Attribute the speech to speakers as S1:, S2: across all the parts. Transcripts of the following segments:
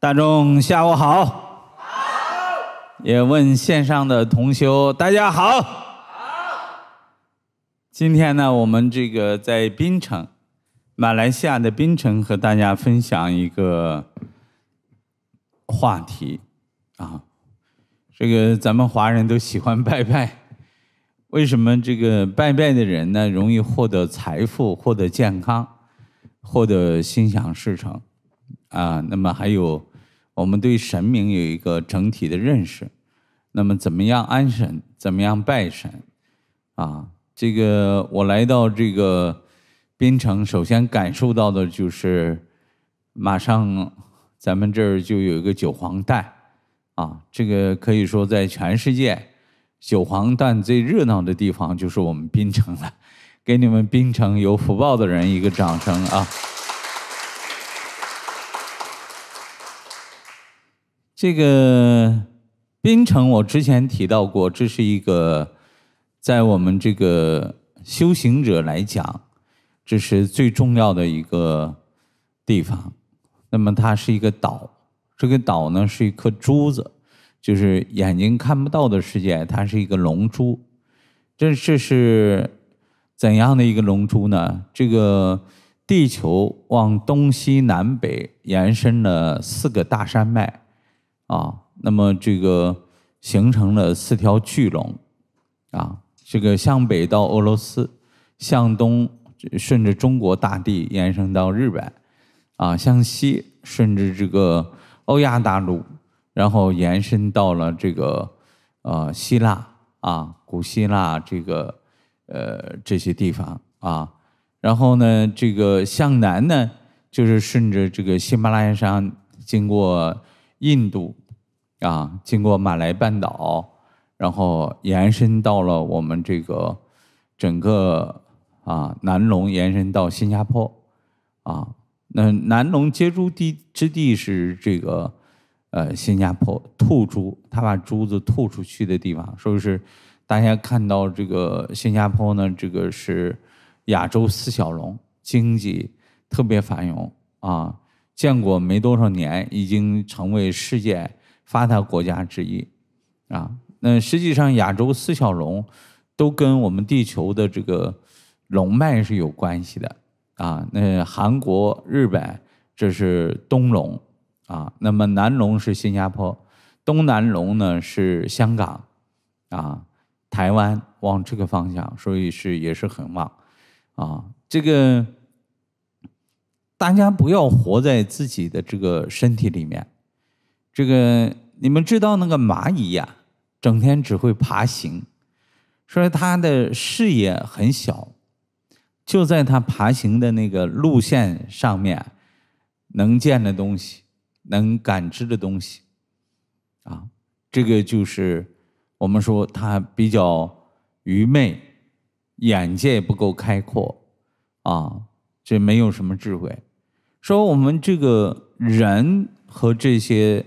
S1: 大众下午好，好，也问线上的同修大家好，好。今天呢，我们这个在槟城，马来西亚的槟城和大家分享一个话题，啊，这个咱们华人都喜欢拜拜，为什么这个拜拜的人呢容易获得财富、获得健康、获得心想事成，啊，那么还有。我们对神明有一个整体的认识，那么怎么样安神，怎么样拜神，啊，这个我来到这个槟城，首先感受到的就是，马上咱们这儿就有一个九皇诞，啊，这个可以说在全世界九皇诞最热闹的地方就是我们槟城了，给你们槟城有福报的人一个掌声啊！这个槟城，我之前提到过，这是一个在我们这个修行者来讲，这是最重要的一个地方。那么，它是一个岛，这个岛呢是一颗珠子，就是眼睛看不到的世界，它是一个龙珠。这这是怎样的一个龙珠呢？这个地球往东西南北延伸了四个大山脉。啊，那么这个形成了四条巨龙，啊，这个向北到俄罗斯，向东顺着中国大地延伸到日本，啊，向西顺着这个欧亚大陆，然后延伸到了这个呃希腊啊，古希腊这个呃这些地方啊，然后呢，这个向南呢，就是顺着这个喜马拉雅山，经过印度。啊，经过马来半岛，然后延伸到了我们这个整个啊南龙，延伸到新加坡啊。那南龙接珠地之地是这个呃新加坡吐珠，他把珠子吐出去的地方，所以是大家看到这个新加坡呢，这个是亚洲四小龙，经济特别繁荣啊。建国没多少年，已经成为世界。发达国家之一，啊，那实际上亚洲四小龙都跟我们地球的这个龙脉是有关系的，啊，那韩国、日本这是东龙啊，那么南龙是新加坡，东南龙呢是香港啊，台湾往这个方向，所以是也是很旺啊。这个大家不要活在自己的这个身体里面。这个你们知道那个蚂蚁呀，整天只会爬行，说它的视野很小，就在它爬行的那个路线上面，能见的东西，能感知的东西，啊，这个就是我们说它比较愚昧，眼界不够开阔，啊，这没有什么智慧。说我们这个人和这些。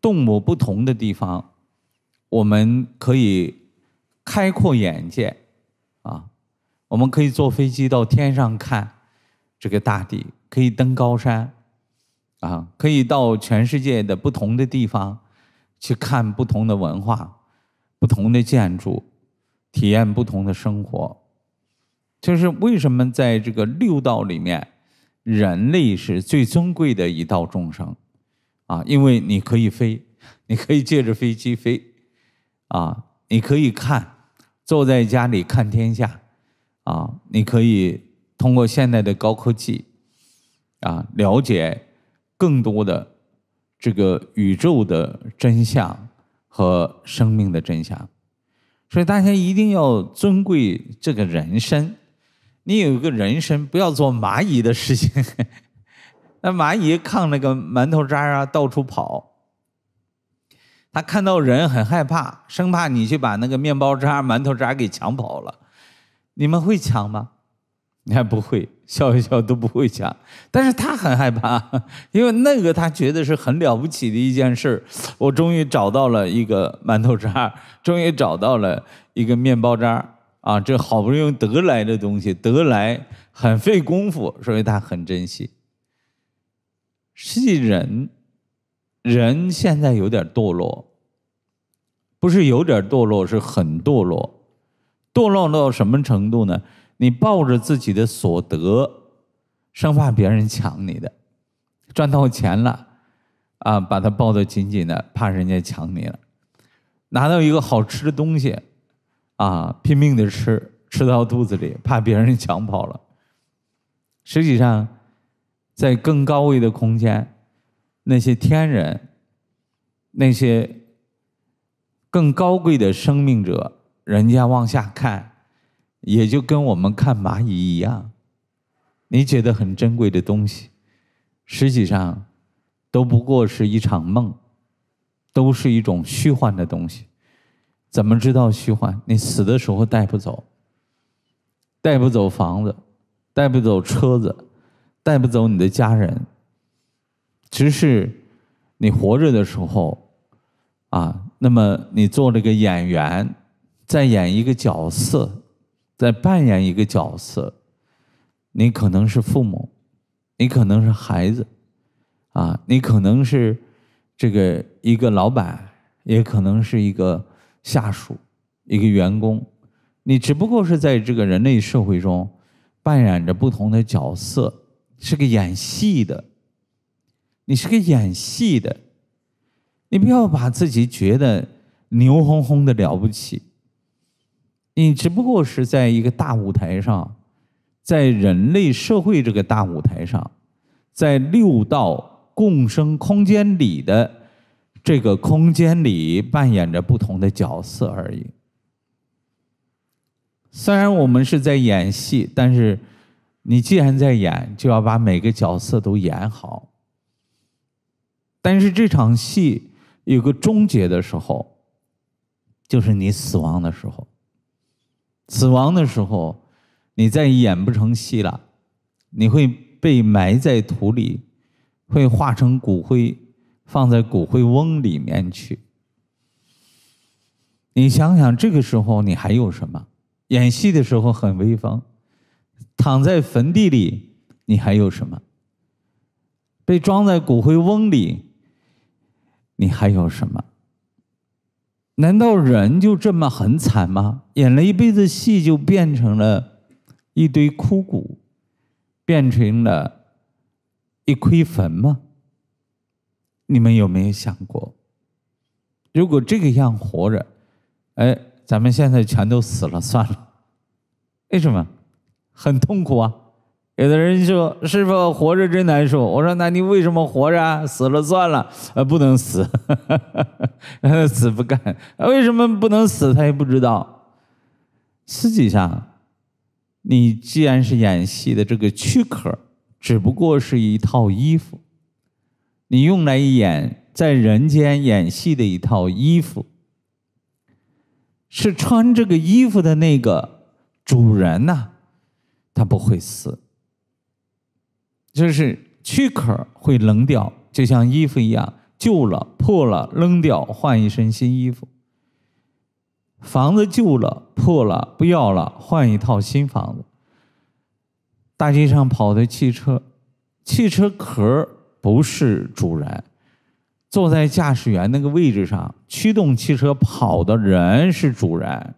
S1: 动物不同的地方，我们可以开阔眼界，啊，我们可以坐飞机到天上看这个大地，可以登高山，啊，可以到全世界的不同的地方去看不同的文化、不同的建筑、体验不同的生活。就是为什么在这个六道里面，人类是最尊贵的一道众生。啊，因为你可以飞，你可以借着飞机飞，啊，你可以看，坐在家里看天下，啊，你可以通过现代的高科技，啊，了解更多的这个宇宙的真相和生命的真相，所以大家一定要尊贵这个人生，你有个人生，不要做蚂蚁的事情。那蚂蚁扛那个馒头渣啊，到处跑。它看到人很害怕，生怕你去把那个面包渣、馒头渣给抢跑了。你们会抢吗？你还不会，笑一笑都不会抢。但是它很害怕，因为那个它觉得是很了不起的一件事我终于找到了一个馒头渣，终于找到了一个面包渣啊！这好不容易得来的东西，得来很费功夫，所以它很珍惜。实际人，人现在有点堕落，不是有点堕落，是很堕落。堕落到什么程度呢？你抱着自己的所得，生怕别人抢你的。赚到钱了，啊，把它抱得紧紧的，怕人家抢你了。拿到一个好吃的东西，啊，拼命的吃，吃到肚子里，怕别人抢跑了。实际上。在更高位的空间，那些天人，那些更高贵的生命者，人家往下看，也就跟我们看蚂蚁一样。你觉得很珍贵的东西，实际上都不过是一场梦，都是一种虚幻的东西。怎么知道虚幻？你死的时候带不走，带不走房子，带不走车子。带不走你的家人，只是你活着的时候，啊，那么你做了个演员，在演一个角色，在扮演一个角色。你可能是父母，你可能是孩子，啊，你可能是这个一个老板，也可能是一个下属，一个员工。你只不过是在这个人类社会中扮演着不同的角色。是个演戏的，你是个演戏的，你不要把自己觉得牛哄哄的了不起，你只不过是在一个大舞台上，在人类社会这个大舞台上，在六道共生空间里的这个空间里扮演着不同的角色而已。虽然我们是在演戏，但是。你既然在演，就要把每个角色都演好。但是这场戏有个终结的时候，就是你死亡的时候。死亡的时候，你再演不成戏了，你会被埋在土里，会化成骨灰，放在骨灰瓮里面去。你想想，这个时候你还有什么？演戏的时候很威风。躺在坟地里，你还有什么？被装在骨灰瓮里，你还有什么？难道人就这么很惨吗？演了一辈子戏，就变成了一堆枯骨，变成了一块坟吗？你们有没有想过，如果这个样活着，哎，咱们现在全都死了算了？为什么？很痛苦啊！有的人说：“师傅活着真难受。”我说：“那你为什么活着？死了算了，呃，不能死，死不干。为什么不能死？他也不知道。实际上，你既然是演戏的这个躯壳，只不过是一套衣服，你用来演在人间演戏的一套衣服，是穿这个衣服的那个主人呐。”他不会死，就是躯壳会扔掉，就像衣服一样旧了破了扔掉，换一身新衣服。房子旧了破了不要了，换一套新房子。大街上跑的汽车，汽车壳不是主人，坐在驾驶员那个位置上驱动汽车跑的人是主人。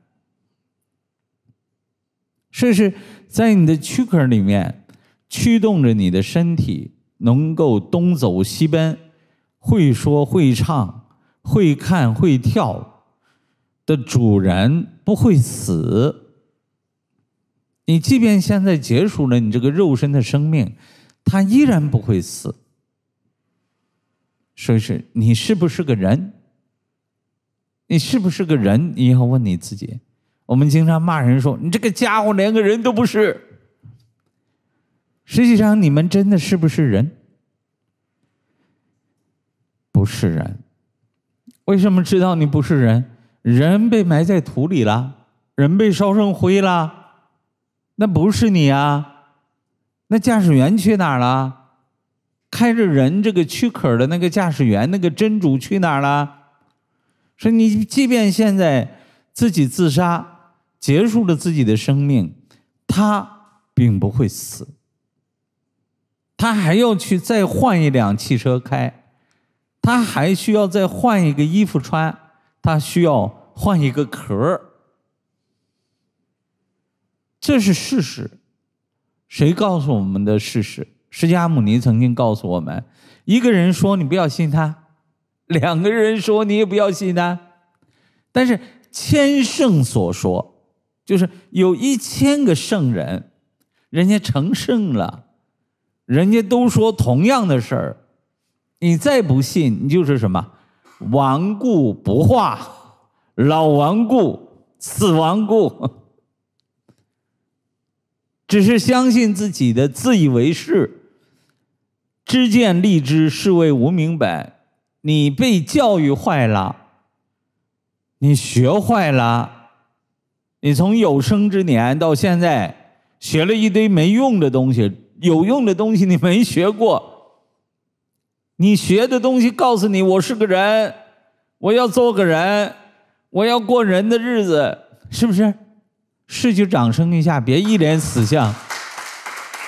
S1: 正是在你的躯壳里面，驱动着你的身体，能够东走西奔，会说会唱，会看会跳的主人不会死。你即便现在结束了你这个肉身的生命，他依然不会死。所以是你是不是个人？你是不是个人？你要问你自己。我们经常骂人说：“你这个家伙连个人都不是。”实际上，你们真的是不是人？不是人。为什么知道你不是人？人被埋在土里了，人被烧成灰了，那不是你啊！那驾驶员去哪儿了？开着人这个躯壳的那个驾驶员，那个真主去哪儿了？说你，即便现在自己自杀。结束了自己的生命，他并不会死，他还要去再换一辆汽车开，他还需要再换一个衣服穿，他需要换一个壳这是事实。谁告诉我们的事实？释迦牟尼曾经告诉我们，一个人说你不要信他，两个人说你也不要信他，但是千圣所说。就是有一千个圣人，人家成圣了，人家都说同样的事儿，你再不信，你就是什么顽固不化、老顽固、死顽固，只是相信自己的自以为是。知见立知，是谓无明白。你被教育坏了，你学坏了。你从有生之年到现在，学了一堆没用的东西，有用的东西你没学过。你学的东西告诉你，我是个人，我要做个人，我要过人的日子，是不是？是就掌声一下，别一脸死相。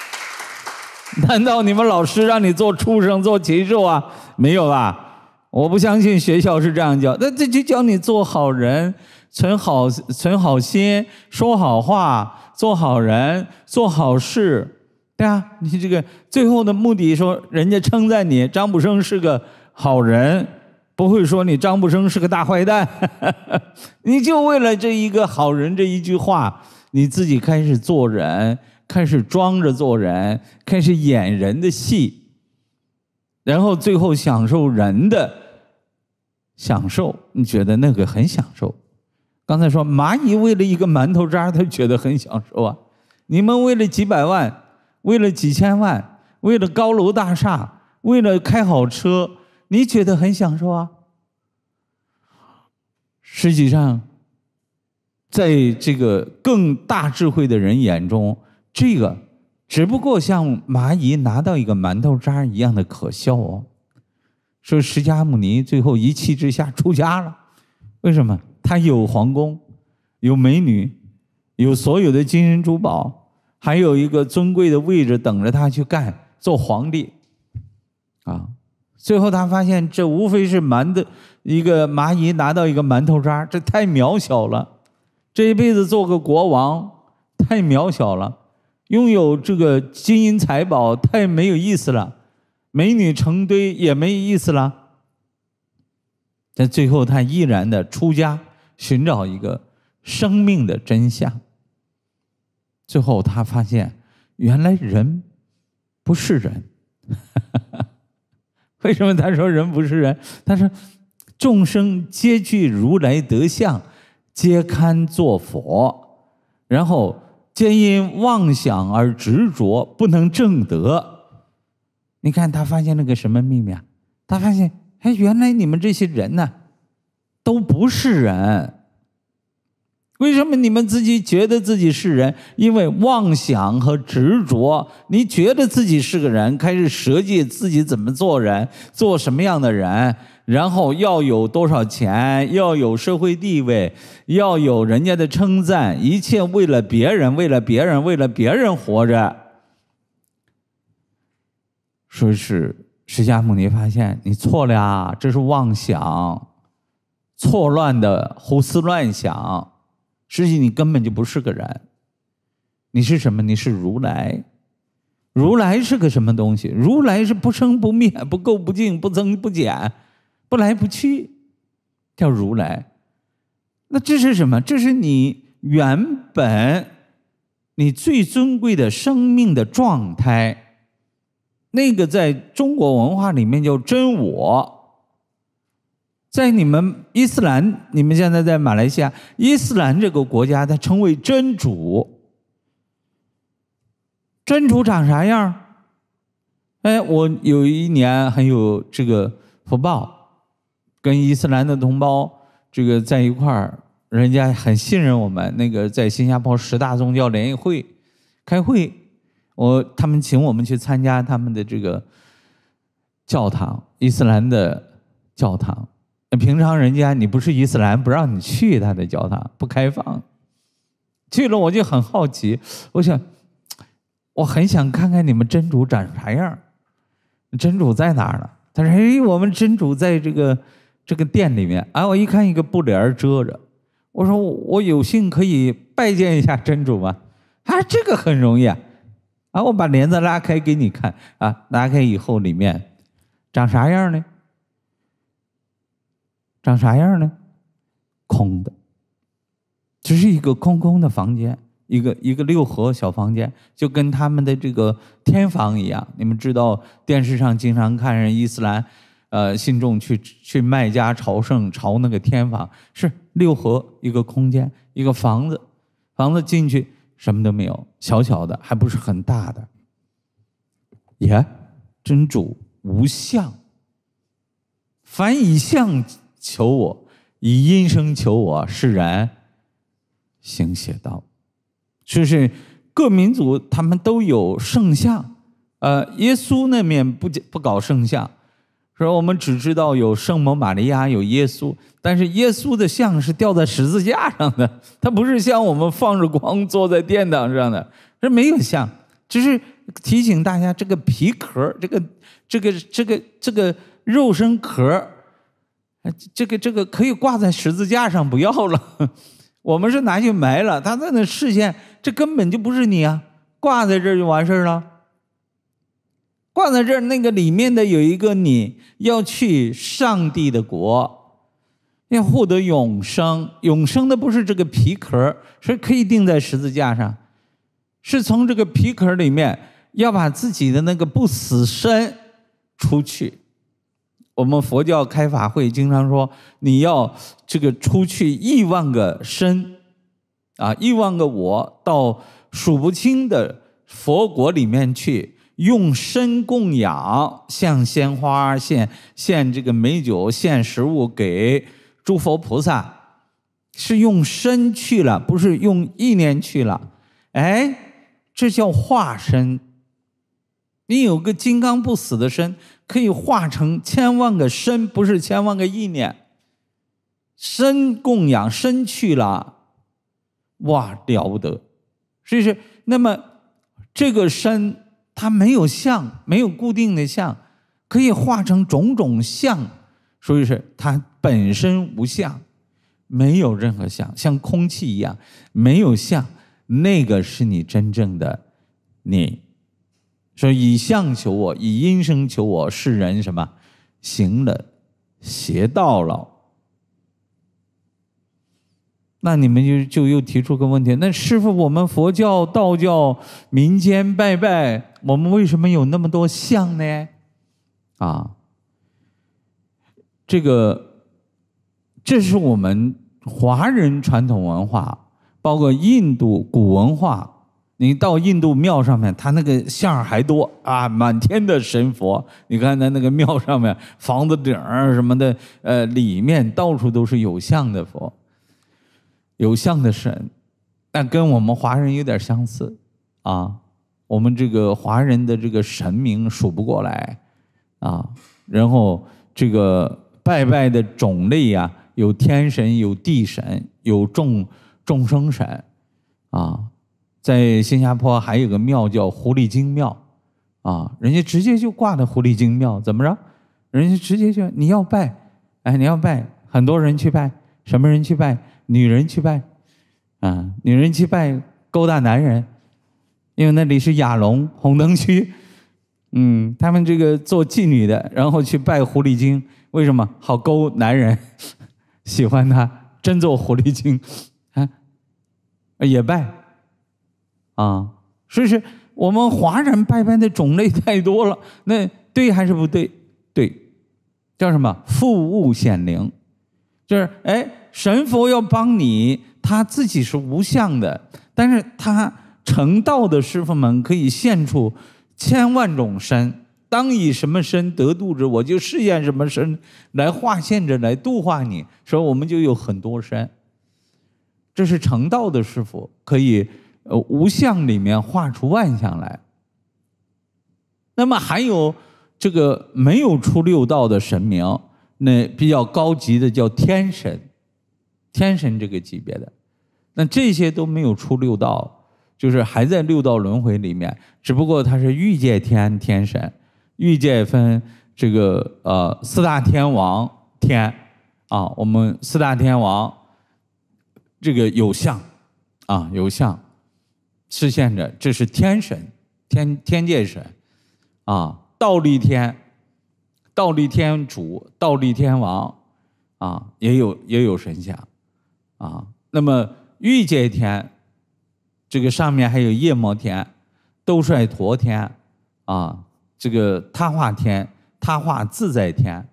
S1: 难道你们老师让你做畜生、做禽兽啊？没有吧？我不相信学校是这样教，那这就教你做好人。存好存好心，说好话，做好人，做好事，对啊，你这个最后的目的说，人家称赞你张步生是个好人，不会说你张步生是个大坏蛋。你就为了这一个好人这一句话，你自己开始做人，开始装着做人，开始演人的戏，然后最后享受人的享受，你觉得那个很享受。刚才说蚂蚁为了一个馒头渣，他觉得很享受啊。你们为了几百万，为了几千万，为了高楼大厦，为了开好车，你觉得很享受啊？实际上，在这个更大智慧的人眼中，这个只不过像蚂蚁拿到一个馒头渣一样的可笑哦。说释迦牟尼最后一气之下出家了，为什么？他有皇宫，有美女，有所有的金银珠宝，还有一个尊贵的位置等着他去干做皇帝，啊！最后他发现这无非是馒头，一个蚂蚁拿到一个馒头渣，这太渺小了。这一辈子做个国王太渺小了，拥有这个金银财宝太没有意思了，美女成堆也没意思了。但最后他毅然的出家。寻找一个生命的真相，最后他发现，原来人不是人。为什么他说人不是人？他说，众生皆具如来德相，皆堪作佛，然后皆因妄想而执着，不能正得。你看，他发现了个什么秘密啊？他发现，哎，原来你们这些人呢？都不是人，为什么你们自己觉得自己是人？因为妄想和执着，你觉得自己是个人，开始设计自己怎么做人，做什么样的人，然后要有多少钱，要有社会地位，要有人家的称赞，一切为了别人，为了别人，为了别人活着。说是释迦牟尼发现你错了呀，这是妄想。错乱的胡思乱想，实际你根本就不是个人，你是什么？你是如来，如来是个什么东西？如来是不生不灭、不垢不净、不增不减、不来不去，叫如来。那这是什么？这是你原本你最尊贵的生命的状态，那个在中国文化里面叫真我。在你们伊斯兰，你们现在在马来西亚，伊斯兰这个国家，它称为真主。真主长啥样？哎，我有一年很有这个福报，跟伊斯兰的同胞这个在一块儿，人家很信任我们。那个在新加坡十大宗教联谊会开会，我他们请我们去参加他们的这个教堂，伊斯兰的教堂。平常人家，你不是伊斯兰不让你去，他的教他不开放。去了，我就很好奇，我想，我很想看看你们真主长啥样儿。真主在哪儿呢？他说：“哎，我们真主在这个这个殿里面。”啊，我一看，一个布帘遮着。我说：“我有幸可以拜见一下真主吗？”啊，这个很容易啊。啊，我把帘子拉开给你看啊。拉开以后，里面长啥样呢？长啥样呢？空的，只是一个空空的房间，一个一个六合小房间，就跟他们的这个天房一样。你们知道电视上经常看人伊斯兰，呃，信众去去麦加朝圣，朝那个天房是六合一个空间，一个房子，房子进去什么都没有，小小的，还不是很大的。耶，真主无相，凡以相。求我以音声求我释然行邪道，就是各民族他们都有圣像，呃，耶稣那面不不搞圣像，说我们只知道有圣母玛利亚有耶稣，但是耶稣的像是吊在十字架上的，他不是像我们放着光坐在殿堂上的，这没有像，只是提醒大家这个皮壳，这个这个这个这个肉身壳。啊，这个这个可以挂在十字架上，不要了。我们是拿去埋了。他在那视线，这根本就不是你啊！挂在这就完事儿了。挂在这那个里面的有一个你要去上帝的国，要获得永生。永生的不是这个皮壳，是可以钉在十字架上，是从这个皮壳里面要把自己的那个不死身出去。我们佛教开法会经常说，你要这个出去亿万个身，啊，亿万个我到数不清的佛国里面去，用身供养，献鲜花、献献这个美酒、献食物给诸佛菩萨，是用身去了，不是用意念去了。哎，这叫化身。你有个金刚不死的身。可以化成千万个身，不是千万个意念。身供养身去了，哇，了不得。所以说，那么这个身它没有相，没有固定的相，可以化成种种相。所以说，它本身无相，没有任何相，像空气一样，没有相。那个是你真正的你。说以相求我，以音声求我，是人什么行了邪道了？那你们就就又提出个问题：那师傅，我们佛教、道教、民间拜拜，我们为什么有那么多像呢？啊，这个这是我们华人传统文化，包括印度古文化。你到印度庙上面，他那个像还多啊，满天的神佛。你看他那个庙上面，房子顶儿什么的，呃，里面到处都是有像的佛，有像的神。那跟我们华人有点相似啊。我们这个华人的这个神明数不过来啊。然后这个拜拜的种类呀，有天神，有地神，有众众生神啊。在新加坡还有个庙叫狐狸精庙，啊，人家直接就挂的狐狸精庙，怎么着？人家直接就你要拜，哎，你要拜，很多人去拜，什么人去拜？女人去拜，啊，女人去拜勾搭男人，因为那里是亚龙红灯区，嗯，他们这个做妓女的，然后去拜狐狸精，为什么？好勾男人，喜欢她，真做狐狸精，啊，也拜。啊，所以说我们华人拜拜的种类太多了。那对还是不对？对，叫什么？复物显灵，就是哎，神佛要帮你，他自己是无相的，但是他成道的师傅们可以献出千万种身，当以什么身得度者，我就试验什么身来化现着来度化你。所以我们就有很多身，这是成道的师傅可以。呃，无相里面画出万象来。那么还有这个没有出六道的神明，那比较高级的叫天神，天神这个级别的，那这些都没有出六道，就是还在六道轮回里面，只不过他是欲界天天神，欲界分这个呃四大天王天啊，我们四大天王这个有相啊有相。实现着，这是天神，天天界神，啊，倒立天，倒立天主，倒立天王，啊，也有也有神像，啊，那么欲界天，这个上面还有夜魔天、兜率陀天，啊，这个他化天、他化自在天，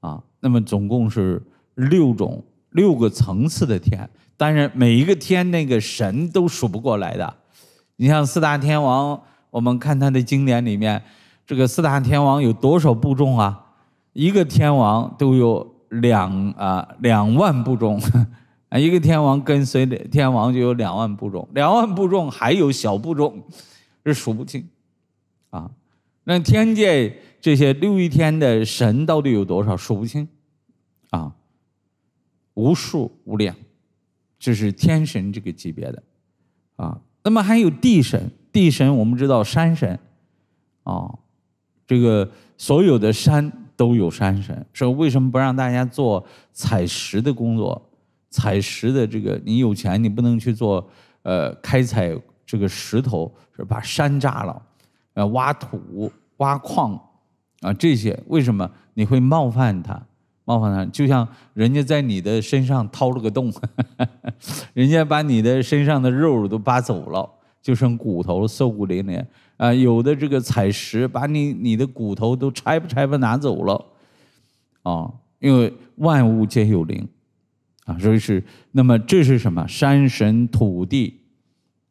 S1: 啊，那么总共是六种六个层次的天，但是每一个天那个神都数不过来的。你像四大天王，我们看他的经典里面，这个四大天王有多少部众啊？一个天王都有两啊两万部众 啊，一个天王跟随的天王就有两万部众，两万部众还有小部众，这数不清，啊，那天界这些六一天的神到底有多少，数不清，啊，无数无量，这是天神这个级别的，啊。那么还有地神，地神我们知道山神，啊，这个所有的山都有山神，说为什么不让大家做采石的工作？采石的这个，你有钱你不能去做呃开采这个石头，是把山炸了，呃挖土挖矿啊这些，为什么你会冒犯他？冒犯他，就像人家在你的身上掏了个洞，人家把你的身上的肉都扒走了，就剩骨头，瘦骨嶙嶙。啊，有的这个采石把你你的骨头都拆吧拆吧拿走了，啊，因为万物皆有灵，啊，所以是那么这是什么山神、土地，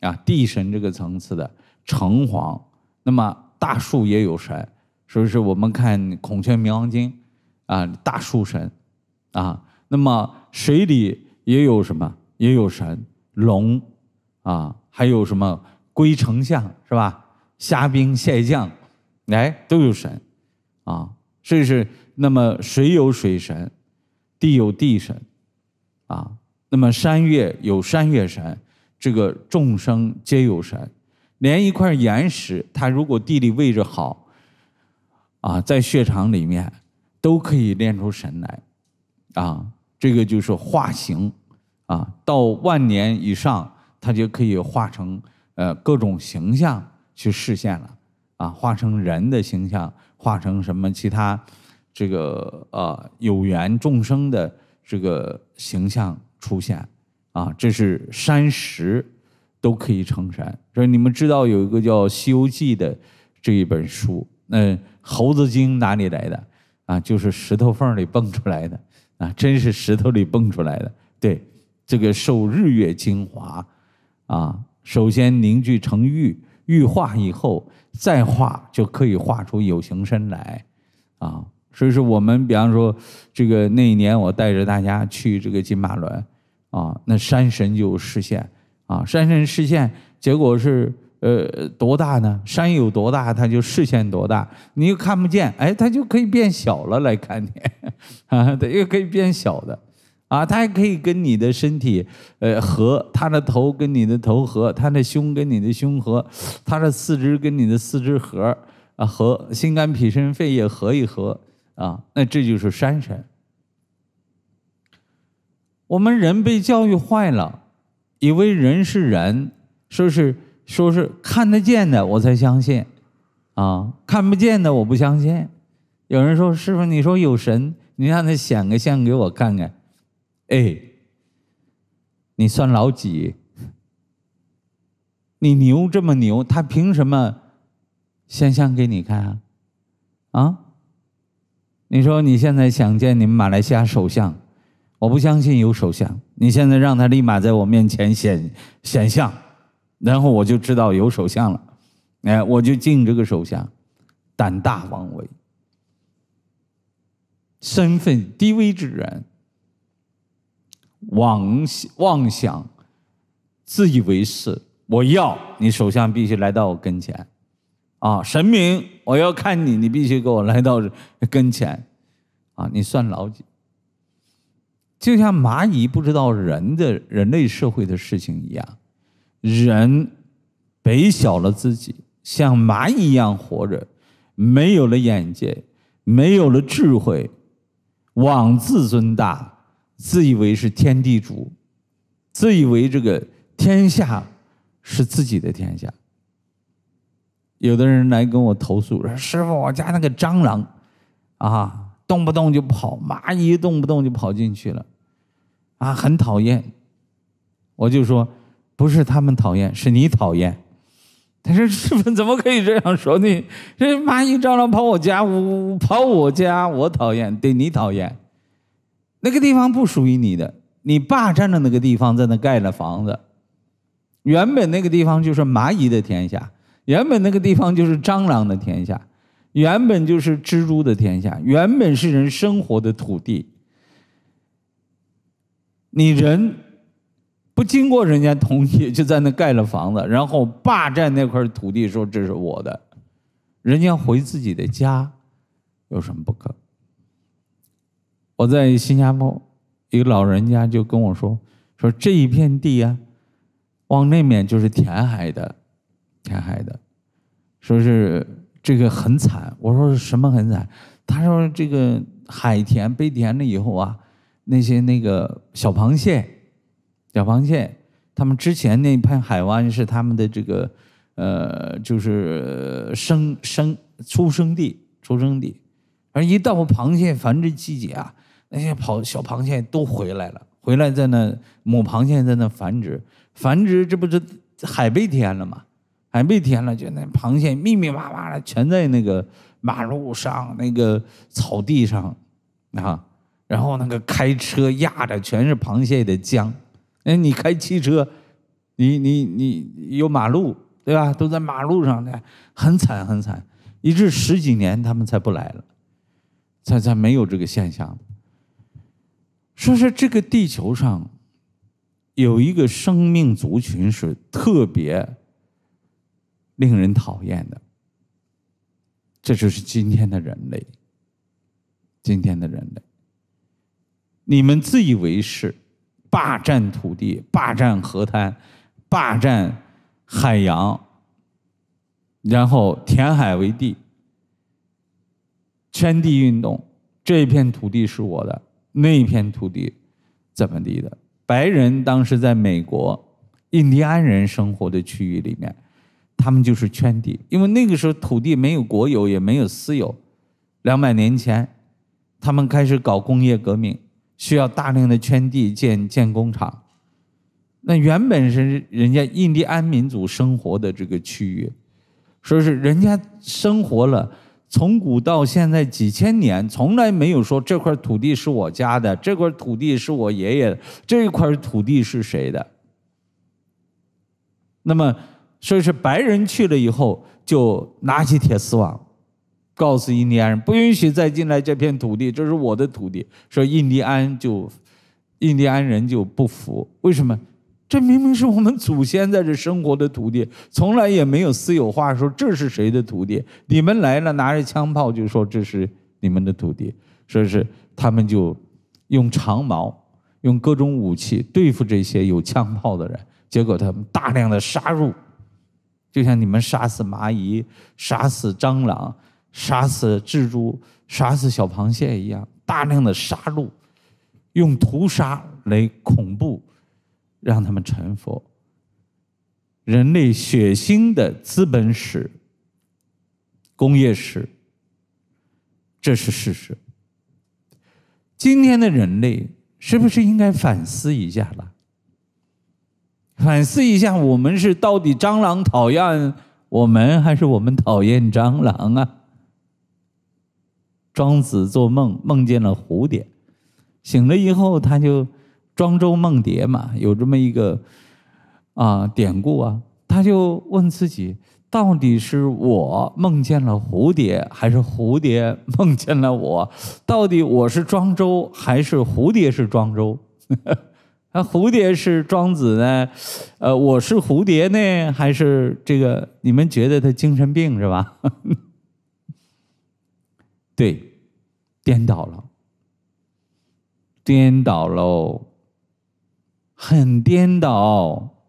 S1: 啊，地神这个层次的城隍，那么大树也有神，所以是我们看《孔雀明王经》。啊，大树神，啊，那么水里也有什么？也有神龙，啊，还有什么龟丞相是吧？虾兵蟹将，哎，都有神，啊，这是那么水有水神，地有地神，啊，那么山岳有山岳神，这个众生皆有神，连一块岩石，它如果地理位置好，啊，在穴场里面。都可以练出神来，啊，这个就是化形，啊，到万年以上，他就可以化成呃各种形象去实现了，啊，化成人的形象，化成什么其他这个呃有缘众生的这个形象出现，啊，这是山石都可以成神，所以你们知道有一个叫《西游记》的这一本书，那猴子精哪里来的？啊，就是石头缝里蹦出来的，啊，真是石头里蹦出来的。对，这个受日月精华，啊，首先凝聚成玉，玉化以后再化，就可以化出有形身来，啊，所以说我们比方说，这个那一年我带着大家去这个金马伦啊，那山神就实现，啊，山神实现，结果是。呃，多大呢？山有多大，它就视线多大。你又看不见，哎，它就可以变小了来看你，啊，它又可以变小的，啊，它还可以跟你的身体，呃，合它的头跟你的头合，它的胸跟你的胸合，它的四肢跟你的四肢合，啊，合心肝脾肾肺也合一合，啊，那这就是山神。我们人被教育坏了，以为人是人，说是。说是看得见的我才相信，啊，看不见的我不相信。有人说：“师傅，你说有神，你让他显个相给我看看。”哎，你算老几？你牛这么牛，他凭什么显像给你看啊？啊？你说你现在想见你们马来西亚首相，我不相信有首相。你现在让他立马在我面前显显像。然后我就知道有首相了，哎，我就敬这个首相，胆大妄为，身份低微之人，妄妄想，自以为是。我要你首相必须来到我跟前，啊，神明，我要看你，你必须给我来到跟前，啊，你算老几？就像蚂蚁不知道人的人类社会的事情一样。人北小了自己，像蚂蚁一样活着，没有了眼界，没有了智慧，妄自尊大，自以为是天地主，自以为这个天下是自己的天下。有的人来跟我投诉说：“师傅，我家那个蟑螂啊，动不动就跑，蚂蚁动不动就跑进去了，啊，很讨厌。”我就说。不是他们讨厌，是你讨厌。他说：“师傅，怎么可以这样说呢？这蚂蚁蟑螂跑我家，我跑我家，我讨厌，对你讨厌。那个地方不属于你的，你霸占了那个地方，在那盖了房子。原本那个地方就是蚂蚁的天下，原本那个地方就是蟑螂的天下，原本就是蜘蛛的天下，原本是人生活的土地。你人。”不经过人家同意就在那盖了房子，然后霸占那块土地，说这是我的。人家回自己的家，有什么不可？我在新加坡，一个老人家就跟我说：“说这一片地啊，往那面就是填海的，填海的，说是这个很惨。”我说：“什么很惨？”他说：“这个海填被填了以后啊，那些那个小螃蟹。”小螃蟹，他们之前那片海湾是他们的这个，呃，就是生生出生地、出生地。而一到螃蟹繁殖季节啊，那些跑小螃蟹都回来了，回来在那母螃蟹在那繁殖，繁殖，这不是海被填了吗？海被填了，就那螃蟹密密麻麻的，全在那个马路上、那个草地上啊。然后那个开车压着，全是螃蟹的浆。哎，你开汽车，你你你有马路，对吧？都在马路上的，很惨很惨，一至十几年他们才不来了，才才没有这个现象。说是这个地球上有一个生命族群是特别令人讨厌的，这就是今天的人类，今天的人类，你们自以为是。霸占土地，霸占河滩，霸占海洋，然后填海为地，圈地运动。这片土地是我的，那片土地怎么地的？白人当时在美国印第安人生活的区域里面，他们就是圈地，因为那个时候土地没有国有，也没有私有。两百年前，他们开始搞工业革命。需要大量的圈地建建工厂，那原本是人家印第安民族生活的这个区域，说是人家生活了从古到现在几千年，从来没有说这块土地是我家的，这块土地是我爷爷的，这块土地是谁的？那么，所以说白人去了以后，就拿起铁丝网。告诉印第安人不允许再进来这片土地，这是我的土地。说印第安就，印第安人就不服，为什么？这明明是我们祖先在这生活的土地，从来也没有私有化，说这是谁的土地？你们来了，拿着枪炮就说这是你们的土地，说是他们就用长矛，用各种武器对付这些有枪炮的人。结果他们大量的杀入，就像你们杀死蚂蚁、杀死蟑螂。杀死蜘蛛，杀死小螃蟹一样，大量的杀戮，用屠杀来恐怖，让他们成佛。人类血腥的资本史、工业史，这是事实。今天的人类是不是应该反思一下了？反思一下，我们是到底蟑螂讨厌我们，还是我们讨厌蟑螂啊？庄子做梦，梦见了蝴蝶，醒了以后，他就庄周梦蝶嘛，有这么一个啊典故啊。他就问自己，到底是我梦见了蝴蝶，还是蝴蝶梦见了我？到底我是庄周，还是蝴蝶是庄周？那 蝴蝶是庄子呢？呃，我是蝴蝶呢？还是这个？你们觉得他精神病是吧？对。颠倒了，颠倒喽，很颠倒。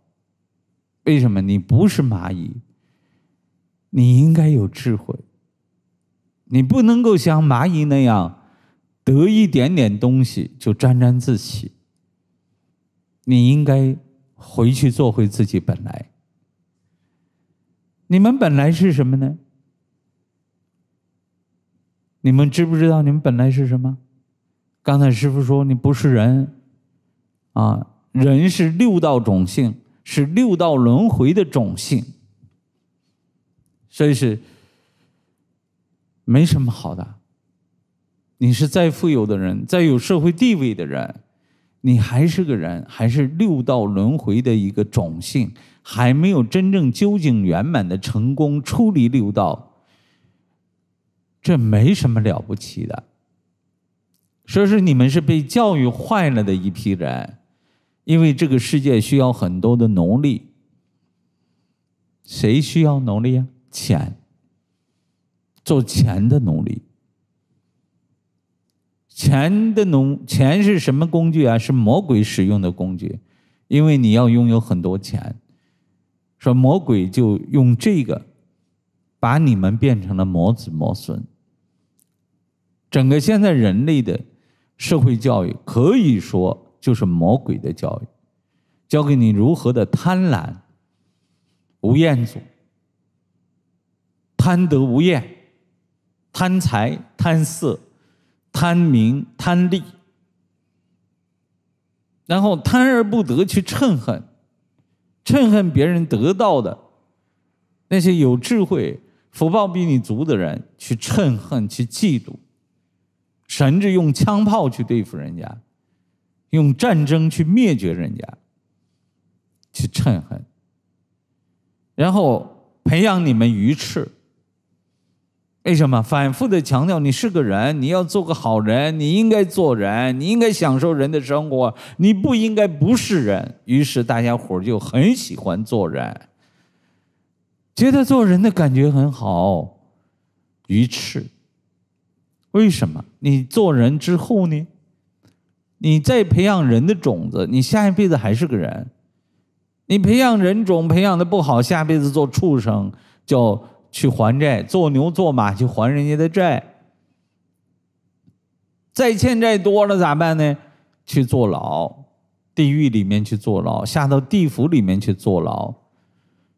S1: 为什么你不是蚂蚁？你应该有智慧，你不能够像蚂蚁那样得一点点东西就沾沾自喜。你应该回去做回自己本来。你们本来是什么呢？你们知不知道？你们本来是什么？刚才师傅说你不是人，啊，人是六道种性，是六道轮回的种性，所以是没什么好的。你是再富有的人，再有社会地位的人，你还是个人，还是六道轮回的一个种性，还没有真正究竟圆满的成功出离六道。这没什么了不起的，说是你们是被教育坏了的一批人，因为这个世界需要很多的奴隶，谁需要奴隶呀？钱，做钱的奴隶，钱的奴，钱是什么工具啊？是魔鬼使用的工具，因为你要拥有很多钱，说魔鬼就用这个把你们变成了魔子魔孙。整个现在人类的社会教育，可以说就是魔鬼的教育，教给你如何的贪婪、无厌足、贪得无厌、贪财、贪色、贪名、贪利，然后贪而不得，去嗔恨，嗔恨别人得到的那些有智慧、福报比你足的人，去嗔恨，去嫉妒。甚至用枪炮去对付人家，用战争去灭绝人家，去仇恨，然后培养你们愚痴。为什么反复的强调你是个人，你要做个好人，你应该做人，你应该享受人的生活，你不应该不是人。于是大家伙就很喜欢做人，觉得做人的感觉很好，愚痴。为什么你做人之后呢？你再培养人的种子，你下一辈子还是个人。你培养人种培养的不好，下辈子做畜生，叫去还债，做牛做马去还人家的债。债欠债多了咋办呢？去坐牢，地狱里面去坐牢，下到地府里面去坐牢，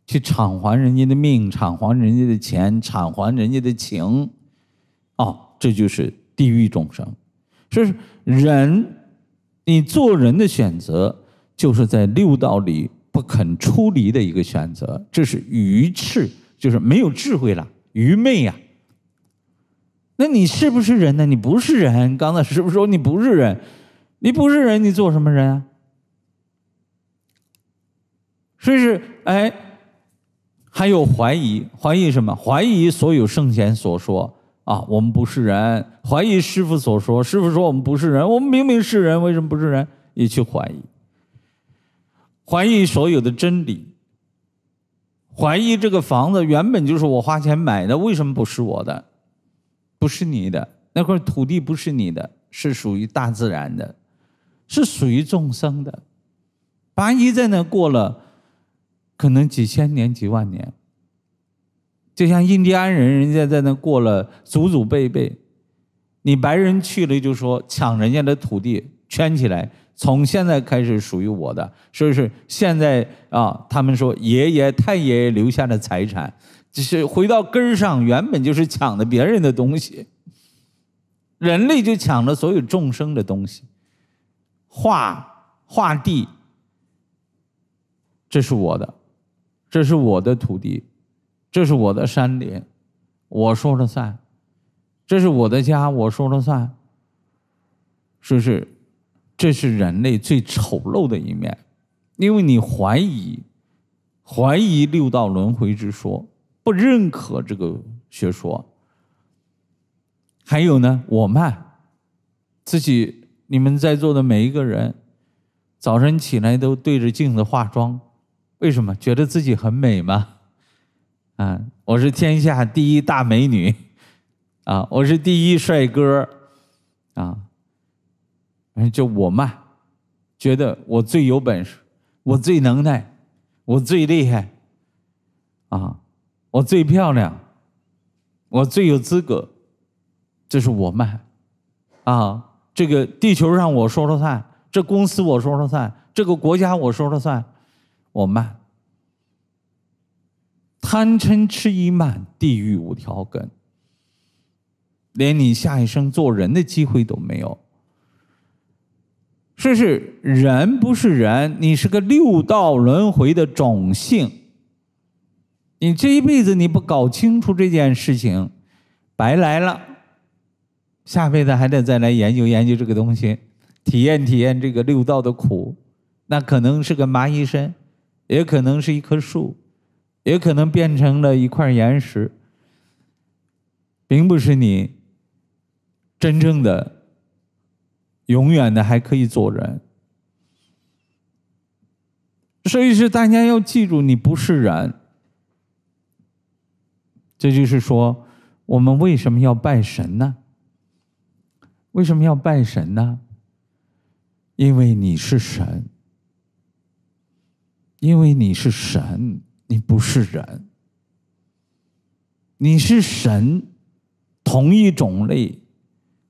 S1: 去偿还人家的命，偿还人家的钱，偿还人家的情，哦。这就是地狱众生，所以人，你做人的选择，就是在六道里不肯出离的一个选择，这是愚痴，就是没有智慧了，愚昧呀。那你是不是人呢？你不是人。刚才师是说你不是人，你不是人，你做什么人啊？所以是哎，还有怀疑，怀疑什么？怀疑所有圣贤所说。啊，我们不是人，怀疑师傅所说。师傅说我们不是人，我们明明是人，为什么不是人？你去怀疑，怀疑所有的真理，怀疑这个房子原本就是我花钱买的，为什么不是我的？不是你的？那块土地不是你的，是属于大自然的，是属于众生的。八一在那过了，可能几千年、几万年。就像印第安人，人家在那过了祖祖辈辈，你白人去了就说抢人家的土地，圈起来，从现在开始属于我的。所以是现在啊，他们说爷爷、太爷爷留下的财产，就是回到根儿上，原本就是抢的别人的东西。人类就抢了所有众生的东西，画画地，这是我的，这是我的土地。这是我的山林，我说了算。这是我的家，我说了算。是不是？这是人类最丑陋的一面，因为你怀疑，怀疑六道轮回之说，不认可这个学说。还有呢，我慢，自己你们在座的每一个人，早晨起来都对着镜子化妆，为什么？觉得自己很美吗？嗯，我是天下第一大美女，啊，我是第一帅哥，啊，就我嘛，觉得我最有本事，我最能耐，我最厉害，啊，我最漂亮，我最有资格，这是我嘛，啊，这个地球上我说了算，这公司我说了算，这个国家我说了算，我嘛。贪嗔痴意满，地狱无条根，连你下一生做人的机会都没有。试是人不是人，你是个六道轮回的种性。你这一辈子你不搞清楚这件事情，白来了。下辈子还得再来研究研究这个东西，体验体验这个六道的苦。那可能是个蚂蚁身，也可能是一棵树。也可能变成了一块岩石，并不是你真正的、永远的还可以做人。所以是大家要记住，你不是人。这就是说，我们为什么要拜神呢？为什么要拜神呢？因为你是神，因为你是神。你不是人，你是神，同一种类，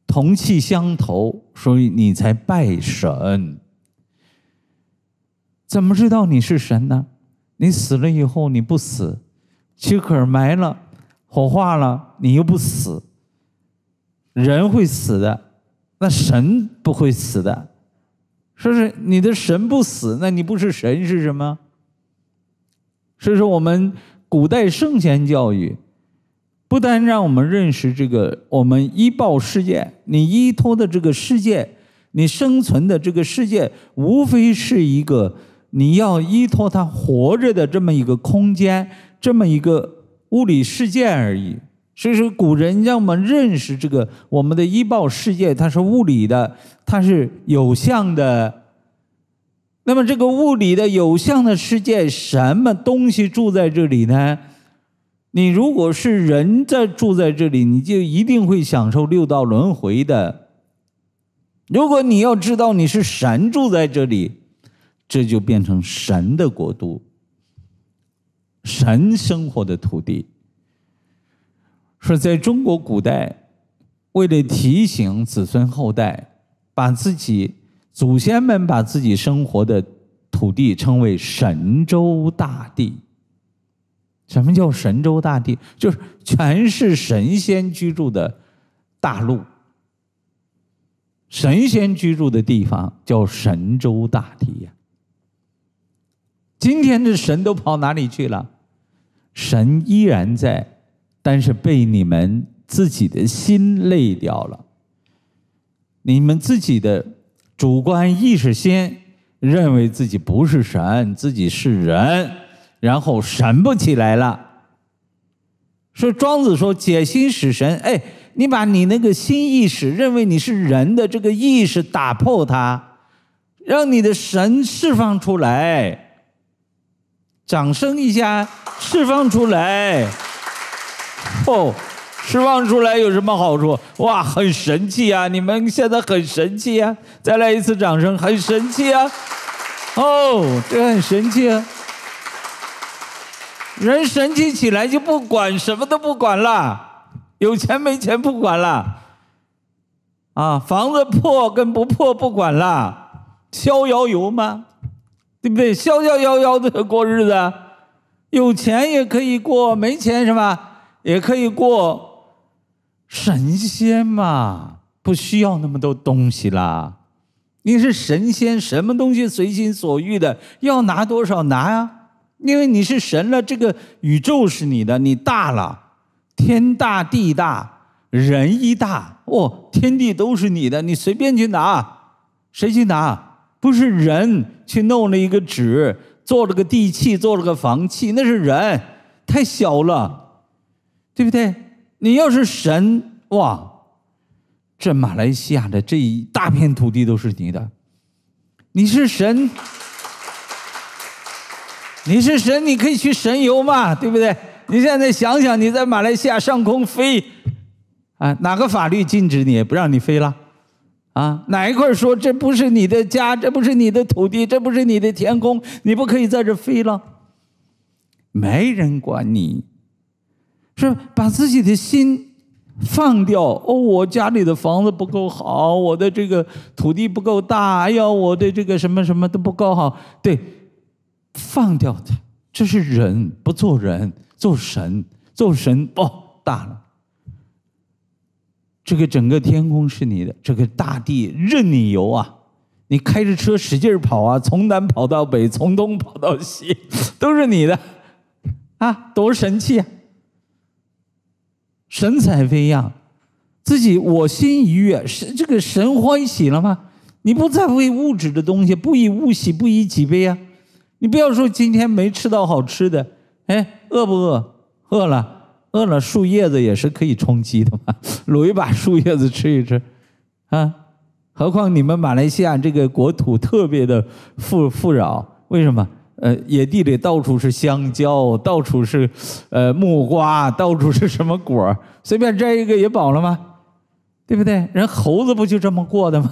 S1: 同气相投，所以你才拜神。怎么知道你是神呢？你死了以后你不死，躯壳埋了，火化了，你又不死。人会死的，那神不会死的。说是你的神不死，那你不是神是什么？所以说，我们古代圣贤教育，不但让我们认识这个我们依报世界，你依托的这个世界，你生存的这个世界，无非是一个你要依托它活着的这么一个空间，这么一个物理世界而已。所以说，古人让我们认识这个我们的医报世界，它是物理的，它是有相的。那么，这个物理的有相的世界，什么东西住在这里呢？你如果是人在住在这里，你就一定会享受六道轮回的。如果你要知道你是神住在这里，这就变成神的国度，神生活的土地。说，在中国古代，为了提醒子孙后代，把自己。祖先们把自己生活的土地称为神州大地。什么叫神州大地？就是全是神仙居住的大陆，神仙居住的地方叫神州大地呀。今天的神都跑哪里去了？神依然在，但是被你们自己的心累掉了。你们自己的。主观意识先认为自己不是神，自己是人，然后神不起来了。所以庄子说：“解心使神。”哎，你把你那个心意识认为你是人的这个意识打破它，让你的神释放出来。掌声一下，释放出来，哦。释放出来有什么好处？哇，很神气呀！你们现在很神气呀！再来一次掌声，很神气啊！哦，这很神气啊！人神气起来就不管，什么都不管了，有钱没钱不管了，啊，房子破跟不破不管了，逍遥游吗？对不对？逍遥遥遥的过日子，有钱也可以过，没钱是吧？也可以过。神仙嘛，不需要那么多东西啦。你是神仙，什么东西随心所欲的，要拿多少拿啊？因为你是神了，这个宇宙是你的，你大了，天大地大人一大，哦，天地都是你的，你随便去拿。谁去拿？不是人去弄了一个纸，做了个地契，做了个房契，那是人，太小了，对不对？你要是神哇，这马来西亚的这一大片土地都是你的，你是神，你是神，你可以去神游嘛，对不对？你现在想想，你在马来西亚上空飞，啊，哪个法律禁止你不让你飞了？啊，哪一块说这不是你的家，这不是你的土地，这不是你的天空，你不可以在这飞了？没人管你。是把自己的心放掉哦，我家里的房子不够好，我的这个土地不够大，哎呀，我的这个什么什么都不够好，对，放掉它，这是人不做人，做神，做神哦，大了，这个整个天空是你的，这个大地任你游啊，你开着车使劲跑啊，从南跑到北，从东跑到西，都是你的，啊，多神气啊！神采飞扬，自己我心愉悦，是这个神欢喜了吗？你不在乎物质的东西不以物喜不以己悲啊！你不要说今天没吃到好吃的，哎，饿不饿？饿了，饿了树叶子也是可以充饥的嘛，撸 一把树叶子吃一吃，啊，何况你们马来西亚这个国土特别的富富饶，为什么？呃，野地里到处是香蕉，到处是，呃，木瓜，到处是什么果儿？随便摘一个也饱了吗？对不对？人猴子不就这么过的吗？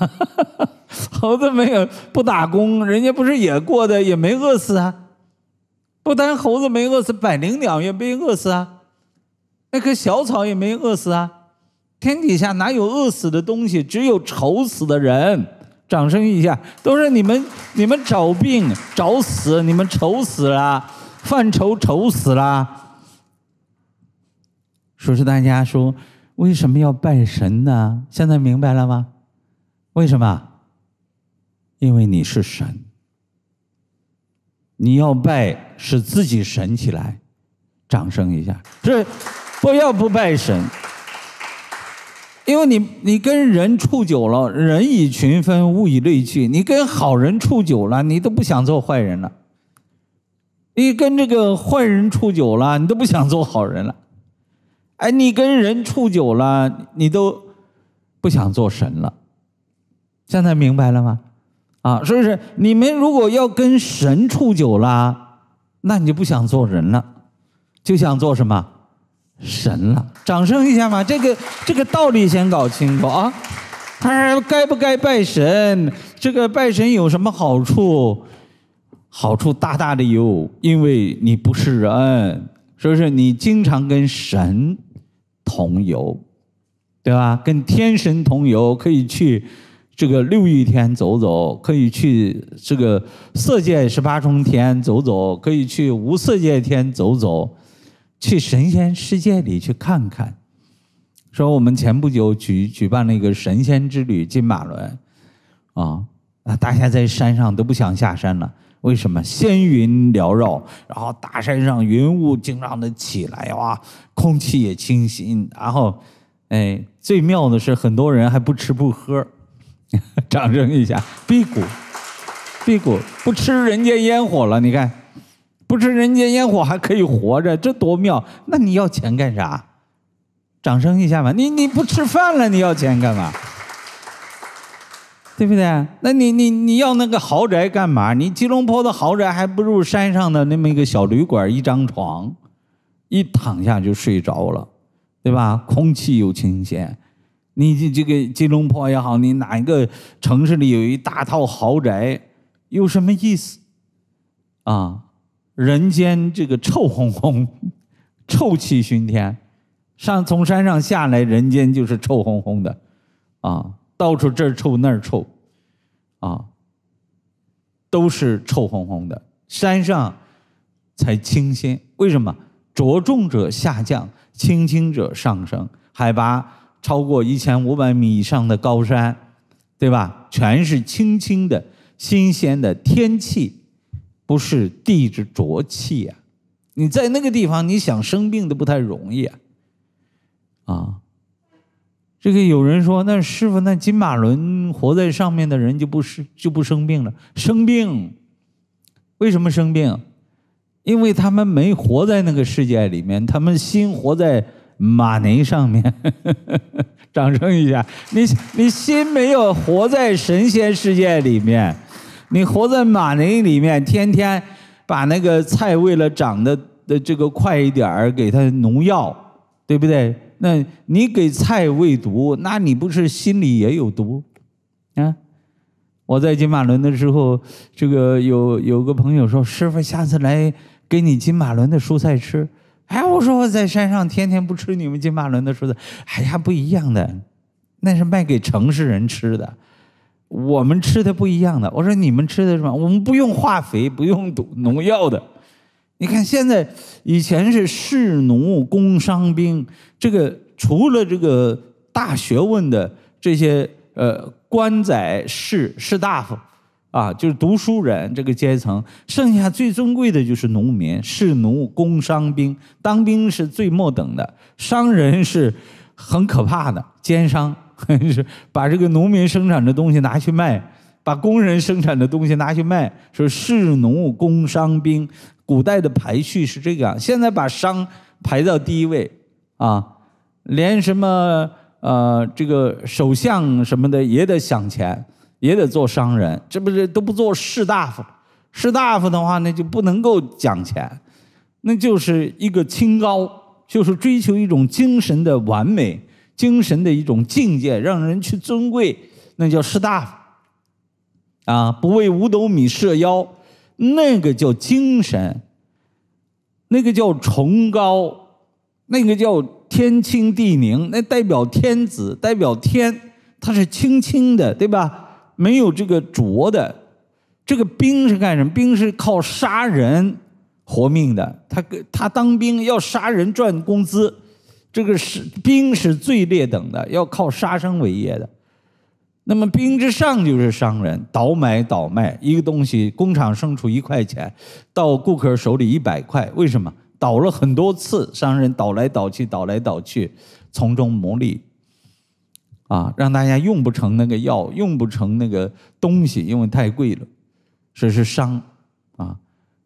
S1: 猴子没有不打工，人家不是也过的，也没饿死啊。不单猴子没饿死，百灵鸟也没饿死啊，那棵小草也没饿死啊。天底下哪有饿死的东西？只有愁死的人。掌声一下，都是你们，你们找病找死，你们愁死了，犯愁愁死了。说是大家说，为什么要拜神呢？现在明白了吗？为什么？因为你是神，你要拜，使自己神起来。掌声一下，这不要不拜神。因为你你跟人处久了，人以群分，物以类聚。你跟好人处久了，你都不想做坏人了；你跟这个坏人处久了，你都不想做好人了。哎，你跟人处久了，你都不想做神了。现在明白了吗？啊，所以说，你们如果要跟神处久了，那你就不想做人了，就想做什么？神了，掌声一下嘛！这个这个道理先搞清楚啊，他、哎，该不该拜神？这个拜神有什么好处？好处大大的有，因为你不是人，所以说你经常跟神同游，对吧？跟天神同游，可以去这个六欲天走走，可以去这个色界十八重天走走，可以去无色界天走走。去神仙世界里去看看。说我们前不久举举办了一个神仙之旅，金马伦，啊啊！大家在山上都不想下山了。为什么？仙云缭绕，然后大山上云雾经常的起来，哇，空气也清新。然后，哎，最妙的是很多人还不吃不喝，掌声一下，辟谷，辟谷，不吃人间烟火了。你看。不吃人间烟火还可以活着，这多妙！那你要钱干啥？掌声一下嘛！你你不吃饭了，你要钱干嘛？对不对？那你你你要那个豪宅干嘛？你吉隆坡的豪宅还不如山上的那么一个小旅馆，一张床，一躺下就睡着了，对吧？空气又清新你这这个吉隆坡也好，你哪一个城市里有一大套豪宅，有什么意思？啊？人间这个臭烘烘、臭气熏天，上从山上下来，人间就是臭烘烘的，啊，到处这儿臭那儿臭，啊，都是臭烘烘的。山上才清新，为什么？着重者下降，轻轻者上升。海拔超过一千五百米以上的高山，对吧？全是清清的新鲜的天气。不是地之浊气啊！你在那个地方，你想生病都不太容易啊。这个有人说，那师傅，那金马伦活在上面的人就不是就不生病了。生病为什么生病？因为他们没活在那个世界里面，他们心活在马尼上面。掌声一下，你你心没有活在神仙世界里面。你活在马林里面，天天把那个菜为了长得的这个快一点儿，给它农药，对不对？那你给菜喂毒，那你不是心里也有毒？啊！我在金马伦的时候，这个有有个朋友说：“师傅，下次来给你金马伦的蔬菜吃。”哎，我说我在山上天天不吃你们金马伦的蔬菜，哎呀不一样的，那是卖给城市人吃的。我们吃的不一样的，我说你们吃的是么？我们不用化肥，不用毒农药的。你看现在，以前是士农工商兵，这个除了这个大学问的这些呃官宰士士大夫，啊，就是读书人这个阶层，剩下最尊贵的就是农民，士农工商兵，当兵是最末等的，商人是很可怕的奸商。就是把这个农民生产的东西拿去卖，把工人生产的东西拿去卖。说士、农、工商、兵，古代的排序是这个样。现在把商排到第一位啊，连什么呃这个首相什么的也得想钱，也得做商人。这不是都不做士大夫？士大夫的话那就不能够讲钱，那就是一个清高，就是追求一种精神的完美。精神的一种境界，让人去尊贵，那叫士大夫啊！不为五斗米折腰，那个叫精神，那个叫崇高，那个叫天清地宁。那代表天子，代表天，它是清清的，对吧？没有这个浊的。这个兵是干什么？兵是靠杀人活命的。他他当兵要杀人赚工资。这个是兵是最劣等的，要靠杀生为业的。那么兵之上就是商人，倒买倒卖一个东西，工厂生出一块钱，到顾客手里一百块，为什么？倒了很多次，商人倒来倒去，倒来倒去，从中牟利。啊，让大家用不成那个药，用不成那个东西，因为太贵了。这是商啊。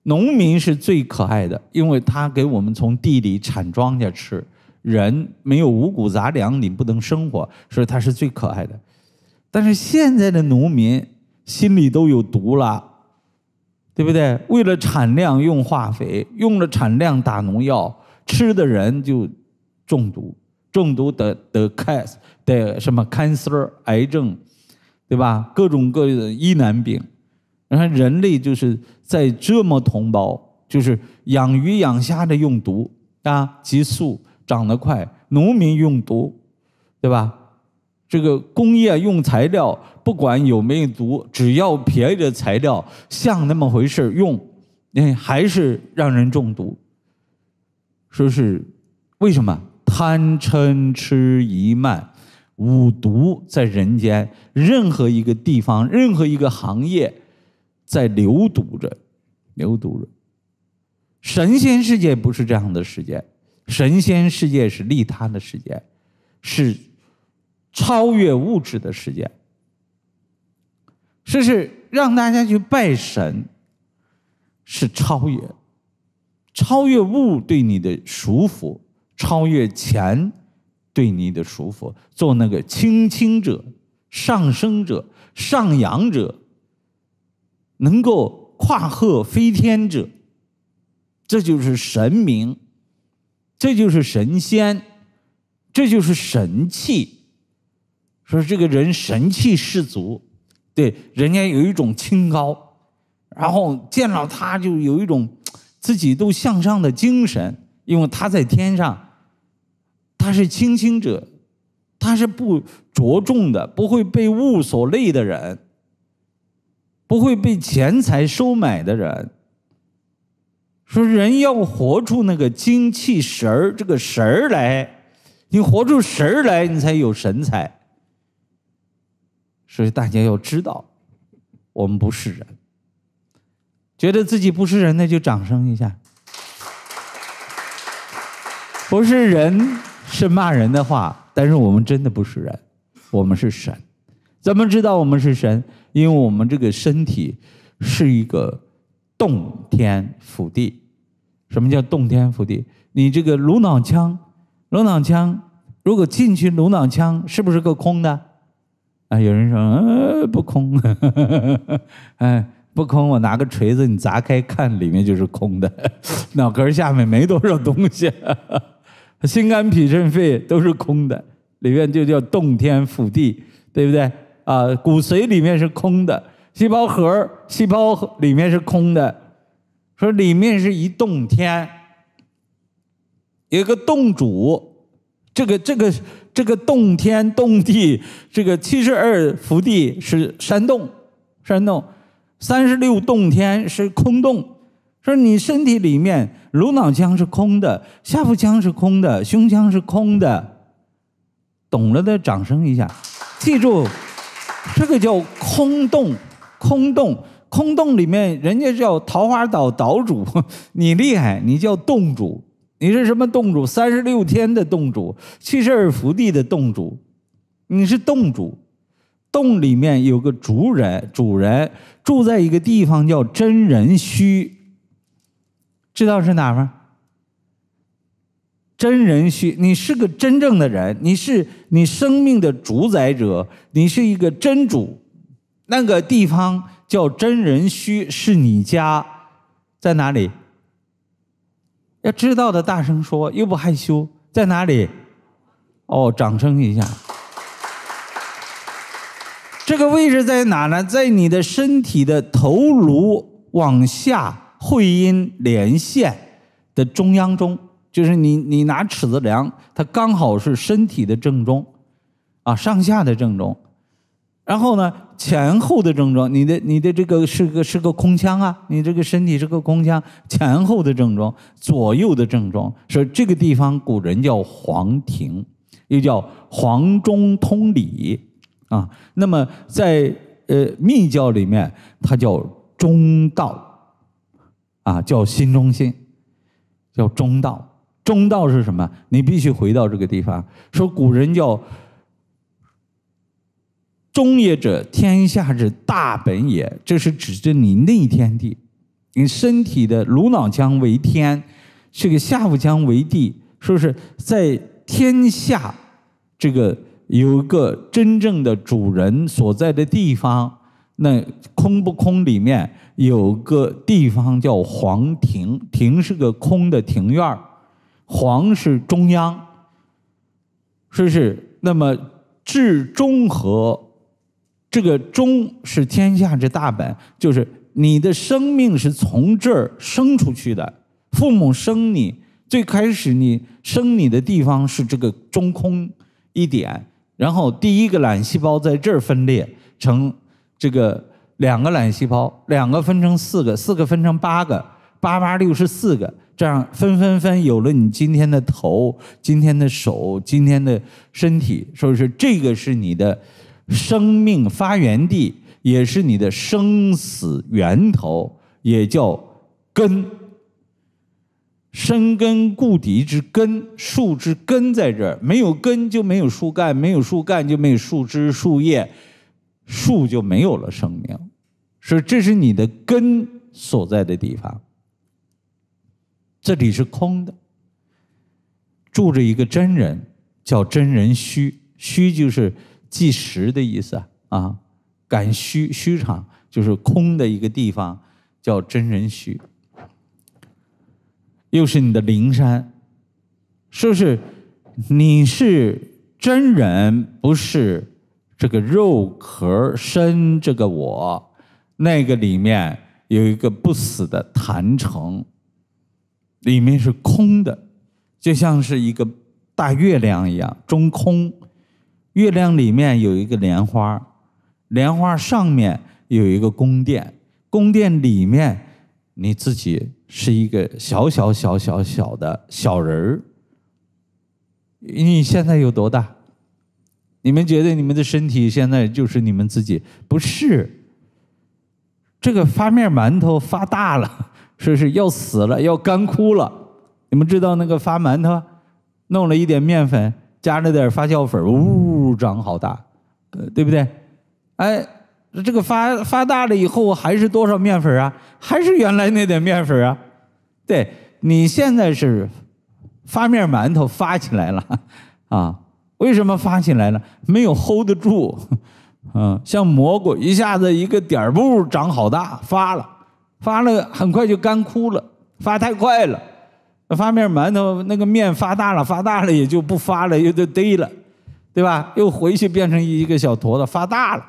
S1: 农民是最可爱的，因为他给我们从地里产庄稼吃。人没有五谷杂粮，你不能生活，所以他是最可爱的。但是现在的农民心里都有毒了，对不对？为了产量用化肥，用了产量打农药，吃的人就中毒，中毒得得 c a s 得什么 cancer 癌症，对吧？各种各样的疑难病。然后人类就是在这么同胞，就是养鱼养虾的用毒啊激素。长得快，农民用毒，对吧？这个工业用材料，不管有没有毒，只要便宜的材料像那么回事用，那还是让人中毒。说是为什么？贪嗔痴疑慢，五毒在人间，任何一个地方，任何一个行业，在流毒着，流毒着。神仙世界不是这样的世界。神仙世界是利他的世界，是超越物质的世界。这是让大家去拜神，是超越超越物对你的束缚，超越钱对你的束缚，做那个清清者、上升者、上扬者，能够跨鹤飞天者，这就是神明。这就是神仙，这就是神气。说这个人神气十足，对，人家有一种清高，然后见到他就有一种自己都向上的精神，因为他在天上，他是清清者，他是不着重的，不会被物所累的人，不会被钱财收买的人。说人要活出那个精气神儿，这个神儿来，你活出神儿来，你才有神采。所以大家要知道，我们不是人，觉得自己不是人那就掌声一下。不是人是骂人的话，但是我们真的不是人，我们是神。怎么知道我们是神？因为我们这个身体是一个。洞天福地，什么叫洞天福地？你这个颅脑腔，颅脑腔如果进去，颅脑腔是不是个空的？啊，有人说不空，哎，不空，我拿个锤子你砸开看，里面就是空的，脑壳下面没多少东西，心肝脾肾肺都是空的，里面就叫洞天福地，对不对？啊，骨髓里面是空的。细胞核，细胞里面是空的，说里面是一洞天，有个洞主，这个这个这个洞天洞地，这个七十二福地是山洞，山洞，三十六洞天是空洞，说你身体里面颅脑腔是空的，下腹腔是空的，胸腔是空的，懂了的掌声一下，记住，这个叫空洞。空洞，空洞里面人家叫桃花岛岛主，你厉害，你叫洞主，你是什么洞主？三十六天的洞主，七十二福地的洞主，你是洞主。洞里面有个主人，主人住在一个地方叫真人虚，知道是哪吗？真人虚，你是个真正的人，你是你生命的主宰者，你是一个真主。那个地方叫真人虚，是你家在哪里？要知道的，大声说，又不害羞，在哪里？哦，掌声一下。这个位置在哪呢？在你的身体的头颅往下会阴连线的中央中，就是你，你拿尺子量，它刚好是身体的正中，啊，上下的正中。然后呢？前后的症状，你的你的这个是个是个空腔啊，你这个身体是个空腔，前后的症状，左右的症状，说这个地方古人叫黄庭，又叫黄中通里啊，那么在呃密教里面，它叫中道，啊，叫心中心，叫中道，中道是什么？你必须回到这个地方，说古人叫。中也者，天下之大本也。这是指着你内天地，你身体的颅脑腔为天，这个下腹腔为地。说是在天下这个有个真正的主人所在的地方，那空不空里面有个地方叫皇庭，庭是个空的庭院儿，皇是中央，说是那么至中和。这个中是天下之大本，就是你的生命是从这儿生出去的。父母生你，最开始你生你的地方是这个中空一点，然后第一个卵细胞在这儿分裂成这个两个卵细胞，两个分成四个，四个分成八个，八八六十四个，这样分分分有了你今天的头、今天的手、今天的身体，所以说这个是你的。生命发源地，也是你的生死源头，也叫根，深根固底之根，树之根在这儿。没有根就没有树干，没有树干就没有树枝、树叶，树就没有了生命。所以，这是你的根所在的地方。这里是空的，住着一个真人，叫真人虚，虚就是。计时的意思啊，啊，感虚虚场就是空的一个地方，叫真人虚，又是你的灵山，是不是？你是真人，不是这个肉壳身这个我，那个里面有一个不死的坛城，里面是空的，就像是一个大月亮一样，中空。月亮里面有一个莲花，莲花上面有一个宫殿，宫殿里面你自己是一个小小小小小的小人儿。你现在有多大？你们觉得你们的身体现在就是你们自己？不是，这个发面馒头发大了，说是要死了，要干枯了。你们知道那个发馒头弄了一点面粉，加了点发酵粉，呜。长好大，对不对？哎，这个发发大了以后还是多少面粉啊？还是原来那点面粉啊？对你现在是发面馒头发起来了，啊？为什么发起来了？没有 hold 住，嗯，像蘑菇一下子一个点儿步长好大发了，发了很快就干枯了，发太快了。发面馒头那个面发大了，发大了也就不发了，也得堆了。对吧？又回去变成一个小坨子，发大了，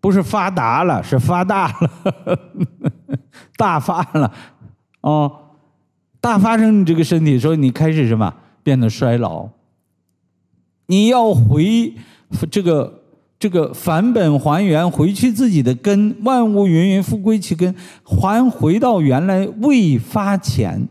S1: 不是发达了，是发大了，大发了，哦，大发生你这个身体，所以你开始什么变得衰老，你要回这个这个返本还原，回去自己的根，万物芸芸复归其根，还回到原来未发前，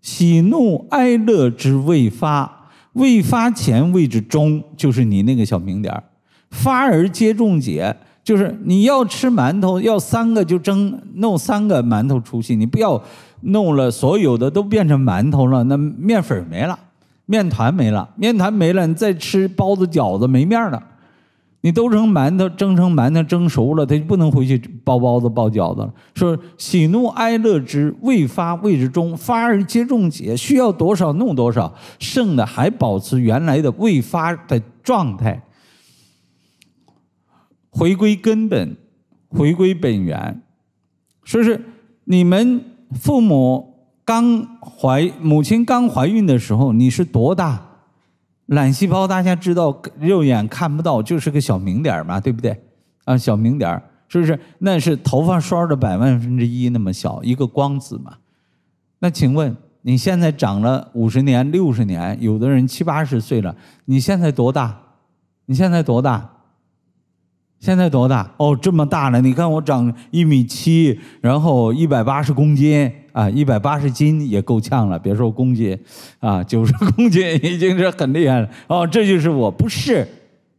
S1: 喜怒哀乐之未发。未发前位置中，就是你那个小名点儿。发而皆众解，就是你要吃馒头，要三个就蒸弄三个馒头出去。你不要弄了，所有的都变成馒头了，那面粉没了，面团没了，面团没了，你再吃包子饺子没面了。你都成馒头，蒸成馒头，蒸熟了，他就不能回去包包子、包饺子了。说喜怒哀乐之未发，谓之中；发而皆中解，需要多少弄多少，剩的还保持原来的未发的状态，回归根本，回归本源。说是你们父母刚怀母亲刚怀孕的时候，你是多大？卵细胞大家知道，肉眼看不到，就是个小明点嘛，对不对？啊，小明点是不是？那是头发刷的百万分之一那么小，一个光子嘛。那请问你现在长了五十年、六十年，有的人七八十岁了，你现在多大？你现在多大？现在多大？哦，这么大了！你看我长一米七，然后一百八十公斤啊，一百八十斤也够呛了。别说公斤，啊，九十公斤已经是很厉害了。哦，这就是我不是，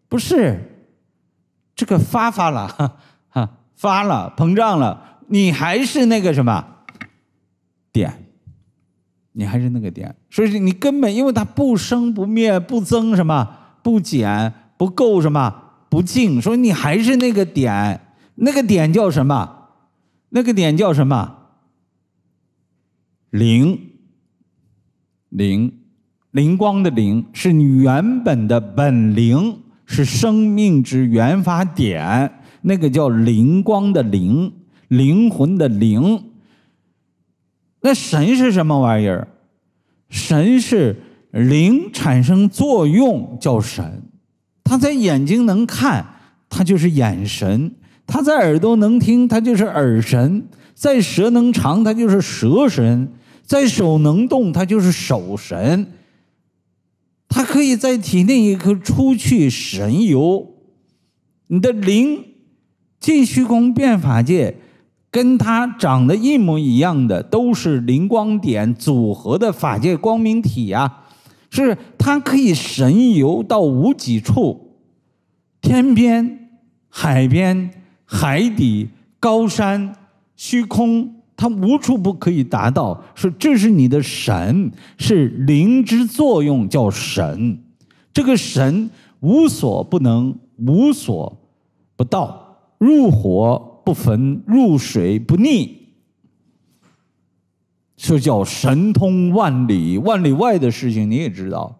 S1: 不是，这个发发了，哈发了膨胀了。你还是那个什么点，你还是那个点。所以你根本，因为它不生不灭，不增什么，不减，不够什么。不敬，说你还是那个点，那个点叫什么？那个点叫什么？灵灵灵光的灵是你原本的本灵，是生命之源发点。那个叫灵光的灵，灵魂的灵。那神是什么玩意儿？神是灵产生作用叫神。他在眼睛能看，他就是眼神；他在耳朵能听，他就是耳神；在舌能尝，他就是舌神；在手能动，他就是手神。他可以在体内一颗出去神游。你的灵进虚空变法界，跟他长得一模一样的，都是灵光点组合的法界光明体呀。是，它可以神游到无极处，天边、海边、海底、高山、虚空，它无处不可以达到。说，这是你的神，是灵之作用，叫神。这个神无所不能，无所不到，入火不焚，入水不溺。就叫神通万里，万里外的事情你也知道。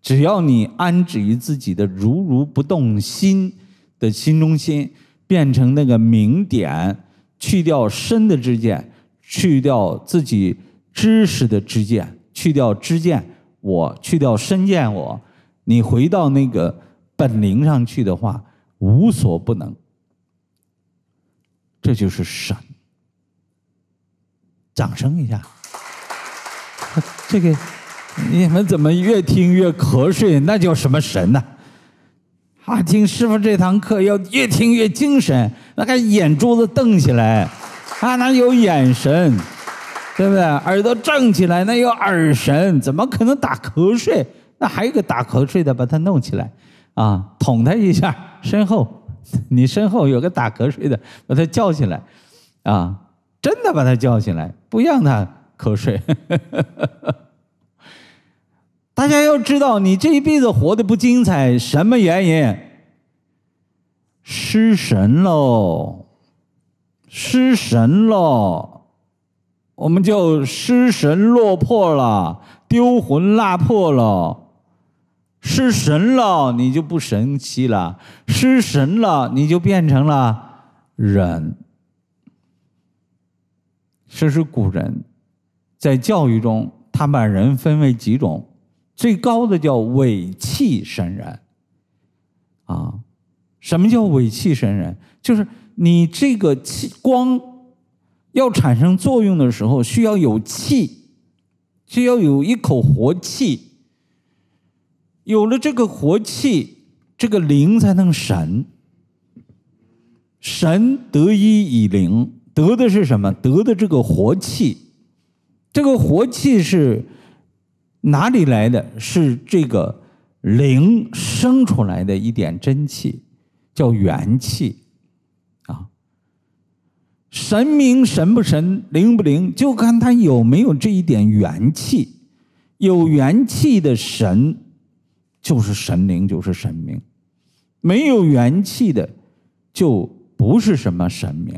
S1: 只要你安止于自己的如如不动心的心中心，变成那个明点，去掉身的知见，去掉自己知识的知见，去掉知见，我去掉身见我，你回到那个本灵上去的话，无所不能。这就是神。掌声一下，这个你们怎么越听越瞌睡？那叫什么神呢？啊，听师傅这堂课要越听越精神，那个眼珠子瞪起来，啊，那有眼神，对不对？耳朵正起来，那有耳神，怎么可能打瞌睡？那还有个打瞌睡的，把他弄起来，啊，捅他一下，身后，你身后有个打瞌睡的，把他叫起来，啊。真的把他叫起来，不让他瞌睡。大家要知道，你这一辈子活得不精彩，什么原因？失神喽，失神喽，我们就失神落魄了，丢魂落魄了，失神了，你就不神气了，失神了，你就变成了人。这是古人，在教育中，他把人分为几种，最高的叫“尾气神人”，啊，什么叫“尾气神人”？就是你这个气光要产生作用的时候，需要有气，需要有一口活气，有了这个活气，这个灵才能神，神得一以灵。得的是什么？得的这个活气，这个活气是哪里来的？是这个灵生出来的一点真气，叫元气啊。神明神不神，灵不灵，就看他有没有这一点元气。有元气的神就是神灵，就是神明；没有元气的，就不是什么神明。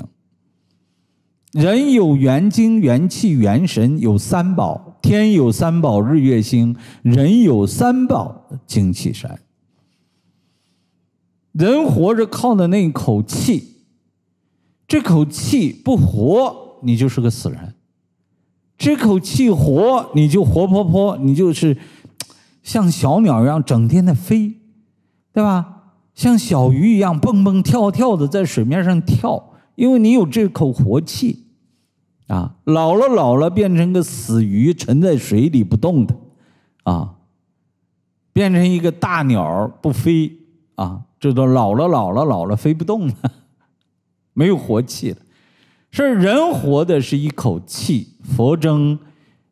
S1: 人有元精、元气、元神，有三宝；天有三宝，日月星；人有三宝，精气神。人活着靠的那口气，这口气不活，你就是个死人；这口气活，你就活泼泼，你就是像小鸟一样整天的飞，对吧？像小鱼一样蹦蹦跳跳的在水面上跳，因为你有这口活气。啊，老了老了，变成个死鱼沉在水里不动的，啊，变成一个大鸟不飞，啊，这都老了老了老了飞不动了，没有活气了。是人活的是一口气，佛争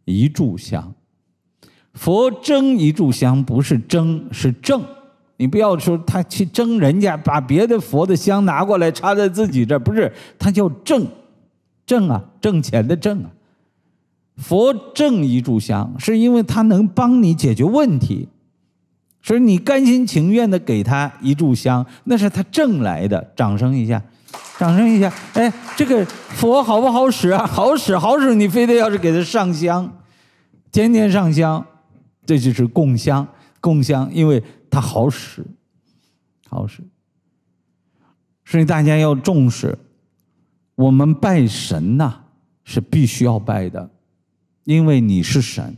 S1: 一炷香，佛争一炷香不是争是正，你不要说他去争人家，把别的佛的香拿过来插在自己这儿，不是，他叫正。挣啊，挣钱的挣啊。佛挣一炷香，是因为他能帮你解决问题，所以你甘心情愿的给他一炷香，那是他挣来的。掌声一下，掌声一下。哎，这个佛好不好使啊？好使，好使。你非得要是给他上香，天天上香，这就是供香，供香，因为他好使，好使。所以大家要重视。我们拜神呐，是必须要拜的，因为你是神，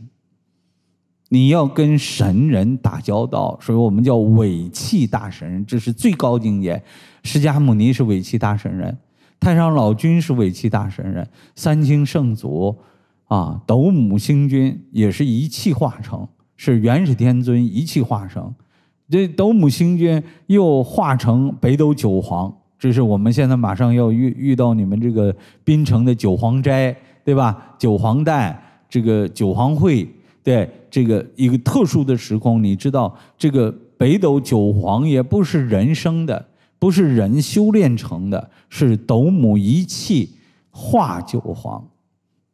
S1: 你要跟神人打交道，所以我们叫尾气大神人，这是最高境界。释迦牟尼是尾气大神人，太上老君是尾气大神人，三清圣祖啊，斗母星君也是一气化成，是元始天尊一气化成，这斗母星君又化成北斗九皇。这是我们现在马上要遇遇到你们这个槟城的九皇斋，对吧？九皇诞，这个九皇会，对这个一个特殊的时空。你知道，这个北斗九皇也不是人生的，不是人修炼成的，是斗母一气化九皇。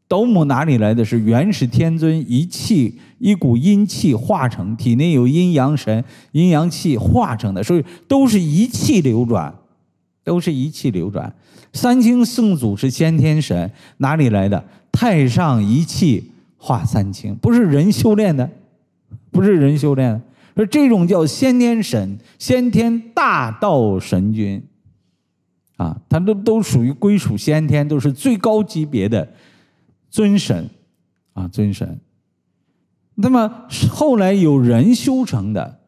S1: 斗母哪里来的？是元始天尊一气一股阴气化成，体内有阴阳神、阴阳气化成的，所以都是一气流转。都是一气流转，三清圣祖是先天神，哪里来的？太上一气化三清，不是人修炼的，不是人修炼的。说这种叫先天神，先天大道神君，啊，他都都属于归属先天，都是最高级别的尊神，啊，尊神。那么后来有人修成的，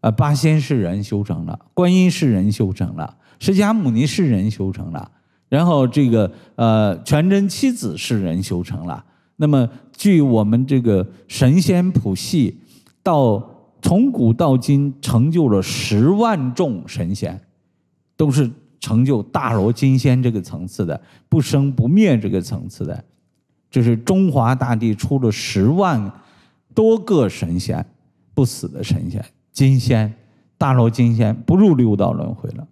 S1: 啊，八仙是人修成了，观音是人修成了。释迦牟尼是人修成了，然后这个呃，全真七子是人修成了。那么，据我们这个神仙谱系，到从古到今成就了十万众神仙，都是成就大罗金仙这个层次的，不生不灭这个层次的。这是中华大地出了十万多个神仙，不死的神仙，金仙、大罗金仙，不入六道轮回了。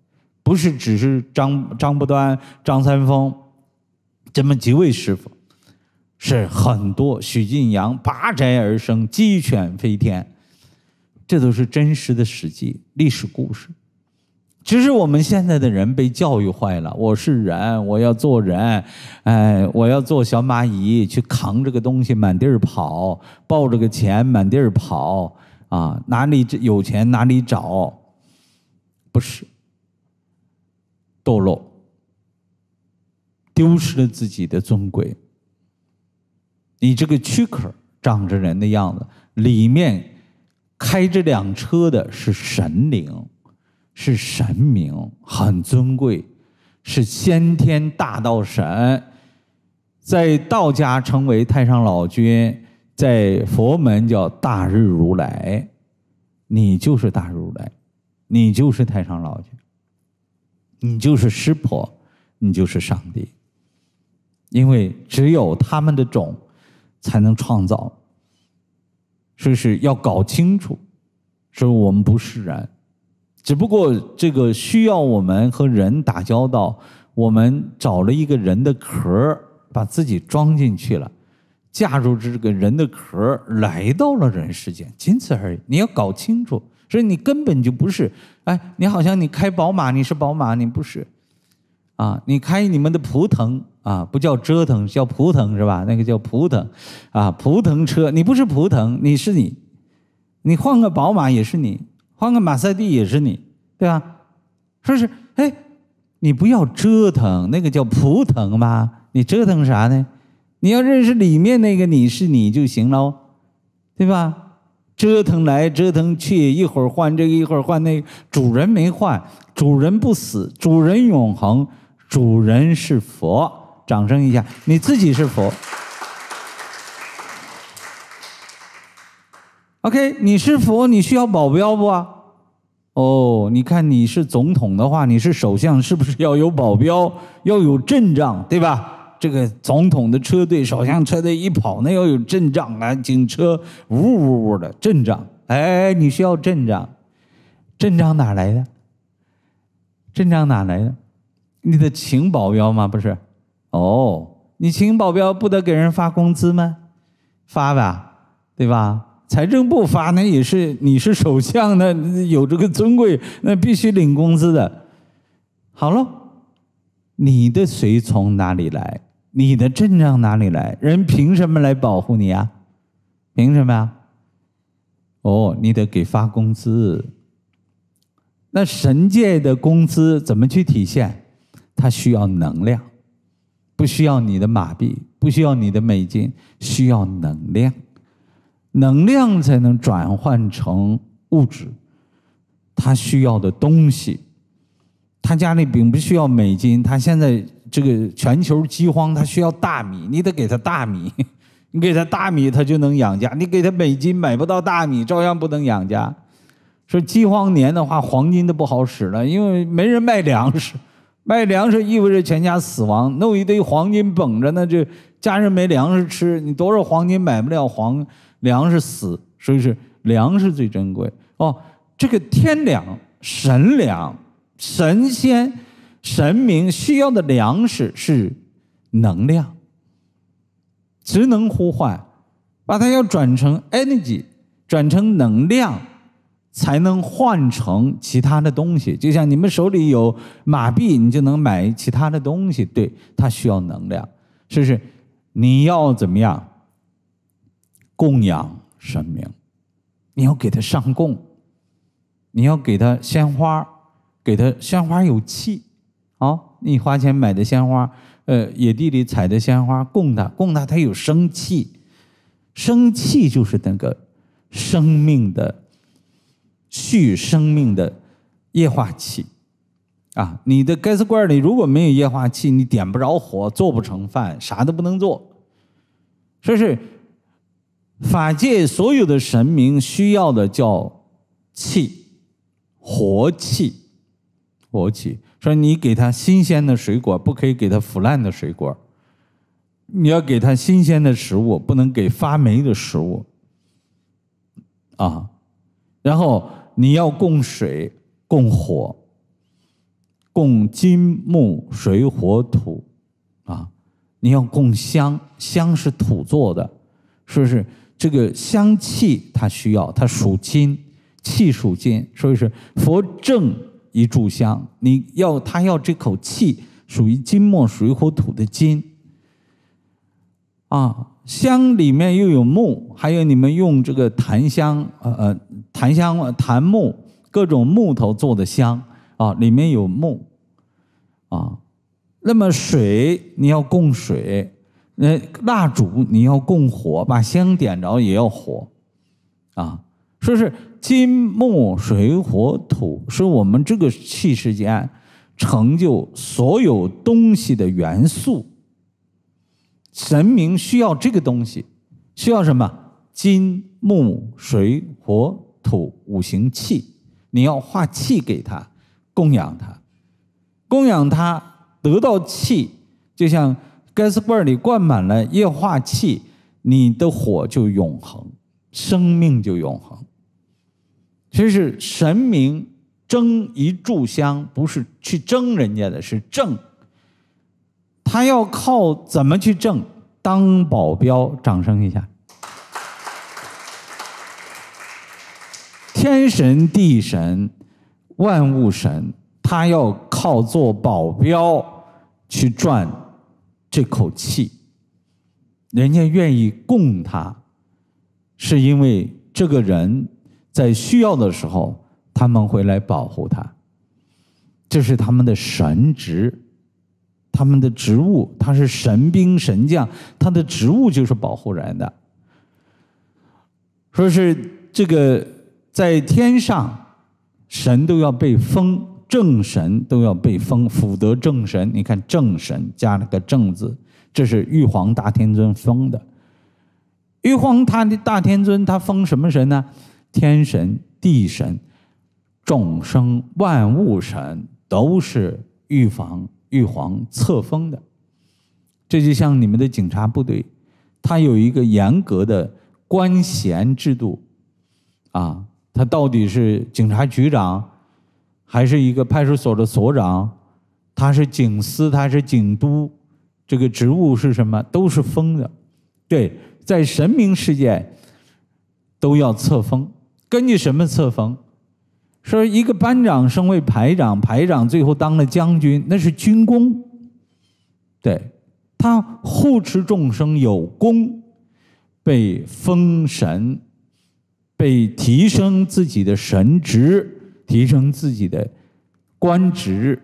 S1: 不是只是张张不端、张三丰，这么几位师傅，是很多。许晋阳拔宅而生、鸡犬飞天，这都是真实的史记历史故事。只是我们现在的人被教育坏了，我是人，我要做人，哎，我要做小蚂蚁去扛这个东西满地儿跑，抱着个钱满地儿跑，啊，哪里有钱哪里找，不是。堕落，丢失了自己的尊贵。你这个躯壳长着人的样子，里面开这辆车的是神灵，是神明，很尊贵，是先天大道神。在道家称为太上老君，在佛门叫大日如来。你就是大日如来，你就是太上老君。你就是湿婆，你就是上帝，因为只有他们的种才能创造。所以是要搞清楚，说我们不是人，只不过这个需要我们和人打交道，我们找了一个人的壳，把自己装进去了，架住这个人的壳，来到了人世间，仅此而已。你要搞清楚。所以你根本就不是，哎，你好像你开宝马，你是宝马，你不是，啊，你开你们的图腾啊，不叫折腾，叫图腾是吧？那个叫图腾，啊，图腾车，你不是图腾，你是你，你换个宝马也是你，换个马赛蒂也是你，对吧？说是，哎，你不要折腾，那个叫图腾嘛，你折腾啥呢？你要认识里面那个你是你就行了，对吧？折腾来折腾去，一会儿换这个，一会儿换那。个，主人没换，主人不死，主人永恒，主人是佛。掌声一下，你自己是佛。OK，你是佛，你需要保镖不哦，你看你是总统的话，你是首相，是不是要有保镖，要有阵仗，对吧？这个总统的车队、首相车队一跑，那要有阵仗啊！警车呜呜呜的阵仗，哎，你需要阵仗，阵仗哪来的？阵仗哪来的？你得请保镖吗？不是？哦，你请保镖不得给人发工资吗？发吧，对吧？财政部发，那也是你是首相，那有这个尊贵，那必须领工资的。好了，你的随从哪里来？你的阵仗哪里来？人凭什么来保护你啊？凭什么呀？哦，你得给发工资。那神界的工资怎么去体现？他需要能量，不需要你的马币，不需要你的美金，需要能量，能量才能转换成物质，他需要的东西。他家里并不需要美金，他现在。这个全球饥荒，他需要大米，你得给他大米，你给他大米，他就能养家。你给他美金，买不到大米，照样不能养家。说饥荒年的话，黄金都不好使了，因为没人卖粮食，卖粮食意味着全家死亡。弄一堆黄金绷着那这家人没粮食吃，你多少黄金买不了黄粮食死，所以是粮食最珍贵哦。这个天粮、神粮、神仙。神明需要的粮食是能量，只能呼唤，把它要转成 energy，转成能量，才能换成其他的东西。就像你们手里有马币，你就能买其他的东西。对，它需要能量，是不是你要怎么样供养神明，你要给他上供，你要给他鲜花，给他鲜花有气。你花钱买的鲜花，呃，野地里采的鲜花供他供他，他有生气，生气就是那个生命的续生命的液化气啊！你的盖斯罐里如果没有液化气，你点不着火，做不成饭，啥都不能做。说是法界所有的神明需要的叫气，活气，活气。说你给他新鲜的水果，不可以给他腐烂的水果。你要给他新鲜的食物，不能给发霉的食物。啊，然后你要供水、供火、供金木水火土，啊，你要供香，香是土做的，是不是？这个香气它需要，它属金，气属金，所以是佛正。一炷香，你要他要这口气，属于金木水火土的金，啊，香里面又有木，还有你们用这个檀香，呃呃，檀香檀木各种木头做的香，啊，里面有木，啊，那么水你要供水，那蜡烛你要供火，把香点着也要火，啊，说是。金木水火土是我们这个气世间成就所有东西的元素。神明需要这个东西，需要什么？金木水火土五行气，你要化气给他，供养他，供养他得到气，就像 gas 罐里灌满了液化气，你的火就永恒，生命就永恒。这是神明争一炷香，不是去争人家的，是挣。他要靠怎么去挣？当保镖，掌声一下。天神、地神、万物神，他要靠做保镖去赚这口气。人家愿意供他，是因为这个人。在需要的时候，他们会来保护他，这是他们的神职，他们的职务。他是神兵神将，他的职务就是保护人的。说是这个在天上，神都要被封，正神都要被封，辅德正神。你看正神加了个正字，这是玉皇大天尊封的。玉皇他的大天尊，他封什么神呢？天神、地神、众生、万物神，都是预防玉皇册封的。这就像你们的警察部队，它有一个严格的官衔制度。啊，他到底是警察局长，还是一个派出所的所长？他是警司，他是警督，这个职务是什么？都是封的。对，在神明世界，都要册封。根据什么册封？说一个班长升为排长，排长最后当了将军，那是军功。对，他护持众生有功，被封神，被提升自己的神职，提升自己的官职，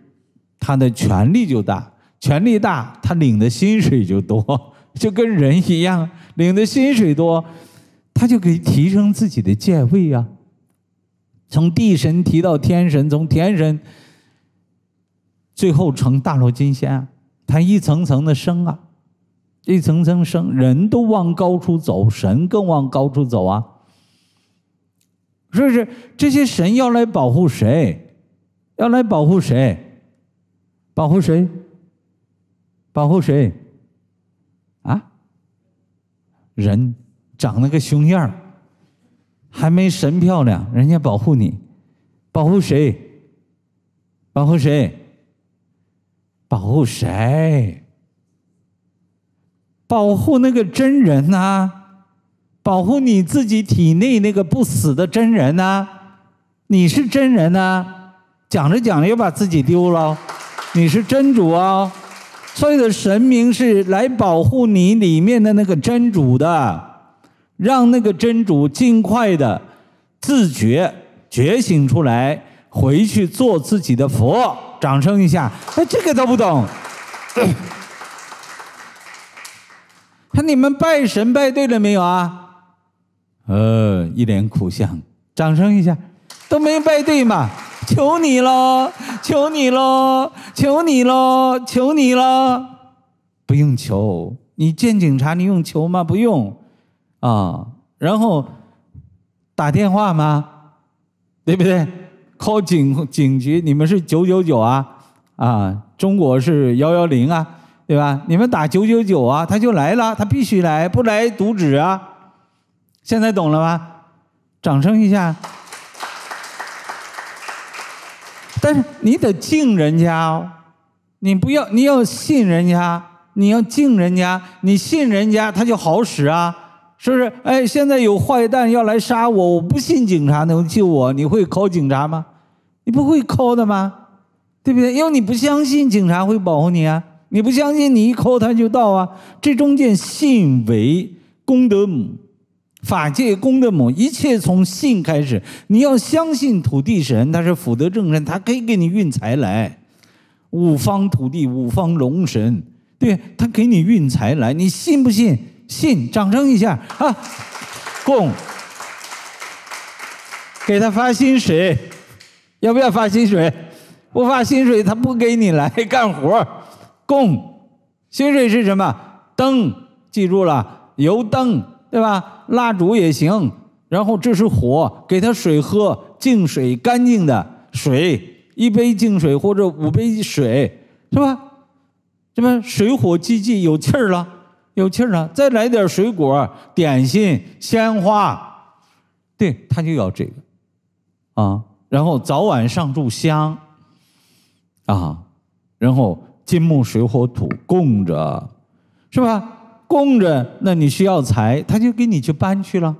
S1: 他的权力就大，权力大，他领的薪水就多，就跟人一样，领的薪水多。他就可以提升自己的界位啊，从地神提到天神，从天神，最后成大罗金仙，他一层层的升啊，一层层升，人都往高处走，神更往高处走啊。是不是这些神要来保护谁？要来保护谁？保护谁？保护谁？啊？人。长那个熊样还没神漂亮。人家保护你，保护谁？保护谁？保护谁？保护那个真人呐？保护你自己体内那个不死的真人呐？你是真人呐？讲着讲着又把自己丢了。你是真主啊！所有的神明是来保护你里面的那个真主的。让那个真主尽快的自觉觉醒出来，回去做自己的佛。掌声一下！那这个都不懂。看你们拜神拜对了没有啊？呃，一脸苦相。掌声一下，都没拜对嘛？求你喽！求你喽！求你喽！求你喽！不用求，你见警察你用求吗？不用。啊，然后打电话吗？对不对？call 警警局，你们是九九九啊，啊，中国是幺幺零啊，对吧？你们打九九九啊，他就来了，他必须来，不来阻止啊！现在懂了吗？掌声一下。但是你得敬人家哦，你不要，你要信人家，你要敬人家，你信人家他就好使啊。是不是？哎，现在有坏蛋要来杀我，我不信警察能救我。你会 call 警察吗？你不会 call 的吗？对不对？因为你不相信警察会保护你啊，你不相信，你一 call 他就到啊。这中间信为功德母，法界功德母，一切从信开始。你要相信土地神，他是福德正神，他可以给你运财来。五方土地、五方龙神，对他给你运财来，你信不信？信，掌声一下啊！供，给他发薪水，要不要发薪水？不发薪水他不给你来 干活供，薪水是什么？灯，记住了，油灯对吧？蜡烛也行。然后这是火，给他水喝，净水干净的水，一杯净水或者五杯水，是吧？这么水火既济，有气儿了。有气儿呢，再来点水果、点心、鲜花，对他就要这个，啊，然后早晚上柱香，啊，然后金木水火土供着，是吧？供着，那你需要财，他就给你去搬去了，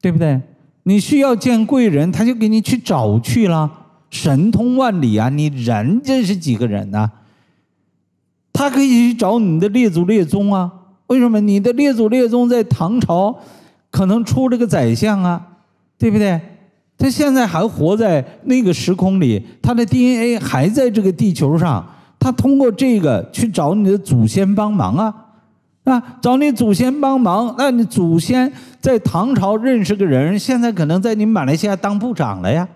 S1: 对不对？你需要见贵人，他就给你去找去了，神通万里啊！你人家是几个人呢？他可以去找你的列祖列宗啊？为什么？你的列祖列宗在唐朝，可能出了个宰相啊，对不对？他现在还活在那个时空里，他的 DNA 还在这个地球上，他通过这个去找你的祖先帮忙啊，啊，找你祖先帮忙，那你祖先在唐朝认识个人，现在可能在你马来西亚当部长了呀，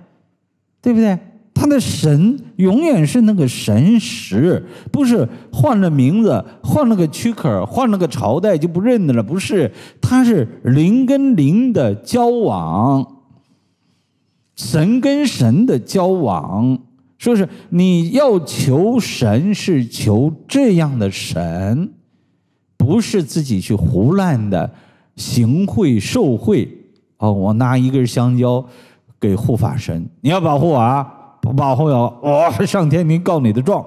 S1: 对不对？他的神永远是那个神，石，不是换了名字，换了个躯壳，换了个朝代就不认得了。不是，他是灵跟灵的交往，神跟神的交往。说是你要求神是求这样的神，不是自己去胡乱的行贿受贿。哦，我拿一根香蕉给护法神，你要保护我啊。保护我！哦，上天，您告你的状，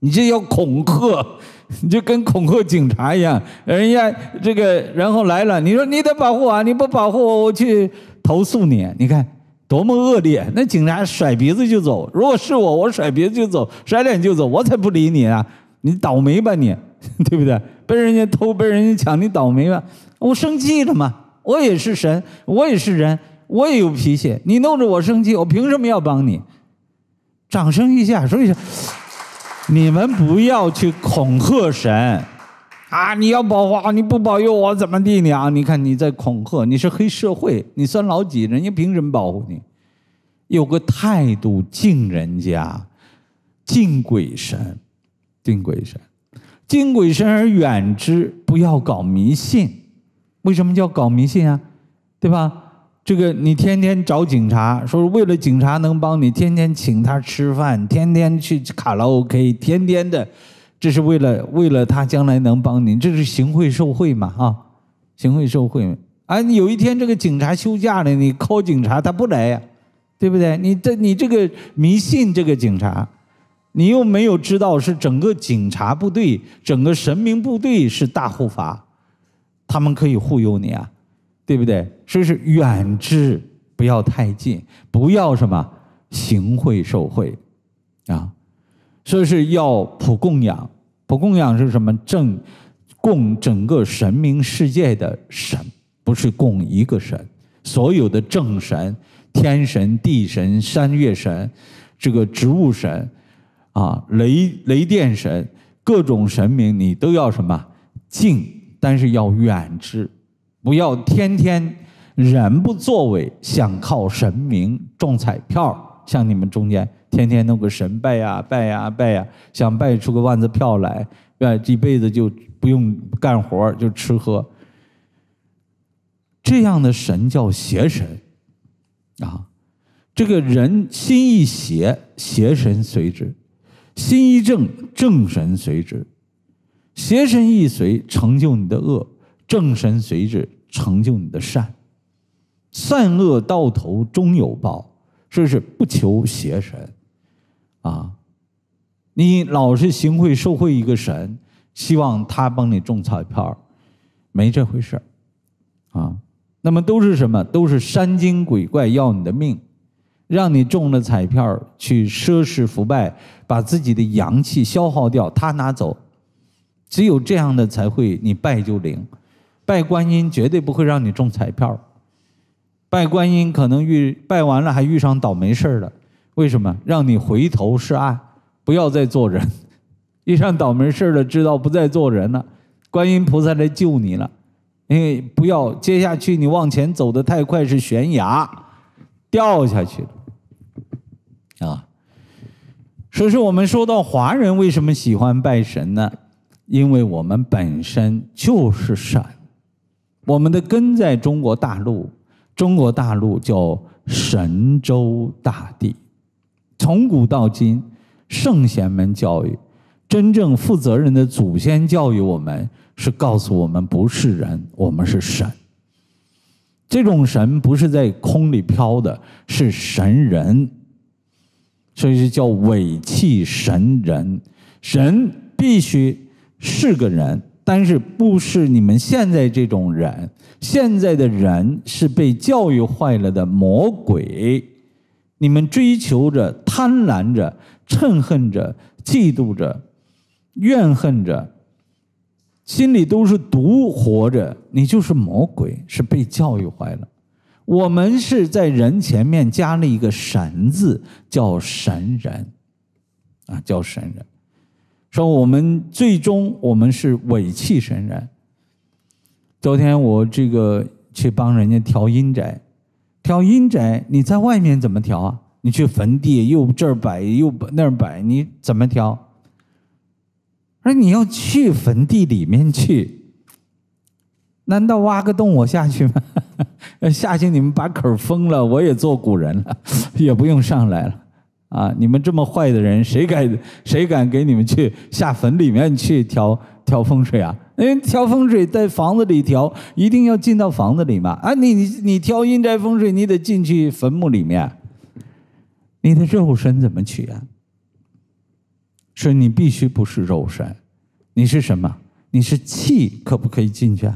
S1: 你这要恐吓，你就跟恐吓警察一样。人家这个，然后来了，你说你得保护我，你不保护我，我去投诉你。你看多么恶劣！那警察甩鼻子就走。如果是我，我甩鼻子就走，甩脸就走，我才不理你啊！你倒霉吧你，对不对？被人家偷，被人家抢，你倒霉吧？我生气了嘛！我也是神，我也是人。我也有脾气，你弄着我生气，我凭什么要帮你？掌声一下，说一下，你们不要去恐吓神啊！你要保我，你不保佑我怎么地你啊？你看你在恐吓，你是黑社会，你算老几？人家凭什么保护你？有个态度，敬人家，敬鬼神，敬鬼神，敬鬼神而远之，不要搞迷信。为什么叫搞迷信啊？对吧？这个你天天找警察，说为了警察能帮你，天天请他吃饭，天天去卡拉 OK，天天的，这是为了为了他将来能帮你，这是行贿受贿嘛啊？行贿受贿。哎，你有一天这个警察休假了，你靠警察他不来呀，对不对？你这你这个迷信这个警察，你又没有知道是整个警察部队，整个神明部队是大护法，他们可以忽悠你啊。对不对？所以是远之，不要太近，不要什么行贿受贿，啊！所以是要普供养，普供养是什么？正供整个神明世界的神，不是供一个神，所有的正神、天神、地神、山岳神、这个植物神，啊，雷雷电神，各种神明，你都要什么敬，但是要远之。不要天天人不作为，想靠神明中彩票像你们中间天天弄个神拜呀拜呀拜呀，想拜出个万子票来，拜这辈子就不用干活就吃喝。这样的神叫邪神，啊，这个人心一邪，邪神随之；心一正，正神随之；邪神一随，成就你的恶。正神随之成就你的善，善恶到头终有报，说是不求邪神，啊，你老是行贿受贿一个神，希望他帮你中彩票，没这回事啊，那么都是什么？都是山精鬼怪要你的命，让你中了彩票去奢侈腐败，把自己的阳气消耗掉，他拿走，只有这样的才会你败就灵。拜观音绝对不会让你中彩票，拜观音可能遇拜完了还遇上倒霉事儿了。为什么？让你回头是岸，不要再做人。遇上倒霉事儿了，知道不再做人了，观音菩萨来救你了。因为不要接下去，你往前走的太快是悬崖，掉下去了啊。所以说，我们说到华人为什么喜欢拜神呢？因为我们本身就是善。我们的根在中国大陆，中国大陆叫神州大地。从古到今，圣贤们教育，真正负责任的祖先教育我们，是告诉我们不是人，我们是神。这种神不是在空里飘的，是神人，所以叫伟气神人。神必须是个人。但是不是你们现在这种人，现在的人是被教育坏了的魔鬼。你们追求着、贪婪着、嗔恨着、嫉妒着、怨恨着，心里都是毒活着，你就是魔鬼，是被教育坏了。我们是在“人”前面加了一个“神”字，叫“神人”，啊，叫神人。说我们最终我们是尾气神人。昨天我这个去帮人家调阴宅，调阴宅你在外面怎么调啊？你去坟地又这儿摆又那儿摆，你怎么调？说你要去坟地里面去，难道挖个洞我下去吗？下去你们把口封了，我也做古人了，也不用上来了。啊！你们这么坏的人，谁敢谁敢给你们去下坟里面去调调风水啊？为调风水在房子里调，一定要进到房子里嘛？啊，你你你调阴宅风水，你得进去坟墓里面，你的肉身怎么取啊？所以你必须不是肉身，你是什么？你是气，可不可以进去？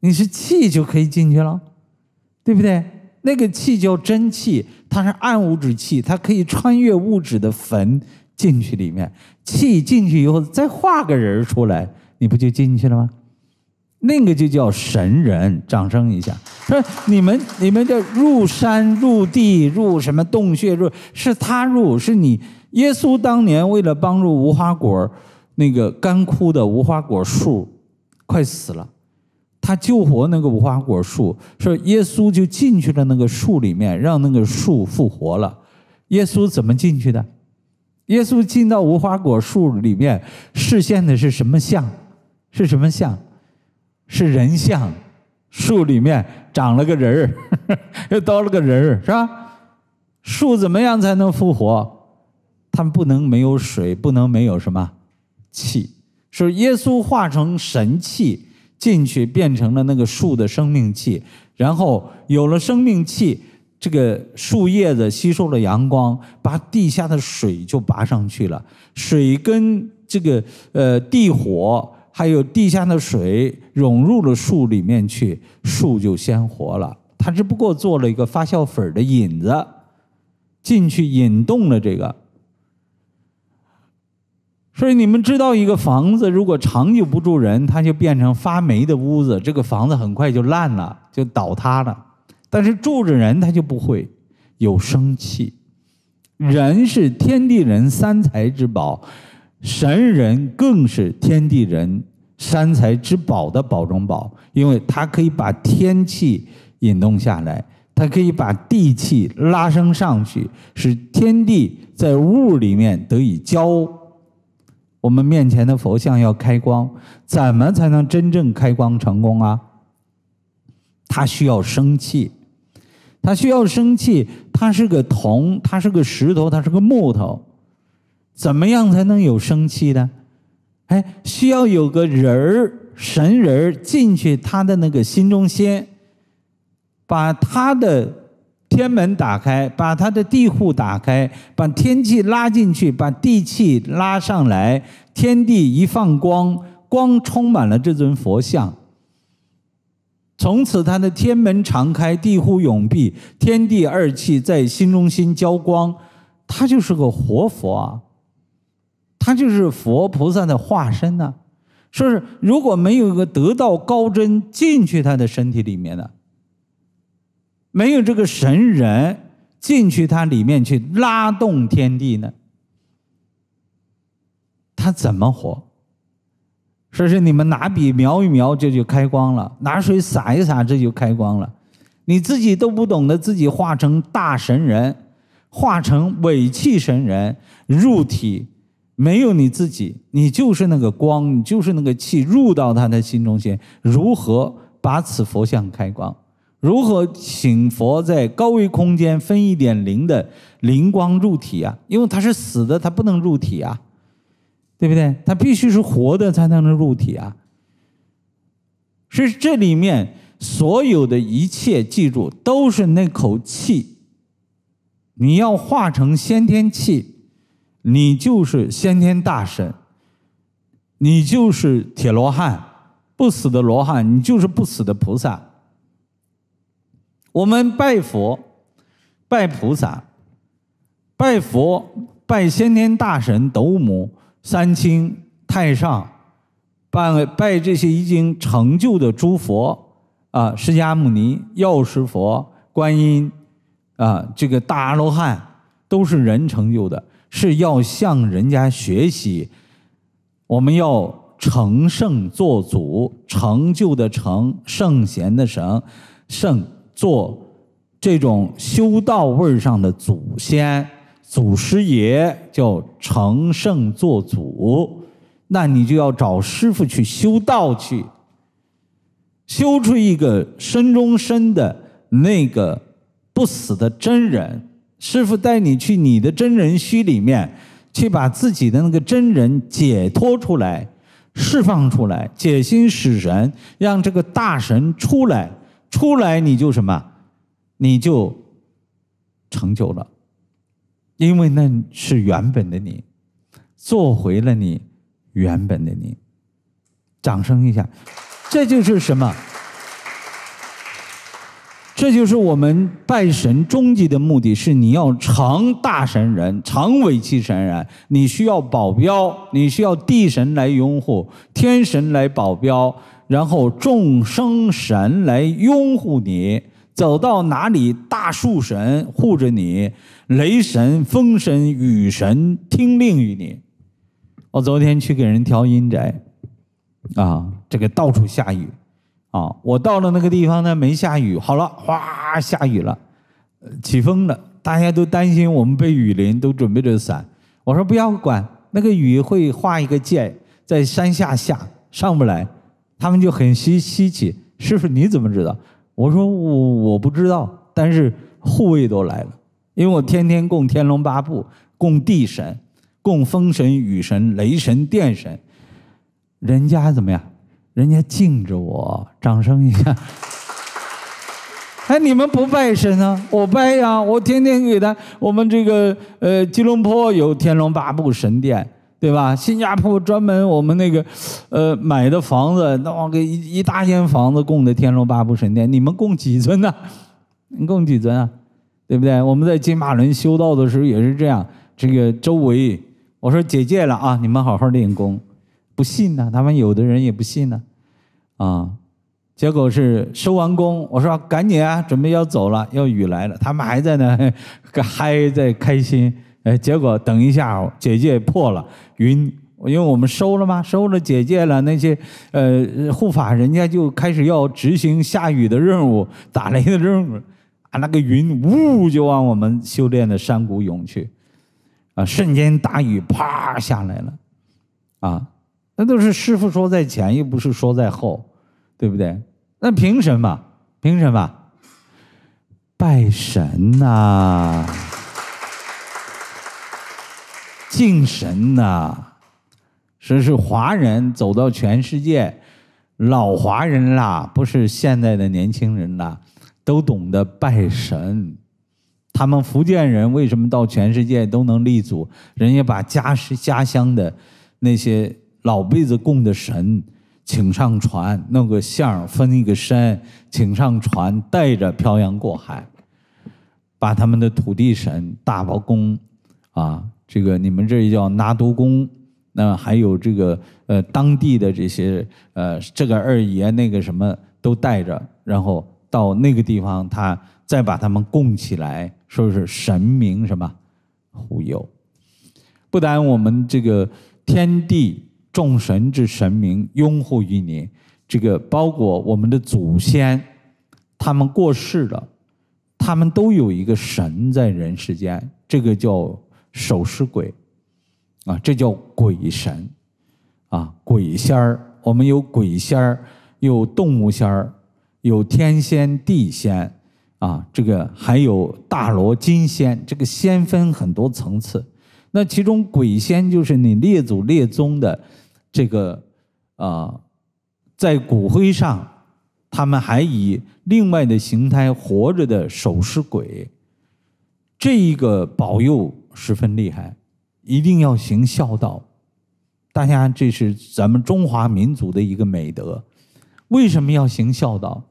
S1: 你是气就可以进去了，对不对？那个气叫真气，它是暗物质气，它可以穿越物质的坟进去里面。气进去以后，再画个人儿出来，你不就进去了吗？那个就叫神人。掌声一下。说你们你们叫入山入地入什么洞穴入？是他入，是你？耶稣当年为了帮助无花果，那个干枯的无花果树快死了。他救活那个无花果树，说耶稣就进去了那个树里面，让那个树复活了。耶稣怎么进去的？耶稣进到无花果树里面，视线的是什么像？是什么像？是人像？树里面长了个人儿，又刀了个人儿，是吧？树怎么样才能复活？他们不能没有水，不能没有什么气。说耶稣化成神气。进去变成了那个树的生命气，然后有了生命气，这个树叶子吸收了阳光，把地下的水就拔上去了。水跟这个呃地火还有地下的水融入了树里面去，树就鲜活了。它只不过做了一个发酵粉的引子，进去引动了这个。所以你们知道，一个房子如果长久不住人，它就变成发霉的屋子，这个房子很快就烂了，就倒塌了。但是住着人，它就不会有生气。人是天地人三才之宝，神人更是天地人三才之宝的宝中宝，因为他可以把天气引动下来，他可以把地气拉升上去，使天地在物里面得以交。我们面前的佛像要开光，怎么才能真正开光成功啊？他需要生气，他需要生气。他是个铜，他是个石头，他是个木头，怎么样才能有生气呢？哎，需要有个人儿、神人进去他的那个心中先把他的。天门打开，把他的地户打开，把天气拉进去，把地气拉上来，天地一放光，光充满了这尊佛像。从此，他的天门常开，地户永闭，天地二气在心中心交光，他就是个活佛，啊，他就是佛菩萨的化身呢。说是如果没有一个得道高真进去他的身体里面呢。没有这个神人进去他里面去拉动天地呢，他怎么活？说是你们拿笔描一描这就开光了，拿水洒一洒这就开光了。你自己都不懂得自己化成大神人，化成尾气神人入体，没有你自己，你就是那个光，你就是那个气入到他的心中心，如何把此佛像开光？如何请佛在高维空间分一点灵的灵光入体啊？因为它是死的，它不能入体啊，对不对？它必须是活的才能入体啊。是这里面所有的一切，记住，都是那口气。你要化成先天气，你就是先天大神，你就是铁罗汉，不死的罗汉，你就是不死的菩萨。我们拜佛、拜菩萨、拜佛、拜先天大神斗母、三清、太上，拜拜这些已经成就的诸佛啊，释迦牟尼、药师佛、观音啊，这个大阿罗汉都是人成就的，是要向人家学习。我们要成圣作祖，成就的成，圣贤的神，圣。做这种修道位儿上的祖先、祖师爷，叫成圣做祖，那你就要找师傅去修道去，修出一个身中身的那个不死的真人。师傅带你去你的真人虚里面，去把自己的那个真人解脱出来、释放出来，解心使神，让这个大神出来。出来你就什么，你就成就了，因为那是原本的你，做回了你原本的你。掌声一下，这就是什么？这就是我们拜神终极的目的是你要成大神人，成为气神人，你需要保镖，你需要地神来拥护，天神来保镖。然后众生神来拥护你，走到哪里大树神护着你，雷神、风神、雨神听令于你。我昨天去给人调阴宅，啊，这个到处下雨，啊，我到了那个地方呢，没下雨，好了，哗，下雨了，起风了，大家都担心我们被雨淋，都准备着伞。我说不要管，那个雨会画一个界，在山下下，上不来。他们就很稀稀奇，师傅你怎么知道？我说我我不知道，但是护卫都来了，因为我天天供天龙八部、供地神、供风神、雨神、雷神、电神，人家怎么样？人家敬着我，掌声一下。哎，你们不拜神啊？我拜呀，我天天给他，我们这个呃，吉隆坡有天龙八部神殿。对吧？新加坡专门我们那个，呃，买的房子，那往个一一大间房子供的天龙八部神殿，你们供几尊呢？你供几尊啊？对不对？我们在金马伦修道的时候也是这样，这个周围我说姐戒了啊，你们好好练功，不信呢，他们有的人也不信呢，啊，结果是收完功，我说赶紧啊，准备要走了，要雨来了，他们还在那嗨 在开心。哎，结果等一下，姐姐破了云，因为我们收了吗？收了姐姐了，那些呃护法人家就开始要执行下雨的任务，打雷的任务，啊，那个云呜就往我们修炼的山谷涌去，啊，瞬间大雨啪下来了，啊，那都是师傅说在前，又不是说在后，对不对？那凭什么？凭什么？拜神呐！敬神呐，说是华人走到全世界，老华人啦，不是现在的年轻人啦，都懂得拜神。他们福建人为什么到全世界都能立足？人家把家是家乡的那些老辈子供的神请上船，弄个像分一个身，请上船带着漂洋过海，把他们的土地神大伯公啊。这个你们这叫拿毒公，那还有这个呃当地的这些呃这个二爷那个什么都带着，然后到那个地方他再把他们供起来，说是神明什么忽悠，不但我们这个天地众神之神明拥护于你，这个包括我们的祖先，他们过世了，他们都有一个神在人世间，这个叫。手尸鬼，啊，这叫鬼神，啊，鬼仙儿。我们有鬼仙儿，有动物仙儿，有天仙、地仙，啊，这个还有大罗金仙。这个仙分很多层次。那其中鬼仙就是你列祖列宗的，这个啊，在骨灰上，他们还以另外的形态活着的守尸鬼，这一个保佑。十分厉害，一定要行孝道。大家，这是咱们中华民族的一个美德。为什么要行孝道？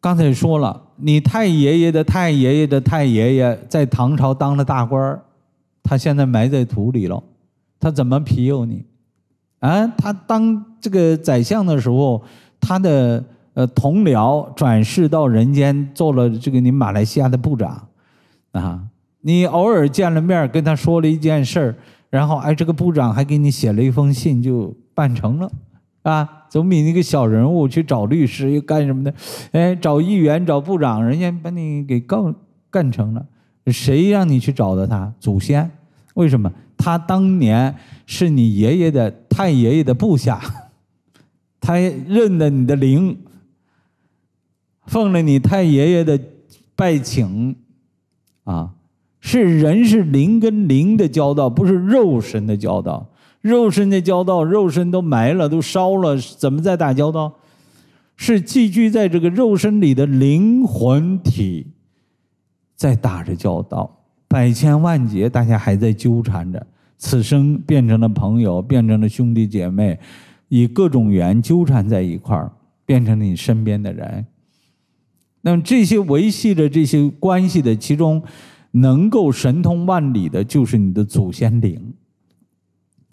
S1: 刚才说了，你太爷爷的太爷爷的太爷爷在唐朝当了大官儿，他现在埋在土里了，他怎么庇佑你？啊，他当这个宰相的时候，他的呃同僚转世到人间做了这个你马来西亚的部长啊。你偶尔见了面，跟他说了一件事儿，然后哎，这个部长还给你写了一封信，就办成了，啊，总比那个小人物去找律师又干什么的，哎，找议员、找部长，人家把你给告干成了。谁让你去找的他祖先？为什么？他当年是你爷爷的太爷爷的部下，他认得你的灵，奉了你太爷爷的拜请，啊。是人是灵跟灵的交道，不是肉身的交道。肉身的交道，肉身都埋了，都烧了，怎么再打交道？是寄居在这个肉身里的灵魂体在打着交道。百千万劫，大家还在纠缠着。此生变成了朋友，变成了兄弟姐妹，以各种缘纠缠在一块儿，变成了你身边的人。那么这些维系着这些关系的，其中。能够神通万里的就是你的祖先灵，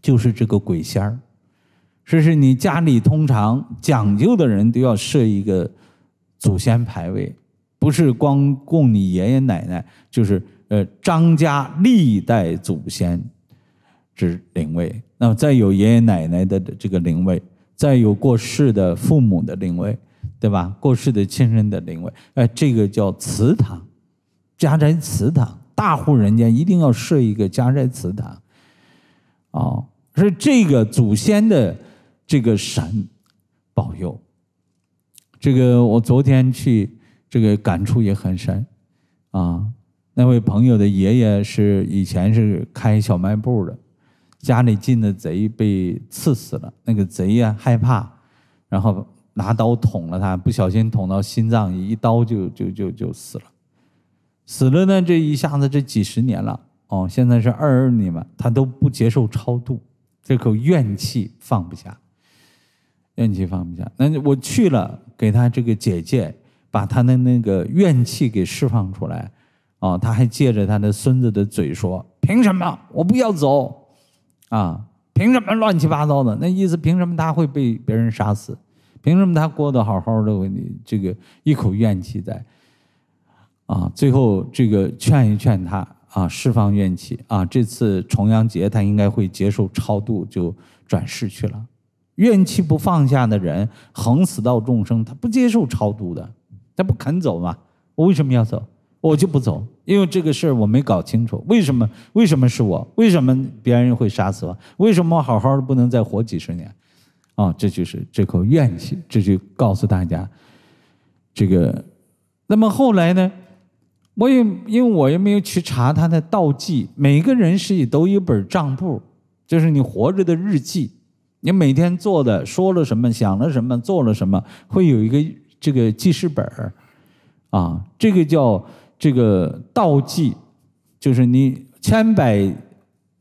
S1: 就是这个鬼仙儿。这是你家里通常讲究的人都要设一个祖先牌位，不是光供你爷爷奶奶，就是呃张家历代祖先之灵位。那么再有爷爷奶奶的这个灵位，再有过世的父母的灵位，对吧？过世的亲人的灵位，哎，这个叫祠堂。家宅祠堂，大户人家一定要设一个家宅祠堂。哦，是这个祖先的这个神保佑。这个我昨天去，这个感触也很深。啊，那位朋友的爷爷是以前是开小卖部的，家里进的贼被刺死了。那个贼呀害怕，然后拿刀捅了他，不小心捅到心脏，一刀就就就就死了。死了呢，这一下子这几十年了，哦，现在是二二年了，他都不接受超度，这口怨气放不下，怨气放不下。那我去了，给他这个姐姐，把他的那个怨气给释放出来，哦，他还借着他的孙子的嘴说：“凭什么我不要走？啊，凭什么乱七八糟的？那意思凭什么他会被别人杀死？凭什么他过得好好的？你这个一口怨气在。”啊，最后这个劝一劝他啊，释放怨气啊。这次重阳节他应该会接受超度，就转世去了。怨气不放下的人，横死到众生，他不接受超度的，他不肯走嘛。我为什么要走？我就不走，因为这个事儿我没搞清楚，为什么？为什么是我？为什么别人会杀死我？为什么我好好的不能再活几十年？啊，这就是这口怨气，这就告诉大家这个。那么后来呢？我也因为我也没有去查他的道迹，每个人是都有一本账簿，就是你活着的日记，你每天做的、说了什么、想了什么、做了什么，会有一个这个记事本儿，啊，这个叫这个道记，就是你千百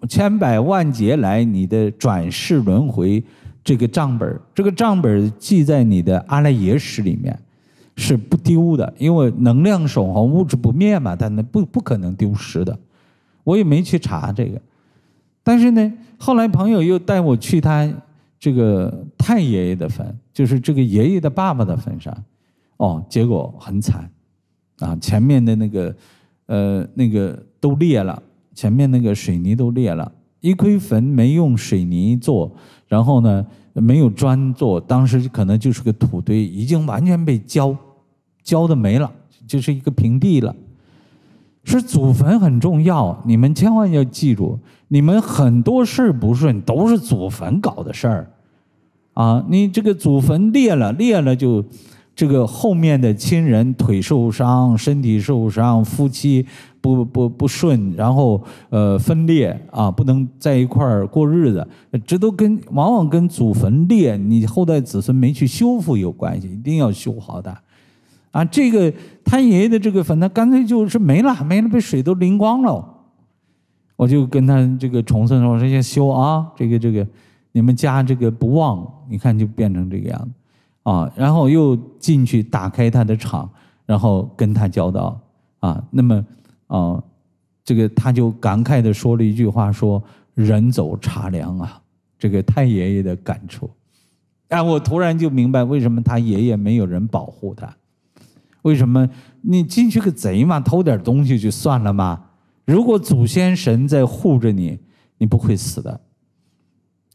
S1: 千百万劫来你的转世轮回这个账本儿，这个账本儿记在你的阿赖耶识里面。是不丢的，因为能量守恒，物质不灭嘛，它那不不可能丢失的。我也没去查这个，但是呢，后来朋友又带我去他这个太爷爷的坟，就是这个爷爷的爸爸的坟上，哦，结果很惨啊，前面的那个呃那个都裂了，前面那个水泥都裂了，一推坟没用水泥做，然后呢。没有砖做，当时可能就是个土堆，已经完全被浇浇的没了，就是一个平地了。是祖坟很重要，你们千万要记住，你们很多事不顺都是祖坟搞的事儿，啊，你这个祖坟裂了，裂了就。这个后面的亲人腿受伤，身体受伤，夫妻不不不顺，然后呃分裂啊，不能在一块儿过日子，这都跟往往跟祖坟裂，你后代子孙没去修复有关系，一定要修好的啊。这个他爷爷的这个坟，他干脆就是没了，没了，被水都淋光了。我就跟他这个重孙说：“我说先修啊，这个这个你们家这个不旺，你看就变成这个样子。”啊，然后又进去打开他的场，然后跟他交道啊。那么，啊，这个他就感慨的说了一句话，说：“人走茶凉啊。”这个太爷爷的感触。哎，我突然就明白为什么他爷爷没有人保护他。为什么你进去个贼嘛，偷点东西就算了嘛。如果祖先神在护着你，你不会死的。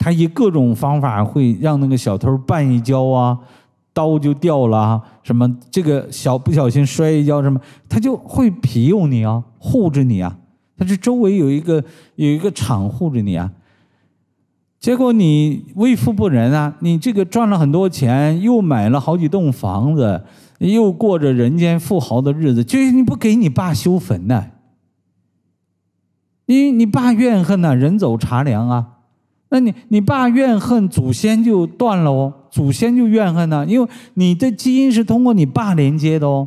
S1: 他以各种方法会让那个小偷绊一跤啊，刀就掉了，什么这个小不小心摔一跤什么，他就会庇佑你啊，护着你啊。他是周围有一个有一个场护着你啊。结果你为富不仁啊，你这个赚了很多钱，又买了好几栋房子，又过着人间富豪的日子，就你不给你爸修坟呢？你你爸怨恨呐，人走茶凉啊。那你你爸怨恨祖先就断了哦，祖先就怨恨呢，因为你的基因是通过你爸连接的哦，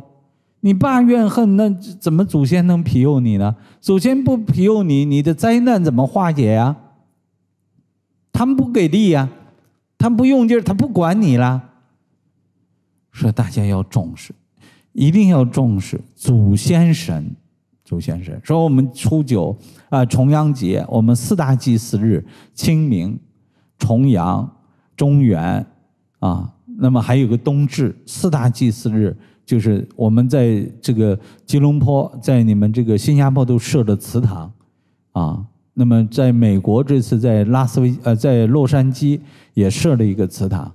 S1: 你爸怨恨那怎么祖先能庇佑你呢？祖先不庇佑你，你的灾难怎么化解呀？他们不给力呀，他们不用劲儿，他不管你啦。说大家要重视，一定要重视祖先神。周先生说：“我们初九啊，重阳节，我们四大祭祀日——清明、重阳、中元，啊，那么还有个冬至，四大祭祀日就是我们在这个吉隆坡，在你们这个新加坡都设了祠堂，啊，那么在美国这次在拉斯维，呃，在洛杉矶也设了一个祠堂，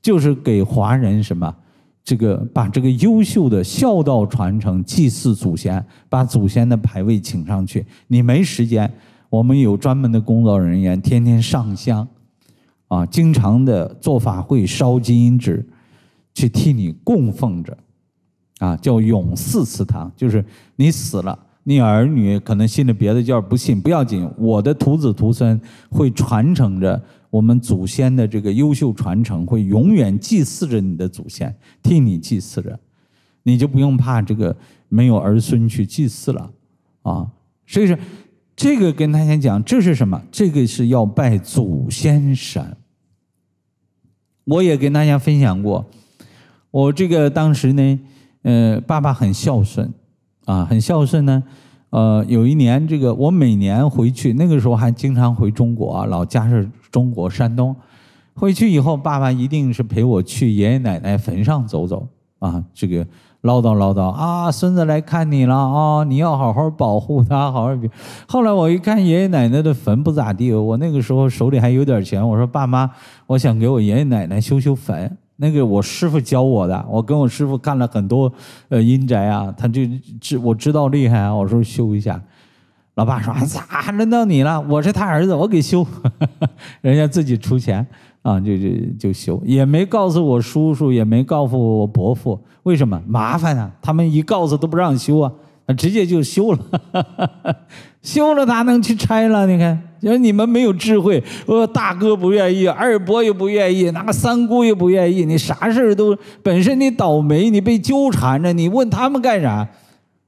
S1: 就是给华人什么。”这个把这个优秀的孝道传承，祭祀祖先，把祖先的牌位请上去。你没时间，我们有专门的工作人员天天上香，啊，经常的做法会烧金银纸，去替你供奉着，啊，叫永祀祠堂，就是你死了，你儿女可能信了别的教不信，不要紧，我的徒子徒孙会传承着。我们祖先的这个优秀传承会永远祭祀着你的祖先，替你祭祀着，你就不用怕这个没有儿孙去祭祀了，啊！所以说，这个跟大家讲，这是什么？这个是要拜祖先山。我也跟大家分享过，我这个当时呢，呃，爸爸很孝顺，啊，很孝顺呢。呃，有一年，这个我每年回去，那个时候还经常回中国，老家是中国山东。回去以后，爸爸一定是陪我去爷爷奶奶坟上走走啊，这个唠叨唠叨啊，孙子来看你了啊，你要好好保护他，好好。后来我一看爷爷奶奶的坟不咋地，我那个时候手里还有点钱，我说爸妈，我想给我爷爷奶奶修修坟。那个我师傅教我的，我跟我师傅干了很多，呃，阴宅啊，他就知我知道厉害啊。我说修一下，老爸说咋轮到你了？我是他儿子，我给修，人家自己出钱啊，就就就修，也没告诉我叔叔，也没告诉我伯父，为什么麻烦啊？他们一告诉都不让修啊，直接就修了。修了他能去拆了？你看，说你们没有智慧。呃，大哥不愿意，二伯也不愿意，那个三姑也不愿意。你啥事儿都本身你倒霉，你被纠缠着，你问他们干啥？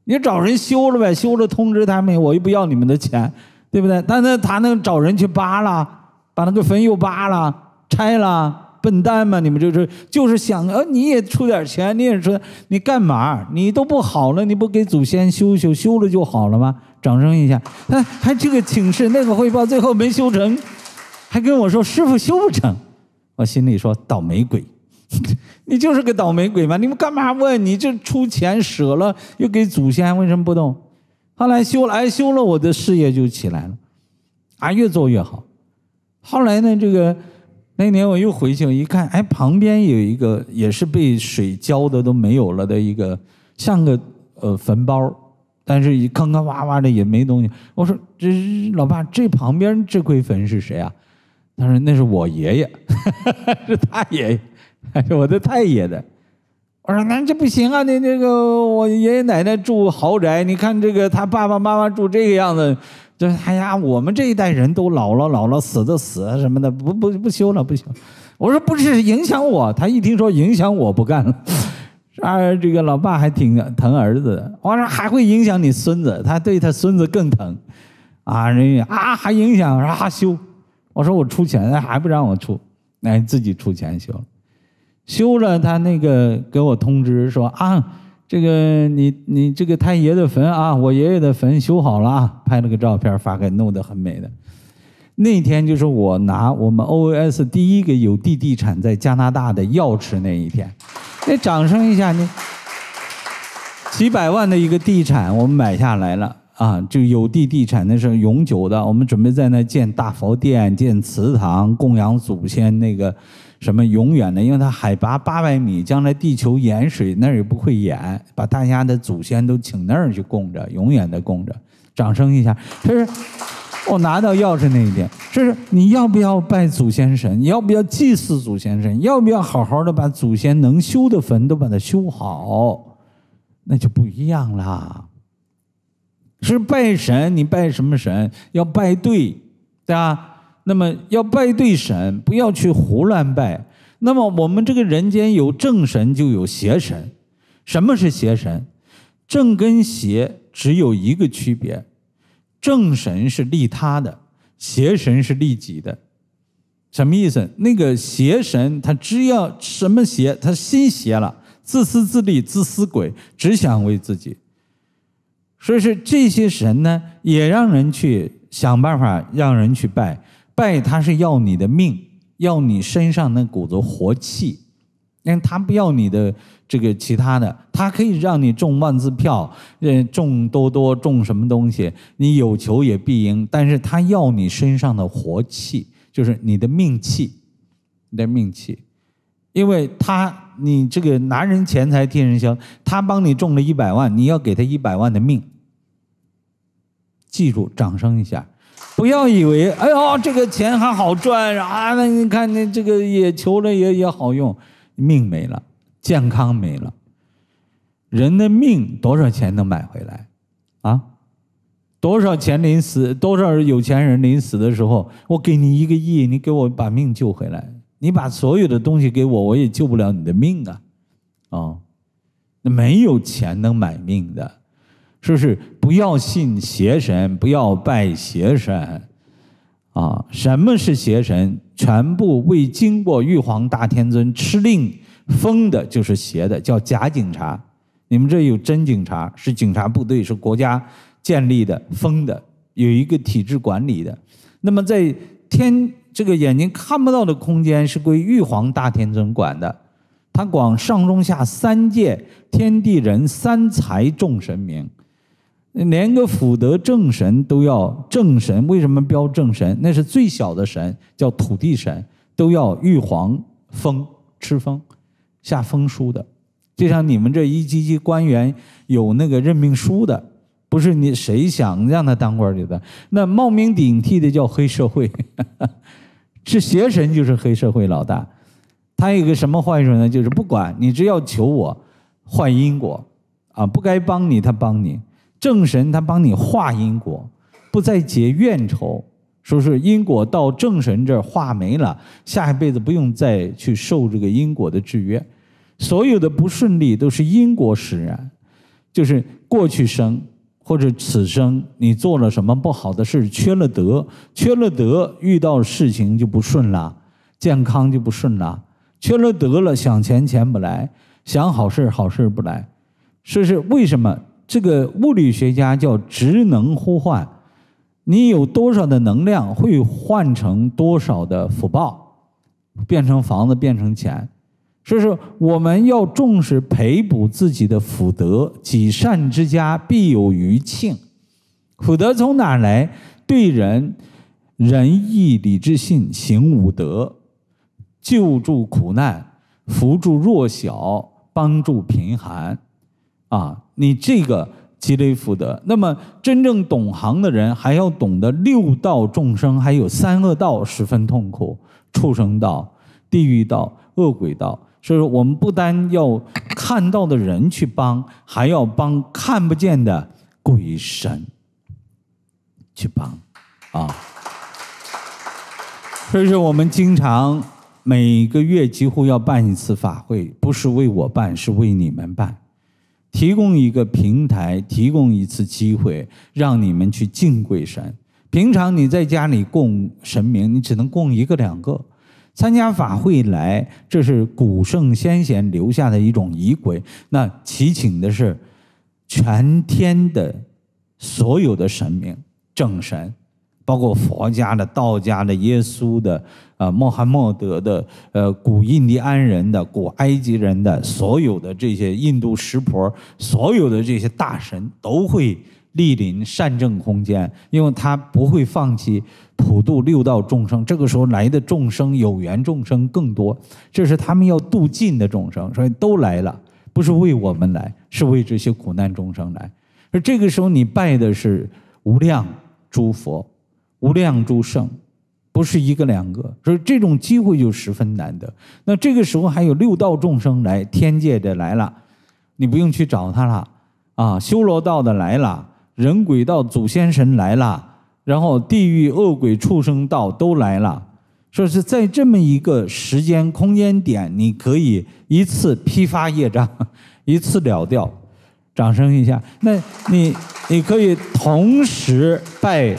S1: 你找人修了呗，修了通知他们，我又不要你们的钱，对不对？但是他能找人去扒了，把那个坟又扒了，拆了，笨蛋嘛！你们就是就是想，呃，你也出点钱，你也说你干嘛？你都不好了，你不给祖先修修，修了就好了吗？掌声一下，他还这个请示那个汇报，最后没修成，还跟我说师傅修不成，我心里说倒霉鬼，你就是个倒霉鬼嘛！你们干嘛问你这出钱舍了又给祖先，为什么不动？后来修了，修了，我的事业就起来了，啊，越做越好。后来呢，这个那年我又回去一看，哎，旁边有一个也是被水浇的都没有了的一个，像个呃坟包但是坑坑洼洼的也没东西。我说：“这老爸，这旁边这块坟是谁啊？”他说：“那是我爷爷，是他爷爷，是 我的太爷的。我说：“那这不行啊！你那个我爷爷奶奶住豪宅，你看这个他爸爸妈妈住这个样子，就是哎呀，我们这一代人都老了，老了死的死什么的，不不不修了，不行。”我说：“不是影响我。”他一听说影响我不干了。二这个老爸还挺疼儿子的，我说还会影响你孙子，他对他孙子更疼，啊人啊还影响说修，我说我出钱，他还不让我出，哎自己出钱修，修了他那个给我通知说啊这个你你这个太爷爷的坟啊我爷爷的坟修好了，拍了个照片发给弄得很美的，那天就是我拿我们 OAS 第一个有地地产在加拿大的钥匙那一天。那掌声一下，你几百万的一个地产，我们买下来了啊！就有地地产那是永久的，我们准备在那建大佛殿、建祠堂，供养祖先。那个什么永远的，因为它海拔八百米，将来地球盐水那也不会盐，把大家的祖先都请那儿去供着，永远的供着。掌声一下，他是。我拿到钥匙那一天，就是你要不要拜祖先神，你要不要祭祀祖先神，要不要好好的把祖先能修的坟都把它修好，那就不一样啦。是拜神，你拜什么神？要拜对，对吧？那么要拜对神，不要去胡乱拜。那么我们这个人间有正神，就有邪神。什么是邪神？正跟邪只有一个区别。正神是利他的，邪神是利己的，什么意思？那个邪神他只要什么邪，他心邪了，自私自利、自私鬼，只想为自己。所以说这些神呢，也让人去想办法，让人去拜，拜他是要你的命，要你身上那股子活气。因为他不要你的这个其他的，他可以让你中万字票，呃，中多多中什么东西，你有求也必应。但是他要你身上的活气，就是你的命气，你的命气，因为他你这个拿人钱财替人消，他帮你中了一百万，你要给他一百万的命。记住，掌声一下，不要以为哎呦这个钱还好赚啊，那你看那这个也求了也也好用。命没了，健康没了，人的命多少钱能买回来？啊，多少钱临死？多少有钱人临死的时候，我给你一个亿，你给我把命救回来？你把所有的东西给我，我也救不了你的命啊！啊，那没有钱能买命的，是不是？不要信邪神，不要拜邪神。啊，什么是邪神？全部未经过玉皇大天尊敕令封的，就是邪的，叫假警察。你们这有真警察，是警察部队，是国家建立的，封的有一个体制管理的。那么在天这个眼睛看不到的空间，是归玉皇大天尊管的，他管上中下三界，天地人三才众神明。连个辅德正神都要正神，为什么标正神？那是最小的神，叫土地神，都要玉皇封敕封下封书的。就像你们这一级级官员有那个任命书的，不是你谁想让他当官儿就得。那冒名顶替的叫黑社会，是邪神就是黑社会老大。他有个什么坏处呢？就是不管你只要求我换因果啊，不该帮你他帮你。正神他帮你化因果，不再结怨仇，说是因果到正神这儿化没了，下一辈子不用再去受这个因果的制约，所有的不顺利都是因果使然，就是过去生或者此生你做了什么不好的事，缺了德，缺了德遇到事情就不顺了，健康就不顺了，缺了德了想钱钱不来，想好事好事不来，说是为什么？这个物理学家叫“职能呼唤”，你有多少的能量会换成多少的福报，变成房子，变成钱。所以说，我们要重视培补自己的福德，“积善之家必有余庆”。福德从哪来？对人仁义礼智信，行五德，救助苦难，扶助弱小，帮助贫寒。啊，你这个积累福德。那么真正懂行的人，还要懂得六道众生，还有三恶道十分痛苦：畜生道、地狱道、恶鬼道。所以说，我们不单要看到的人去帮，还要帮看不见的鬼神去帮。啊！所以说，我们经常每个月几乎要办一次法会，不是为我办，是为你们办。提供一个平台，提供一次机会，让你们去敬鬼神。平常你在家里供神明，你只能供一个两个。参加法会来，这是古圣先贤留下的一种仪轨。那祈请的是全天的所有的神明、正神。包括佛家的、道家的、耶稣的、啊、穆罕默德的、呃、古印第安人的、古埃及人的，所有的这些印度湿婆，所有的这些大神都会莅临善政空间，因为他不会放弃普度六道众生。这个时候来的众生，有缘众生更多，这是他们要度尽的众生，所以都来了，不是为我们来，是为这些苦难众生来。而这个时候，你拜的是无量诸佛。无量诸圣，不是一个两个，所以这种机会就十分难得。那这个时候还有六道众生来，天界的来了，你不用去找他了啊！修罗道的来了，人鬼道祖先神来了，然后地狱恶鬼畜生道都来了，说是在这么一个时间空间点，你可以一次批发业障，一次了掉。掌声一下，那你你可以同时拜。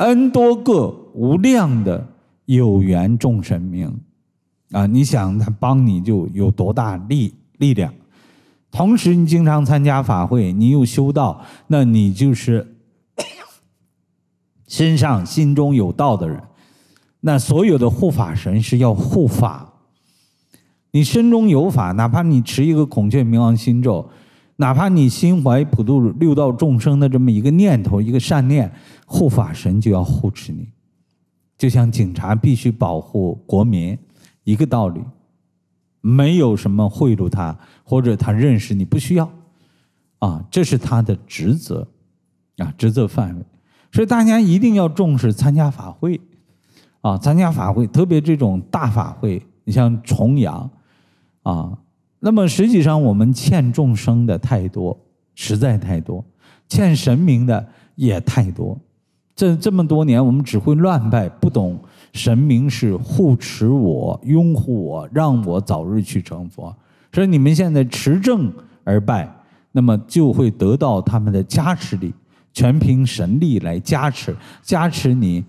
S1: N 多个无量的有缘众神明，啊，你想他帮你就有多大力力量。同时，你经常参加法会，你又修道，那你就是 身上、心中有道的人。那所有的护法神是要护法，你身中有法，哪怕你持一个孔雀明王心咒。哪怕你心怀普度六道众生的这么一个念头、一个善念，护法神就要护持你，就像警察必须保护国民一个道理，没有什么贿赂他或者他认识你不需要，啊，这是他的职责，啊，职责范围。所以大家一定要重视参加法会，啊，参加法会，特别这种大法会，你像重阳，啊。那么实际上，我们欠众生的太多，实在太多；欠神明的也太多。这这么多年，我们只会乱拜，不懂神明是护持我、拥护我，让我早日去成佛。所以你们现在持正而拜，那么就会得到他们的加持力，全凭神力来加持，加持你，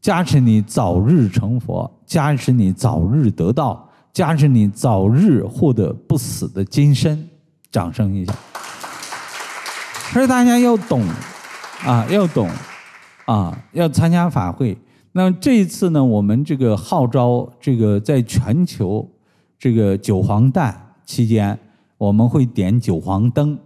S1: 加持你早日成佛，加持你早日得道。加持你早日获得不死的金身，掌声一下。所以大家要懂，啊，要懂，啊，要参加法会。那这一次呢，我们这个号召，这个在全球这个九黄诞期间，我们会点九黄灯，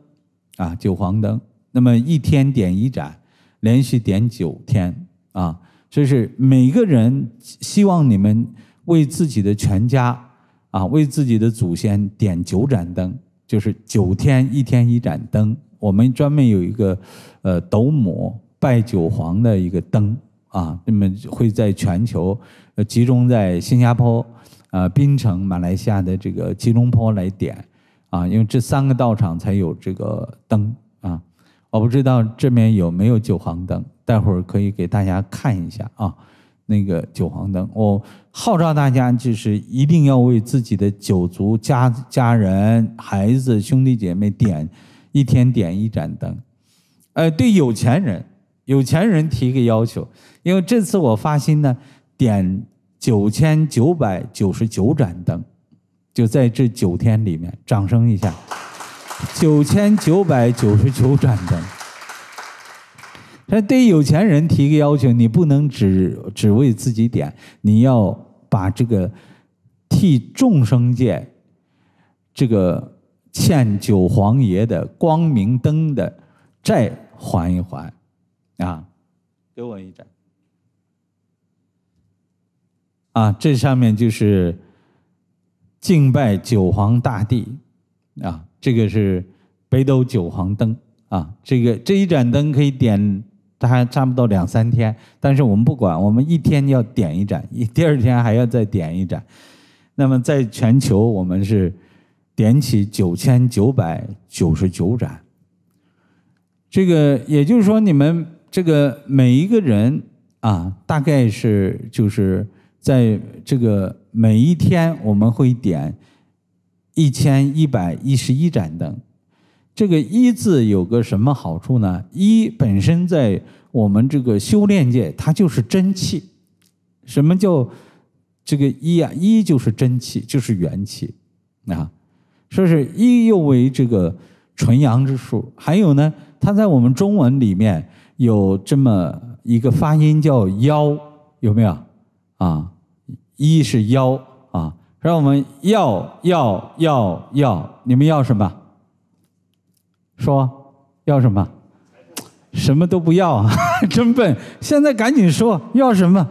S1: 啊，九黄灯。那么一天点一盏，连续点九天，啊，就是每个人希望你们为自己的全家。啊，为自己的祖先点九盏灯，就是九天，一天一盏灯。我们专门有一个，呃，斗母拜九皇的一个灯啊。那么会在全球，呃，集中在新加坡，呃，槟城、马来西亚的这个吉隆坡来点啊。因为这三个道场才有这个灯啊。我不知道这面有没有九皇灯，待会儿可以给大家看一下啊。那个九黄灯，我号召大家，就是一定要为自己的九族家家人、孩子、兄弟姐妹点，一天点一盏灯。呃，对有钱人，有钱人提个要求，因为这次我发心呢，点九千九百九十九盏灯，就在这九天里面。掌声一下，九千九百九十九盏灯。他对有钱人提个要求，你不能只只为自己点，你要把这个替众生界这个欠九皇爷的光明灯的债还一还，啊，给我一盏，啊，这上面就是敬拜九皇大帝，啊，这个是北斗九皇灯，啊，这个这一盏灯可以点。大还差不到两三天，但是我们不管，我们一天要点一盏，第二天还要再点一盏。那么，在全球，我们是点起九千九百九十九盏。这个也就是说，你们这个每一个人啊，大概是就是在这个每一天，我们会点一千一百一十一盏灯。这个一字有个什么好处呢？一本身在我们这个修炼界，它就是真气。什么叫这个一啊？一就是真气，就是元气，啊。说是一又为这个纯阳之数。还有呢，它在我们中文里面有这么一个发音叫幺，有没有啊？一是幺啊，让我们要要要要，你们要什么？说要什么？什么都不要，啊，真笨！现在赶紧说要什么？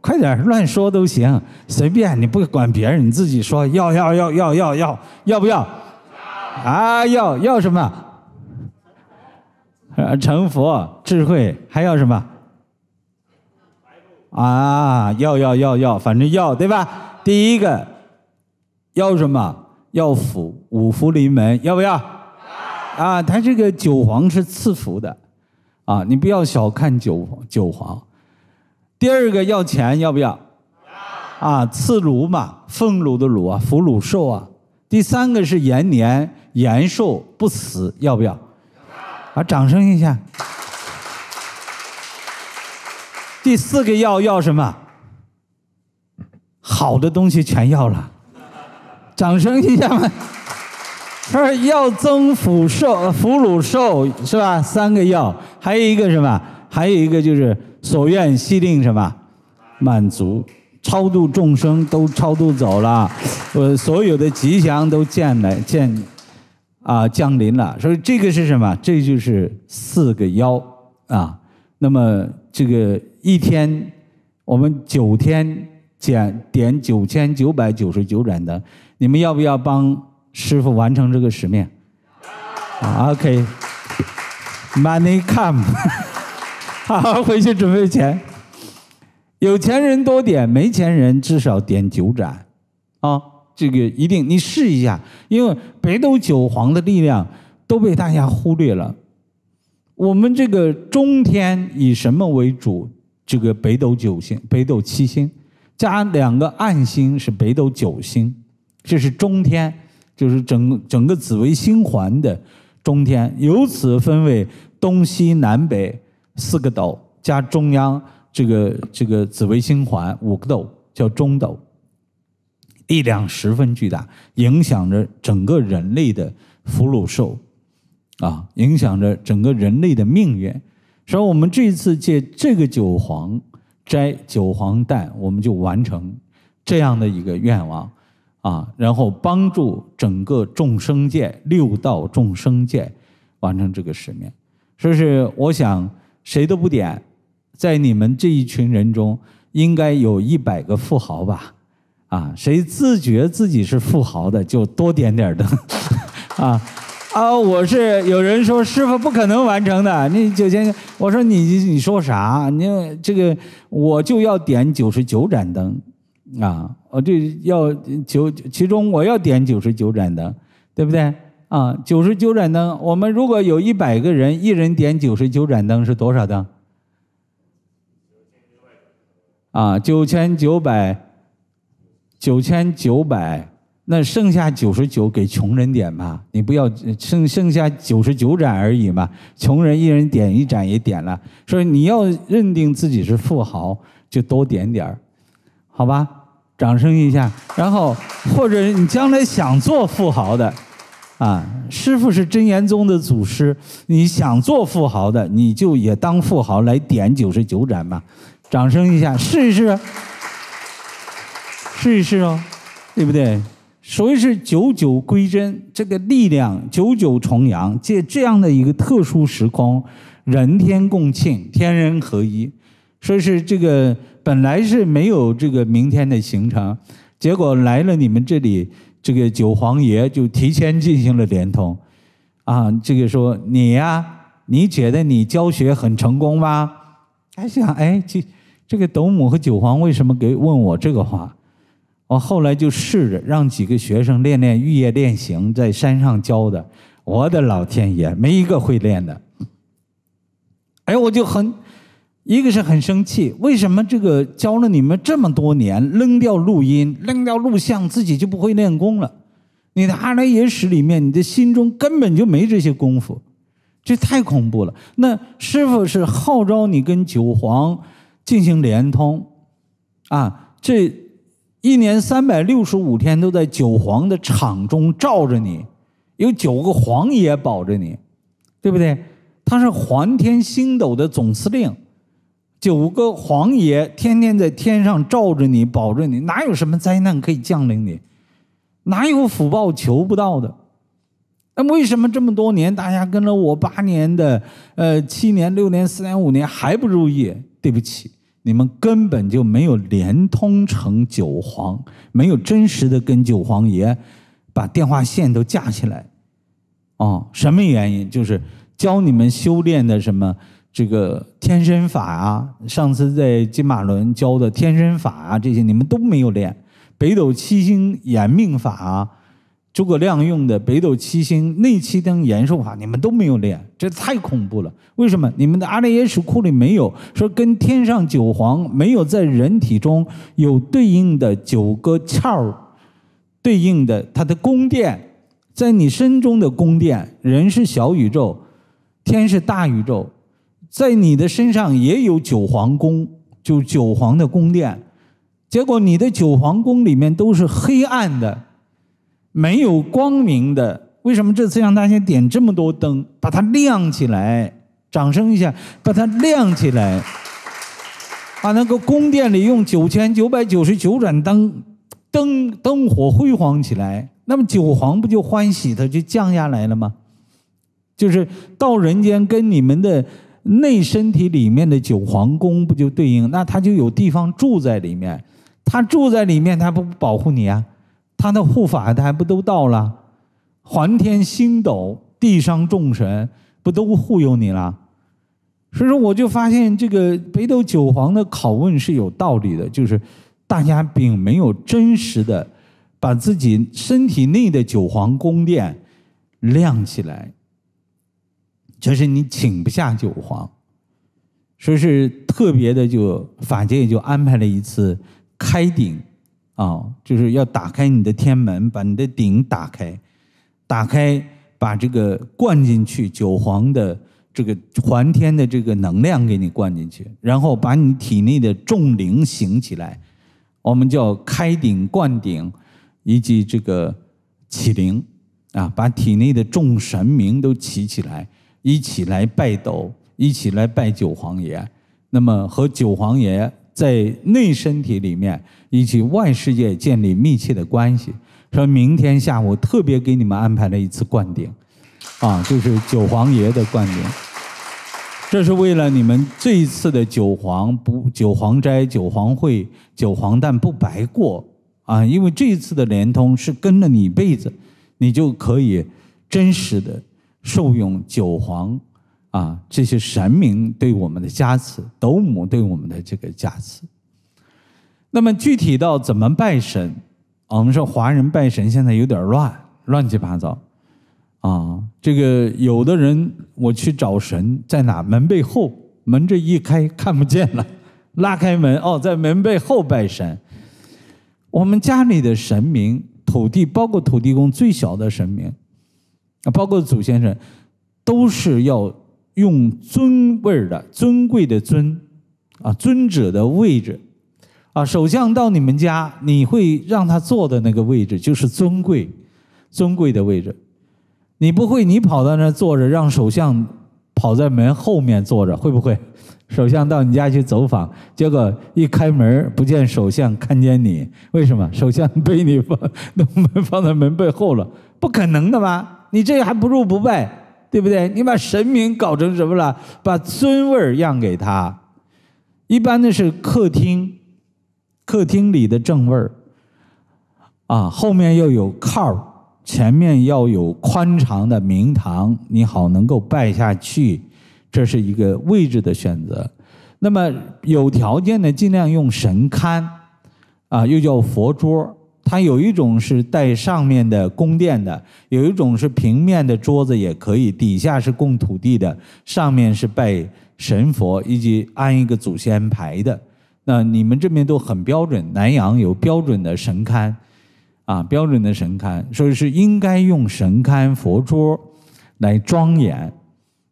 S1: 快点乱说都行，随便你，不管别人，你自己说要要要要要要要不要？啊，要要什么？呃，成佛智慧还要什么？啊，要要要要，反正要对吧？第一个要什么？要福，五福临门，要不要？啊，他这个韭黄是赐福的，啊，你不要小看韭韭黄。第二个要钱要不要？啊，赐禄嘛，俸禄的禄啊，福禄寿啊。第三个是延年延寿不死，要不要？啊，掌声一下。第四个要要什么？好的东西全要了，掌声一下。说要增福寿、福禄寿是吧？三个要，还有一个什么？还有一个就是所愿悉令什么满足，超度众生都超度走了，呃，所有的吉祥都见来见，啊，降临了。所以这个是什么？这就是四个幺啊。那么这个一天，我们九天减点九千九百九十九盏灯，你们要不要帮？师傅完成这个使命。OK，money come，好好回去准备钱。有钱人多点，没钱人至少点九盏。啊，这个一定你试一下，因为北斗九皇的力量都被大家忽略了。我们这个中天以什么为主？这个北斗九星，北斗七星加两个暗星是北斗九星，这是中天。就是整整个紫微星环的中天，由此分为东西南北四个斗，加中央这个这个紫微星环五个斗，叫中斗，力量十分巨大，影响着整个人类的福禄寿，啊，影响着整个人类的命运。所以，我们这次借这个九黄摘九黄蛋，我们就完成这样的一个愿望。啊，然后帮助整个众生界、六道众生界完成这个使命，所以是我想谁都不点，在你们这一群人中应该有一百个富豪吧？啊，谁自觉自己是富豪的就多点点儿灯 啊！啊，我是有人说师傅不可能完成的，那九千，我说你你说啥？你这个我就要点九十九盏灯。啊，我这要九，其中我要点九十九盏灯，对不对？啊，九十九盏灯，我们如果有一百个人，一人点九十九盏灯，是多少灯？啊，九千九百，九千九百，那剩下九十九给穷人点吧，你不要剩剩下九十九盏而已嘛，穷人一人点一盏也点了，所以你要认定自己是富豪，就多点点儿，好吧？掌声一下，然后或者你将来想做富豪的，啊，师傅是真言宗的祖师，你想做富豪的，你就也当富豪来点九十九盏吧，掌声一下，试一试，试一试哦，对不对？所以是九九归真，这个力量九九重阳，借这样的一个特殊时空，人天共庆，天人合一，所以是这个。本来是没有这个明天的行程，结果来了你们这里，这个九皇爷就提前进行了连通，啊，这个说你呀，你觉得你教学很成功吗？还想哎，这这个董母和九皇为什么给问我这个话？我后来就试着让几个学生练练玉叶练形，在山上教的，我的老天爷，没一个会练的，哎，我就很。一个是很生气，为什么这个教了你们这么多年，扔掉录音，扔掉录像，自己就不会练功了？你的二郎爷师里面，你的心中根本就没这些功夫，这太恐怖了。那师傅是号召你跟九皇进行连通，啊，这一年三百六十五天都在九皇的场中罩着你，有九个皇爷保着你，对不对？他是皇天星斗的总司令。九个皇爷天天在天上罩着你，保着你，哪有什么灾难可以降临你？哪有福报求不到的？那为什么这么多年大家跟了我八年的，呃，七年、六年、四年、五年还不如意？对不起，你们根本就没有连通成九皇，没有真实的跟九皇爷把电话线都架起来。哦，什么原因？就是教你们修炼的什么？这个天身法啊，上次在金马伦教的天身法啊，这些你们都没有练。北斗七星延命法，啊，诸葛亮用的北斗七星内七灯延寿法，你们都没有练，这太恐怖了。为什么？你们的阿赖耶识库里没有说，跟天上九皇没有在人体中有对应的九个窍，对应的它的宫殿，在你身中的宫殿，人是小宇宙，天是大宇宙。在你的身上也有九皇宫，就九皇的宫殿。结果你的九皇宫里面都是黑暗的，没有光明的。为什么这次让大家点这么多灯，把它亮起来？掌声一下，把它亮起来，把那个宫殿里用九千九百九十九盏灯灯灯火辉煌起来。那么九皇不就欢喜，它就降下来了吗？就是到人间跟你们的。内身体里面的九皇宫不就对应？那他就有地方住在里面，他住在里面，他不保护你啊？他的护法他还不都到了？环天星斗，地上众神不都护佑你了？所以说，我就发现这个北斗九皇的拷问是有道理的，就是大家并没有真实的把自己身体内的九皇宫殿亮起来。就是你请不下九皇，说是特别的，就法界就安排了一次开顶啊，就是要打开你的天门，把你的顶打开，打开把这个灌进去九皇的这个还天的这个能量给你灌进去，然后把你体内的众灵醒起来，我们叫开顶灌顶以及这个启灵啊，把体内的众神明都起起来。一起来拜斗，一起来拜九皇爷，那么和九皇爷在内身体里面，以及外世界建立密切的关系。说明天下午特别给你们安排了一次灌顶，啊，就是九皇爷的灌顶，这是为了你们这一次的九皇不九皇斋、九皇会、九皇诞不白过啊！因为这一次的连通是跟了你一辈子，你就可以真实的。受用九皇啊，这些神明对我们的加持，斗母对我们的这个加持。那么具体到怎么拜神，我们说华人拜神现在有点乱，乱七八糟啊。这个有的人我去找神在哪？门背后，门这一开看不见了，拉开门哦，在门背后拜神。我们家里的神明，土地包括土地公，最小的神明。啊，包括祖先生，都是要用尊位儿的尊贵的尊，啊，尊者的位置，啊，首相到你们家，你会让他坐的那个位置就是尊贵，尊贵的位置。你不会，你跑到那儿坐着，让首相跑在门后面坐着，会不会？首相到你家去走访，结果一开门不见首相，看见你，为什么？首相被你放，那门放在门背后了，不可能的吧？你这还不如不拜，对不对？你把神明搞成什么了？把尊位让给他。一般的是客厅，客厅里的正位啊，后面要有靠，前面要有宽敞的明堂，你好能够拜下去。这是一个位置的选择。那么有条件的，尽量用神龛，啊，又叫佛桌。它有一种是带上面的宫殿的，有一种是平面的桌子也可以，底下是供土地的，上面是拜神佛以及安一个祖先牌的。那你们这边都很标准，南阳有标准的神龛，啊，标准的神龛，所以是应该用神龛佛桌来庄严，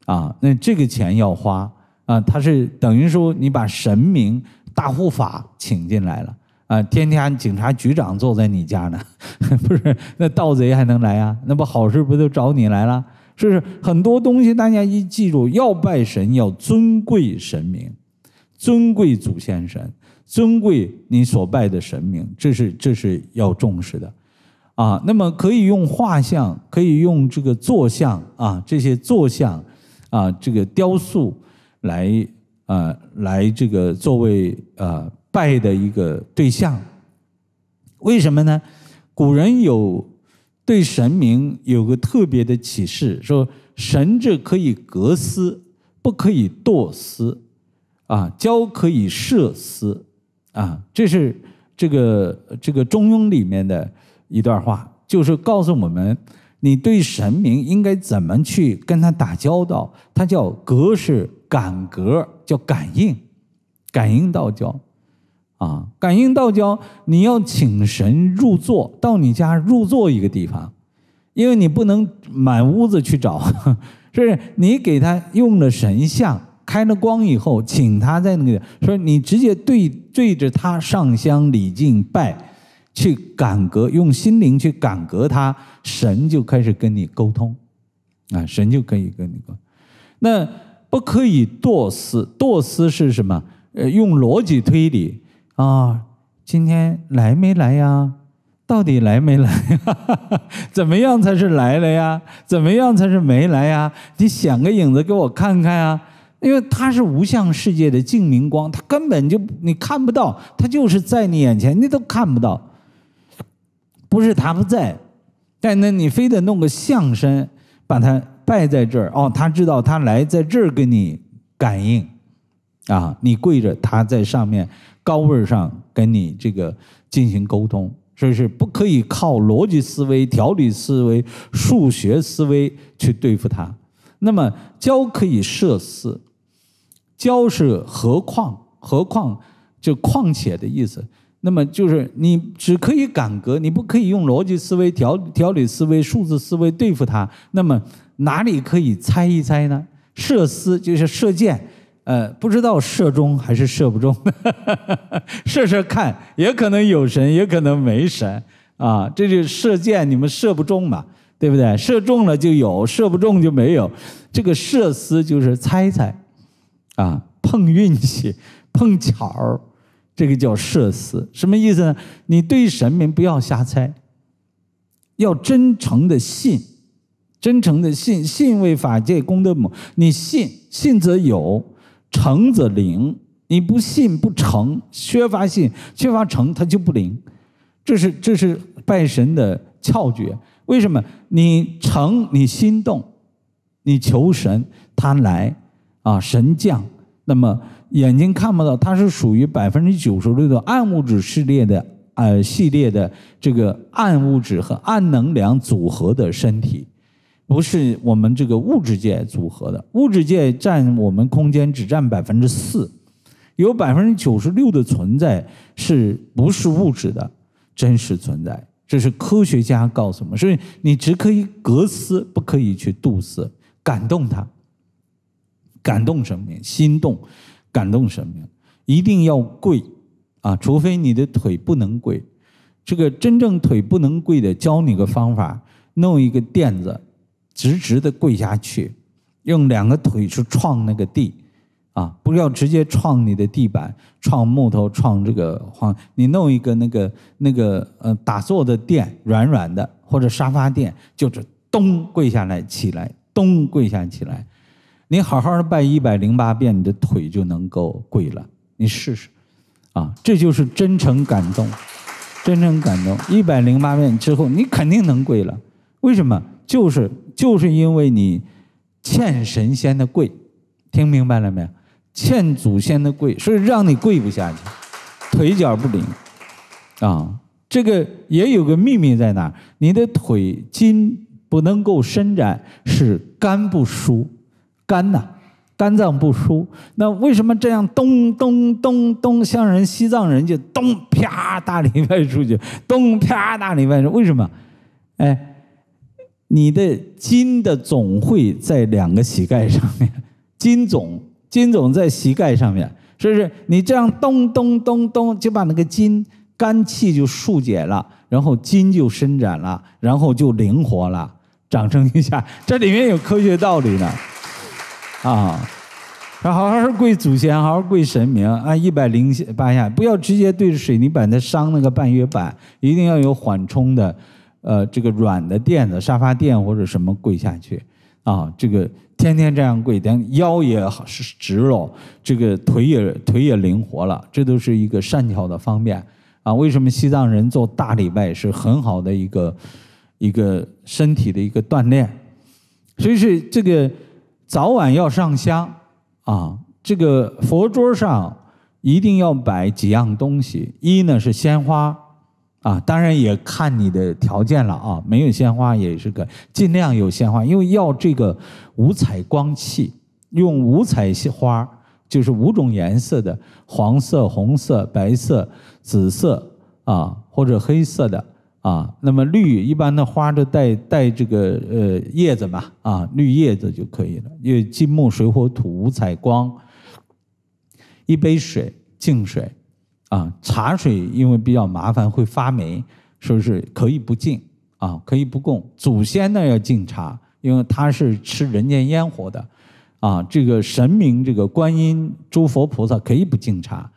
S1: 啊，那这个钱要花啊，它是等于说你把神明大护法请进来了。啊，天天警察局长坐在你家呢，不是？那盗贼还能来啊？那不好事不都找你来了？是不是？很多东西大家一记住，要拜神，要尊贵神明，尊贵祖先神，尊贵你所拜的神明，这是这是要重视的，啊。那么可以用画像，可以用这个坐像啊，这些坐像啊，这个雕塑来啊，来这个作为啊。拜的一个对象，为什么呢？古人有对神明有个特别的启示，说神智可以格思，不可以堕思，啊，交可以设思，啊，这是这个这个《中庸》里面的一段话，就是告诉我们，你对神明应该怎么去跟他打交道。他叫格，是感格，叫感应，感应道教。啊，感应道教你要请神入座，到你家入座一个地方，因为你不能满屋子去找，不是？你给他用了神像开了光以后，请他在那个说你直接对对着他上香礼敬拜，去感格用心灵去感格他神就开始跟你沟通，啊，神就可以跟你沟通，那不可以堕思堕思是什么？呃，用逻辑推理。啊，今天来没来呀？到底来没来？怎么样才是来了呀？怎么样才是没来呀？你显个影子给我看看啊！因为它是无相世界的净明光，它根本就你看不到，它就是在你眼前，你都看不到。不是它不在，但那你非得弄个相身把它摆在这儿。哦，他知道他来在这儿跟你感应，啊，你跪着，他在上面。高位上跟你这个进行沟通，所以是不可以靠逻辑思维、条理思维、数学思维去对付他。那么，交可以射四，交是何况，何况就况且的意思。那么就是你只可以改革，你不可以用逻辑思维、条条理思维、数字思维对付他。那么哪里可以猜一猜呢？射思就是射箭。呃，不知道射中还是射不中，射射看，也可能有神，也可能没神，啊，这是射箭，你们射不中嘛，对不对？射中了就有，射不中就没有，这个射思就是猜猜，啊，碰运气，碰巧儿，这个叫射思，什么意思呢？你对神明不要瞎猜，要真诚的信，真诚的信，信为法界功德母，你信，信则有。诚则灵，你不信不成，缺乏信，缺乏诚，它就不灵。这是这是拜神的窍诀。为什么？你诚，你心动，你求神，他来啊，神降。那么眼睛看不到，它是属于百分之九十六的暗物质系列的呃系列的这个暗物质和暗能量组合的身体。不是我们这个物质界组合的，物质界占我们空间只占百分之四，有百分之九十六的存在是不是物质的真实存在？这是科学家告诉我们，所以你只可以格思，不可以去度思，感动他，感动什么呀？心动，感动什么呀？一定要跪啊，除非你的腿不能跪，这个真正腿不能跪的，教你个方法，弄一个垫子。直直的跪下去，用两个腿去撞那个地，啊，不要直接撞你的地板、撞木头、撞这个房。你弄一个那个那个呃打坐的垫，软软的，或者沙发垫，就是咚跪下来，起来，咚跪下起来。你好好的拜一百零八遍，你的腿就能够跪了。你试试，啊，这就是真诚感动，真诚感动。一百零八遍之后，你肯定能跪了。为什么？就是。就是因为你欠神仙的跪，听明白了没有？欠祖先的跪，所以让你跪不下去，腿脚不灵啊。这个也有个秘密在哪儿？你的腿筋不能够伸展，是肝不舒，肝呐，肝脏不舒。那为什么这样咚咚咚咚，像人西藏人就咚啪大礼拜出去，咚啪大礼拜？为什么？哎。你的筋的总会在两个膝盖上面，筋总筋总在膝盖上面，是不是？你这样咚咚咚咚就把那个筋肝气就疏解了，然后筋就伸展了，然后就灵活了。掌声一下，这里面有科学道理呢，啊，好好跪祖先，好好跪神明，按一百零八下，不要直接对着水泥板的伤那个半月板，一定要有缓冲的。呃，这个软的垫子，沙发垫或者什么跪下去，啊，这个天天这样跪，等腰也好是直了，这个腿也腿也灵活了，这都是一个善巧的方便啊。为什么西藏人做大礼拜是很好的一个一个身体的一个锻炼？所以是这个早晚要上香啊，这个佛桌上一定要摆几样东西，一呢是鲜花。啊，当然也看你的条件了啊，没有鲜花也是个尽量有鲜花，因为要这个五彩光器，用五彩花就是五种颜色的，黄色、红色、白色、紫色啊，或者黑色的啊。那么绿一般的花都带带这个呃叶子嘛啊，绿叶子就可以了，因为金木水火土五彩光，一杯水净水。啊，茶水因为比较麻烦，会发霉，是不是可以不敬啊？可以不供祖先呢？要敬茶，因为他是吃人间烟火的。啊，这个神明，这个观音、诸佛菩萨可以不敬茶。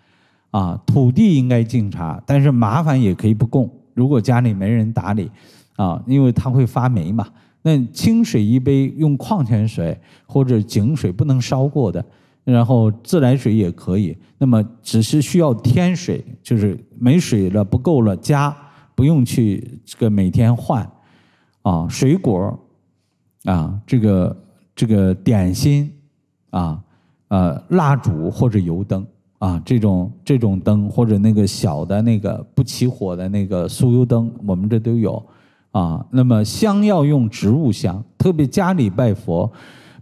S1: 啊，土地应该敬茶，但是麻烦也可以不供。如果家里没人打理，啊，因为它会发霉嘛。那清水一杯，用矿泉水或者井水，不能烧过的。然后自来水也可以，那么只是需要添水，就是没水了不够了加，不用去这个每天换，啊，水果，啊，这个这个点心，啊，呃，蜡烛或者油灯，啊，这种这种灯或者那个小的那个不起火的那个酥油灯，我们这都有，啊，那么香要用植物香，特别家里拜佛。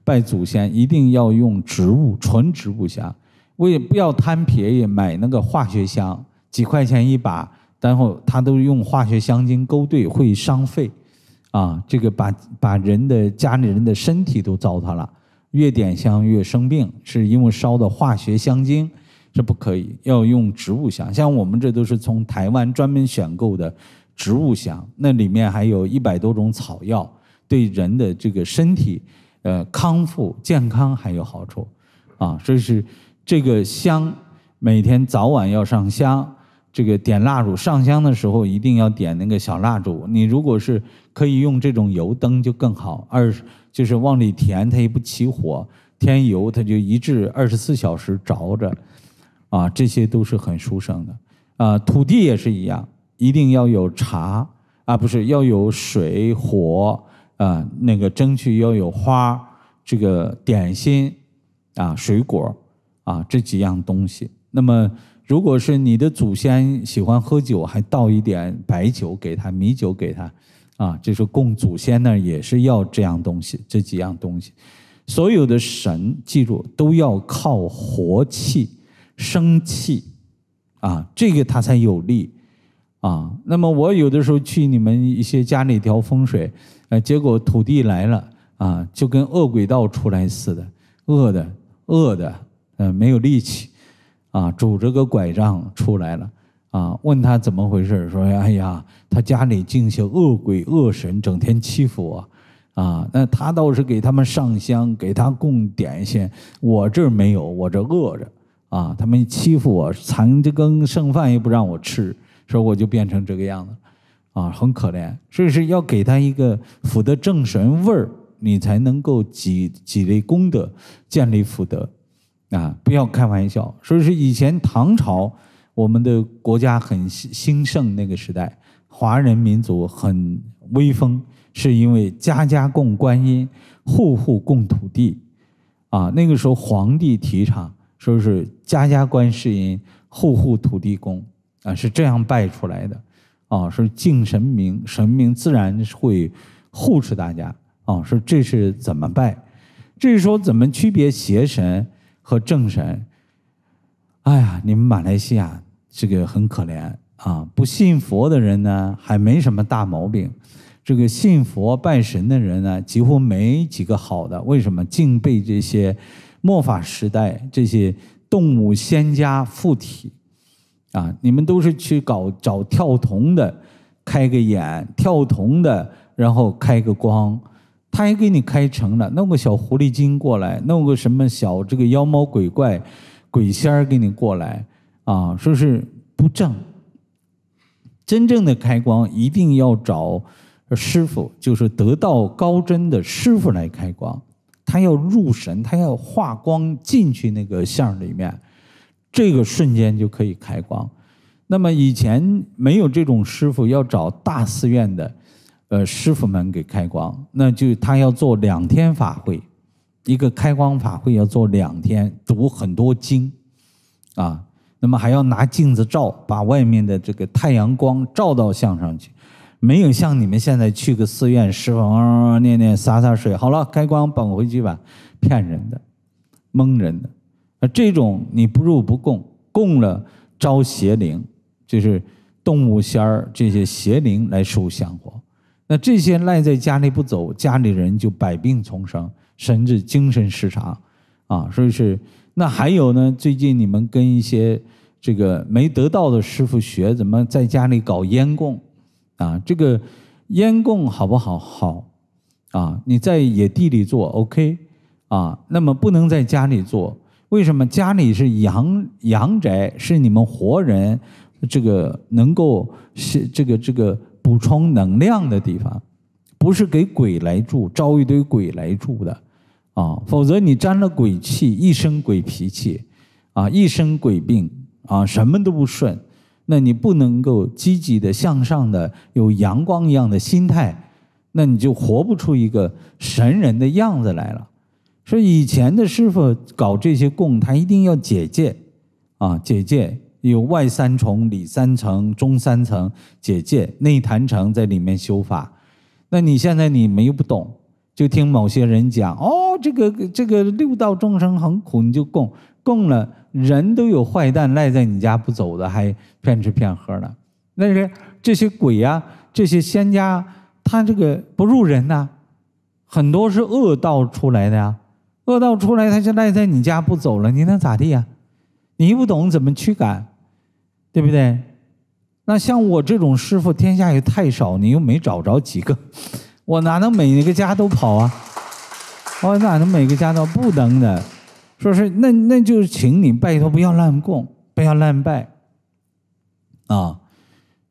S1: 拜祖先一定要用植物纯植物香，为不要贪便宜买那个化学香，几块钱一把，然后他都用化学香精勾兑，会伤肺，啊，这个把把人的家里人的身体都糟蹋了。越点香越生病，是因为烧的化学香精是不可以，要用植物香。像我们这都是从台湾专门选购的植物香，那里面还有一百多种草药，对人的这个身体。呃，康复健康还有好处，啊，所以是这个香，每天早晚要上香，这个点蜡烛上香的时候一定要点那个小蜡烛，你如果是可以用这种油灯就更好，二就是往里填它也不起火，添油它就一至二十四小时着着，啊，这些都是很殊胜的，啊，土地也是一样，一定要有茶，啊，不是要有水火。啊，那个争取要有花，这个点心，啊，水果，啊，这几样东西。那么，如果是你的祖先喜欢喝酒，还倒一点白酒给他，米酒给他，啊，这是供祖先那也是要这样东西，这几样东西。所有的神，记住都要靠活气、生气，啊，这个他才有力，啊。那么，我有的时候去你们一些家里调风水。呃，结果土地来了啊，就跟饿鬼道出来似的，饿的饿的，呃，没有力气，啊，拄着个拐杖出来了，啊，问他怎么回事，说，哎呀，他家里净些恶鬼恶神，整天欺负我，啊，那他倒是给他们上香，给他供点心，我这儿没有，我这饿着，啊，他们欺负我，残羹剩饭也不让我吃，说我就变成这个样子。啊，很可怜，所以是要给他一个福德正神味儿，你才能够积积累功德，建立福德。啊，不要开玩笑。所以以前唐朝我们的国家很兴兴盛，那个时代华人民族很威风，是因为家家供观音，户户供土地。啊，那个时候皇帝提倡，说是家家观世音，户户土地公，啊，是这样拜出来的。哦，是敬神明，神明自然会护持大家。哦，是这是怎么拜？这于说怎么区别邪神和正神？哎呀，你们马来西亚这个很可怜啊！不信佛的人呢，还没什么大毛病；这个信佛拜神的人呢，几乎没几个好的。为什么？竟被这些末法时代这些动物仙家附体？啊，你们都是去搞找跳瞳的，开个眼跳瞳的，然后开个光，他还给你开成了，弄个小狐狸精过来，弄个什么小这个妖魔鬼怪，鬼仙儿给你过来，啊，说是不正。真正的开光一定要找师傅，就是得道高真的师傅来开光，他要入神，他要化光进去那个像里面。这个瞬间就可以开光，那么以前没有这种师傅，要找大寺院的，呃，师傅们给开光，那就他要做两天法会，一个开光法会要做两天，读很多经，啊，那么还要拿镜子照，把外面的这个太阳光照到像上去，没有像你们现在去个寺院，师傅念念洒洒水，好了，开光，搬回去吧，骗人的，蒙人的。那这种你不入不供，供了招邪灵，就是动物仙儿这些邪灵来收香火。那这些赖在家里不走，家里人就百病丛生，甚至精神失常啊！所以是那还有呢，最近你们跟一些这个没得到的师傅学怎么在家里搞烟供啊？这个烟供好不好？好啊！你在野地里做 OK 啊？那么不能在家里做。为什么家里是阳阳宅，是你们活人，这个能够是这个这个补充能量的地方，不是给鬼来住，招一堆鬼来住的，啊，否则你沾了鬼气，一身鬼脾气，啊，一身鬼病，啊，什么都不顺，那你不能够积极的向上的，有阳光一样的心态，那你就活不出一个神人的样子来了。说以前的师傅搞这些供，他一定要解戒，啊解戒有外三重、里三层、中三层解戒，内坛城在里面修法。那你现在你没不懂，就听某些人讲哦，这个这个六道众生很苦，你就供供了，人都有坏蛋赖在你家不走的，还骗吃骗喝的。那是这些鬼呀，这些仙家，他这个不入人呐，很多是恶道出来的呀。恶道出来，他就赖在你家不走了，你能咋地呀？你不懂怎么驱赶，对不对？那像我这种师傅，天下也太少，你又没找着几个，我哪能每一个家都跑啊？我哪能每个家都不能的？说是那，那就是请你拜托，不要乱供，不要乱拜啊！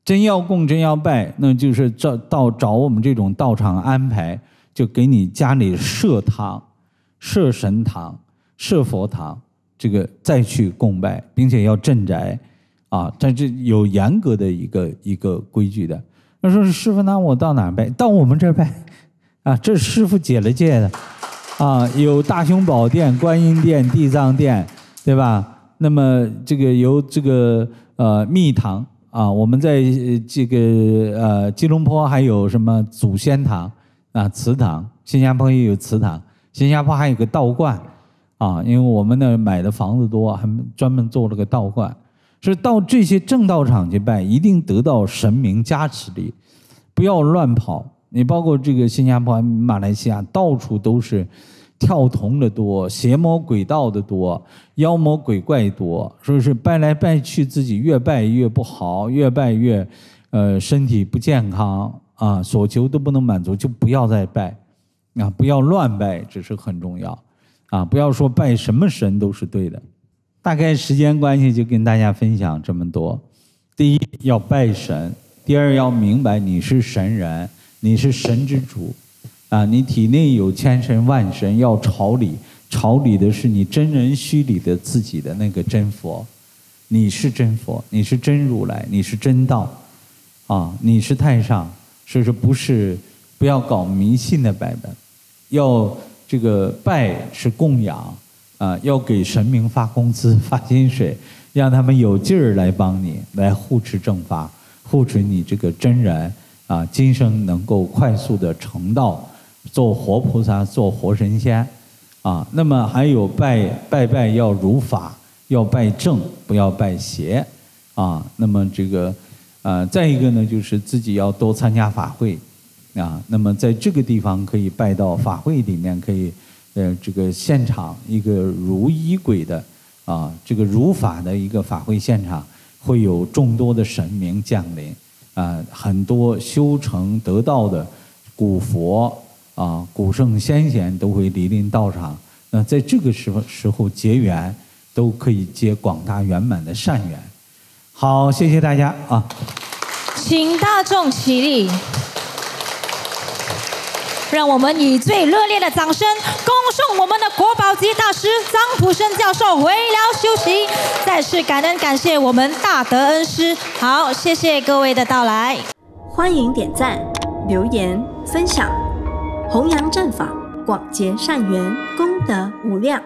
S1: 真要供，真要拜，那就是找到找我们这种道场安排，就给你家里设堂。设神堂、设佛堂，这个再去供拜，并且要镇宅啊。但这有严格的一个一个规矩的。他说：“师傅，那我到哪儿拜？到我们这儿拜 啊。”这师傅解了戒的啊，有大雄宝殿、观音殿、地藏殿，对吧？那么这个有这个呃密堂啊，我们在这个呃吉隆坡还有什么祖先堂啊祠堂，新加坡也有祠堂。新加坡还有个道观，啊，因为我们那买的房子多，还专门做了个道观。是到这些正道场去拜，一定得到神明加持力，不要乱跑，你包括这个新加坡、马来西亚，到处都是跳铜的多，邪魔鬼道的多，妖魔鬼怪多。所以是拜来拜去，自己越拜越不好，越拜越呃身体不健康啊，所求都不能满足，就不要再拜。啊，不要乱拜，这是很重要，啊，不要说拜什么神都是对的。大概时间关系，就跟大家分享这么多。第一要拜神，第二要明白你是神人，你是神之主，啊，你体内有千神万神，要朝礼，朝礼的是你真人虚礼的自己的那个真佛，你是真佛，你是真如来，你是真道，啊，你是太上，所以说不是，不要搞迷信的版本，要这个拜是供养啊，要给神明发工资发薪水，让他们有劲儿来帮你来护持正法，护持你这个真人啊，今生能够快速的成道，做活菩萨做活神仙啊。那么还有拜拜拜要如法，要拜正不要拜邪啊。那么这个，呃，再一个呢，就是自己要多参加法会。啊，那么在这个地方可以拜到法会里面，可以，呃，这个现场一个如衣轨的，啊，这个如法的一个法会现场，会有众多的神明降临，啊，很多修成得道的古佛啊，古圣先贤都会莅临道场。那在这个时候时候结缘，都可以结广大圆满的善缘。好，谢谢大家啊，请大众起立。让我们以最热烈的掌声恭送我们的国宝级大师张普生教授回寮休息。再次感恩感谢我们大德恩师。好，谢谢各位的到来，欢迎点赞、留言、分享，弘扬正法，广结善缘，功德无量。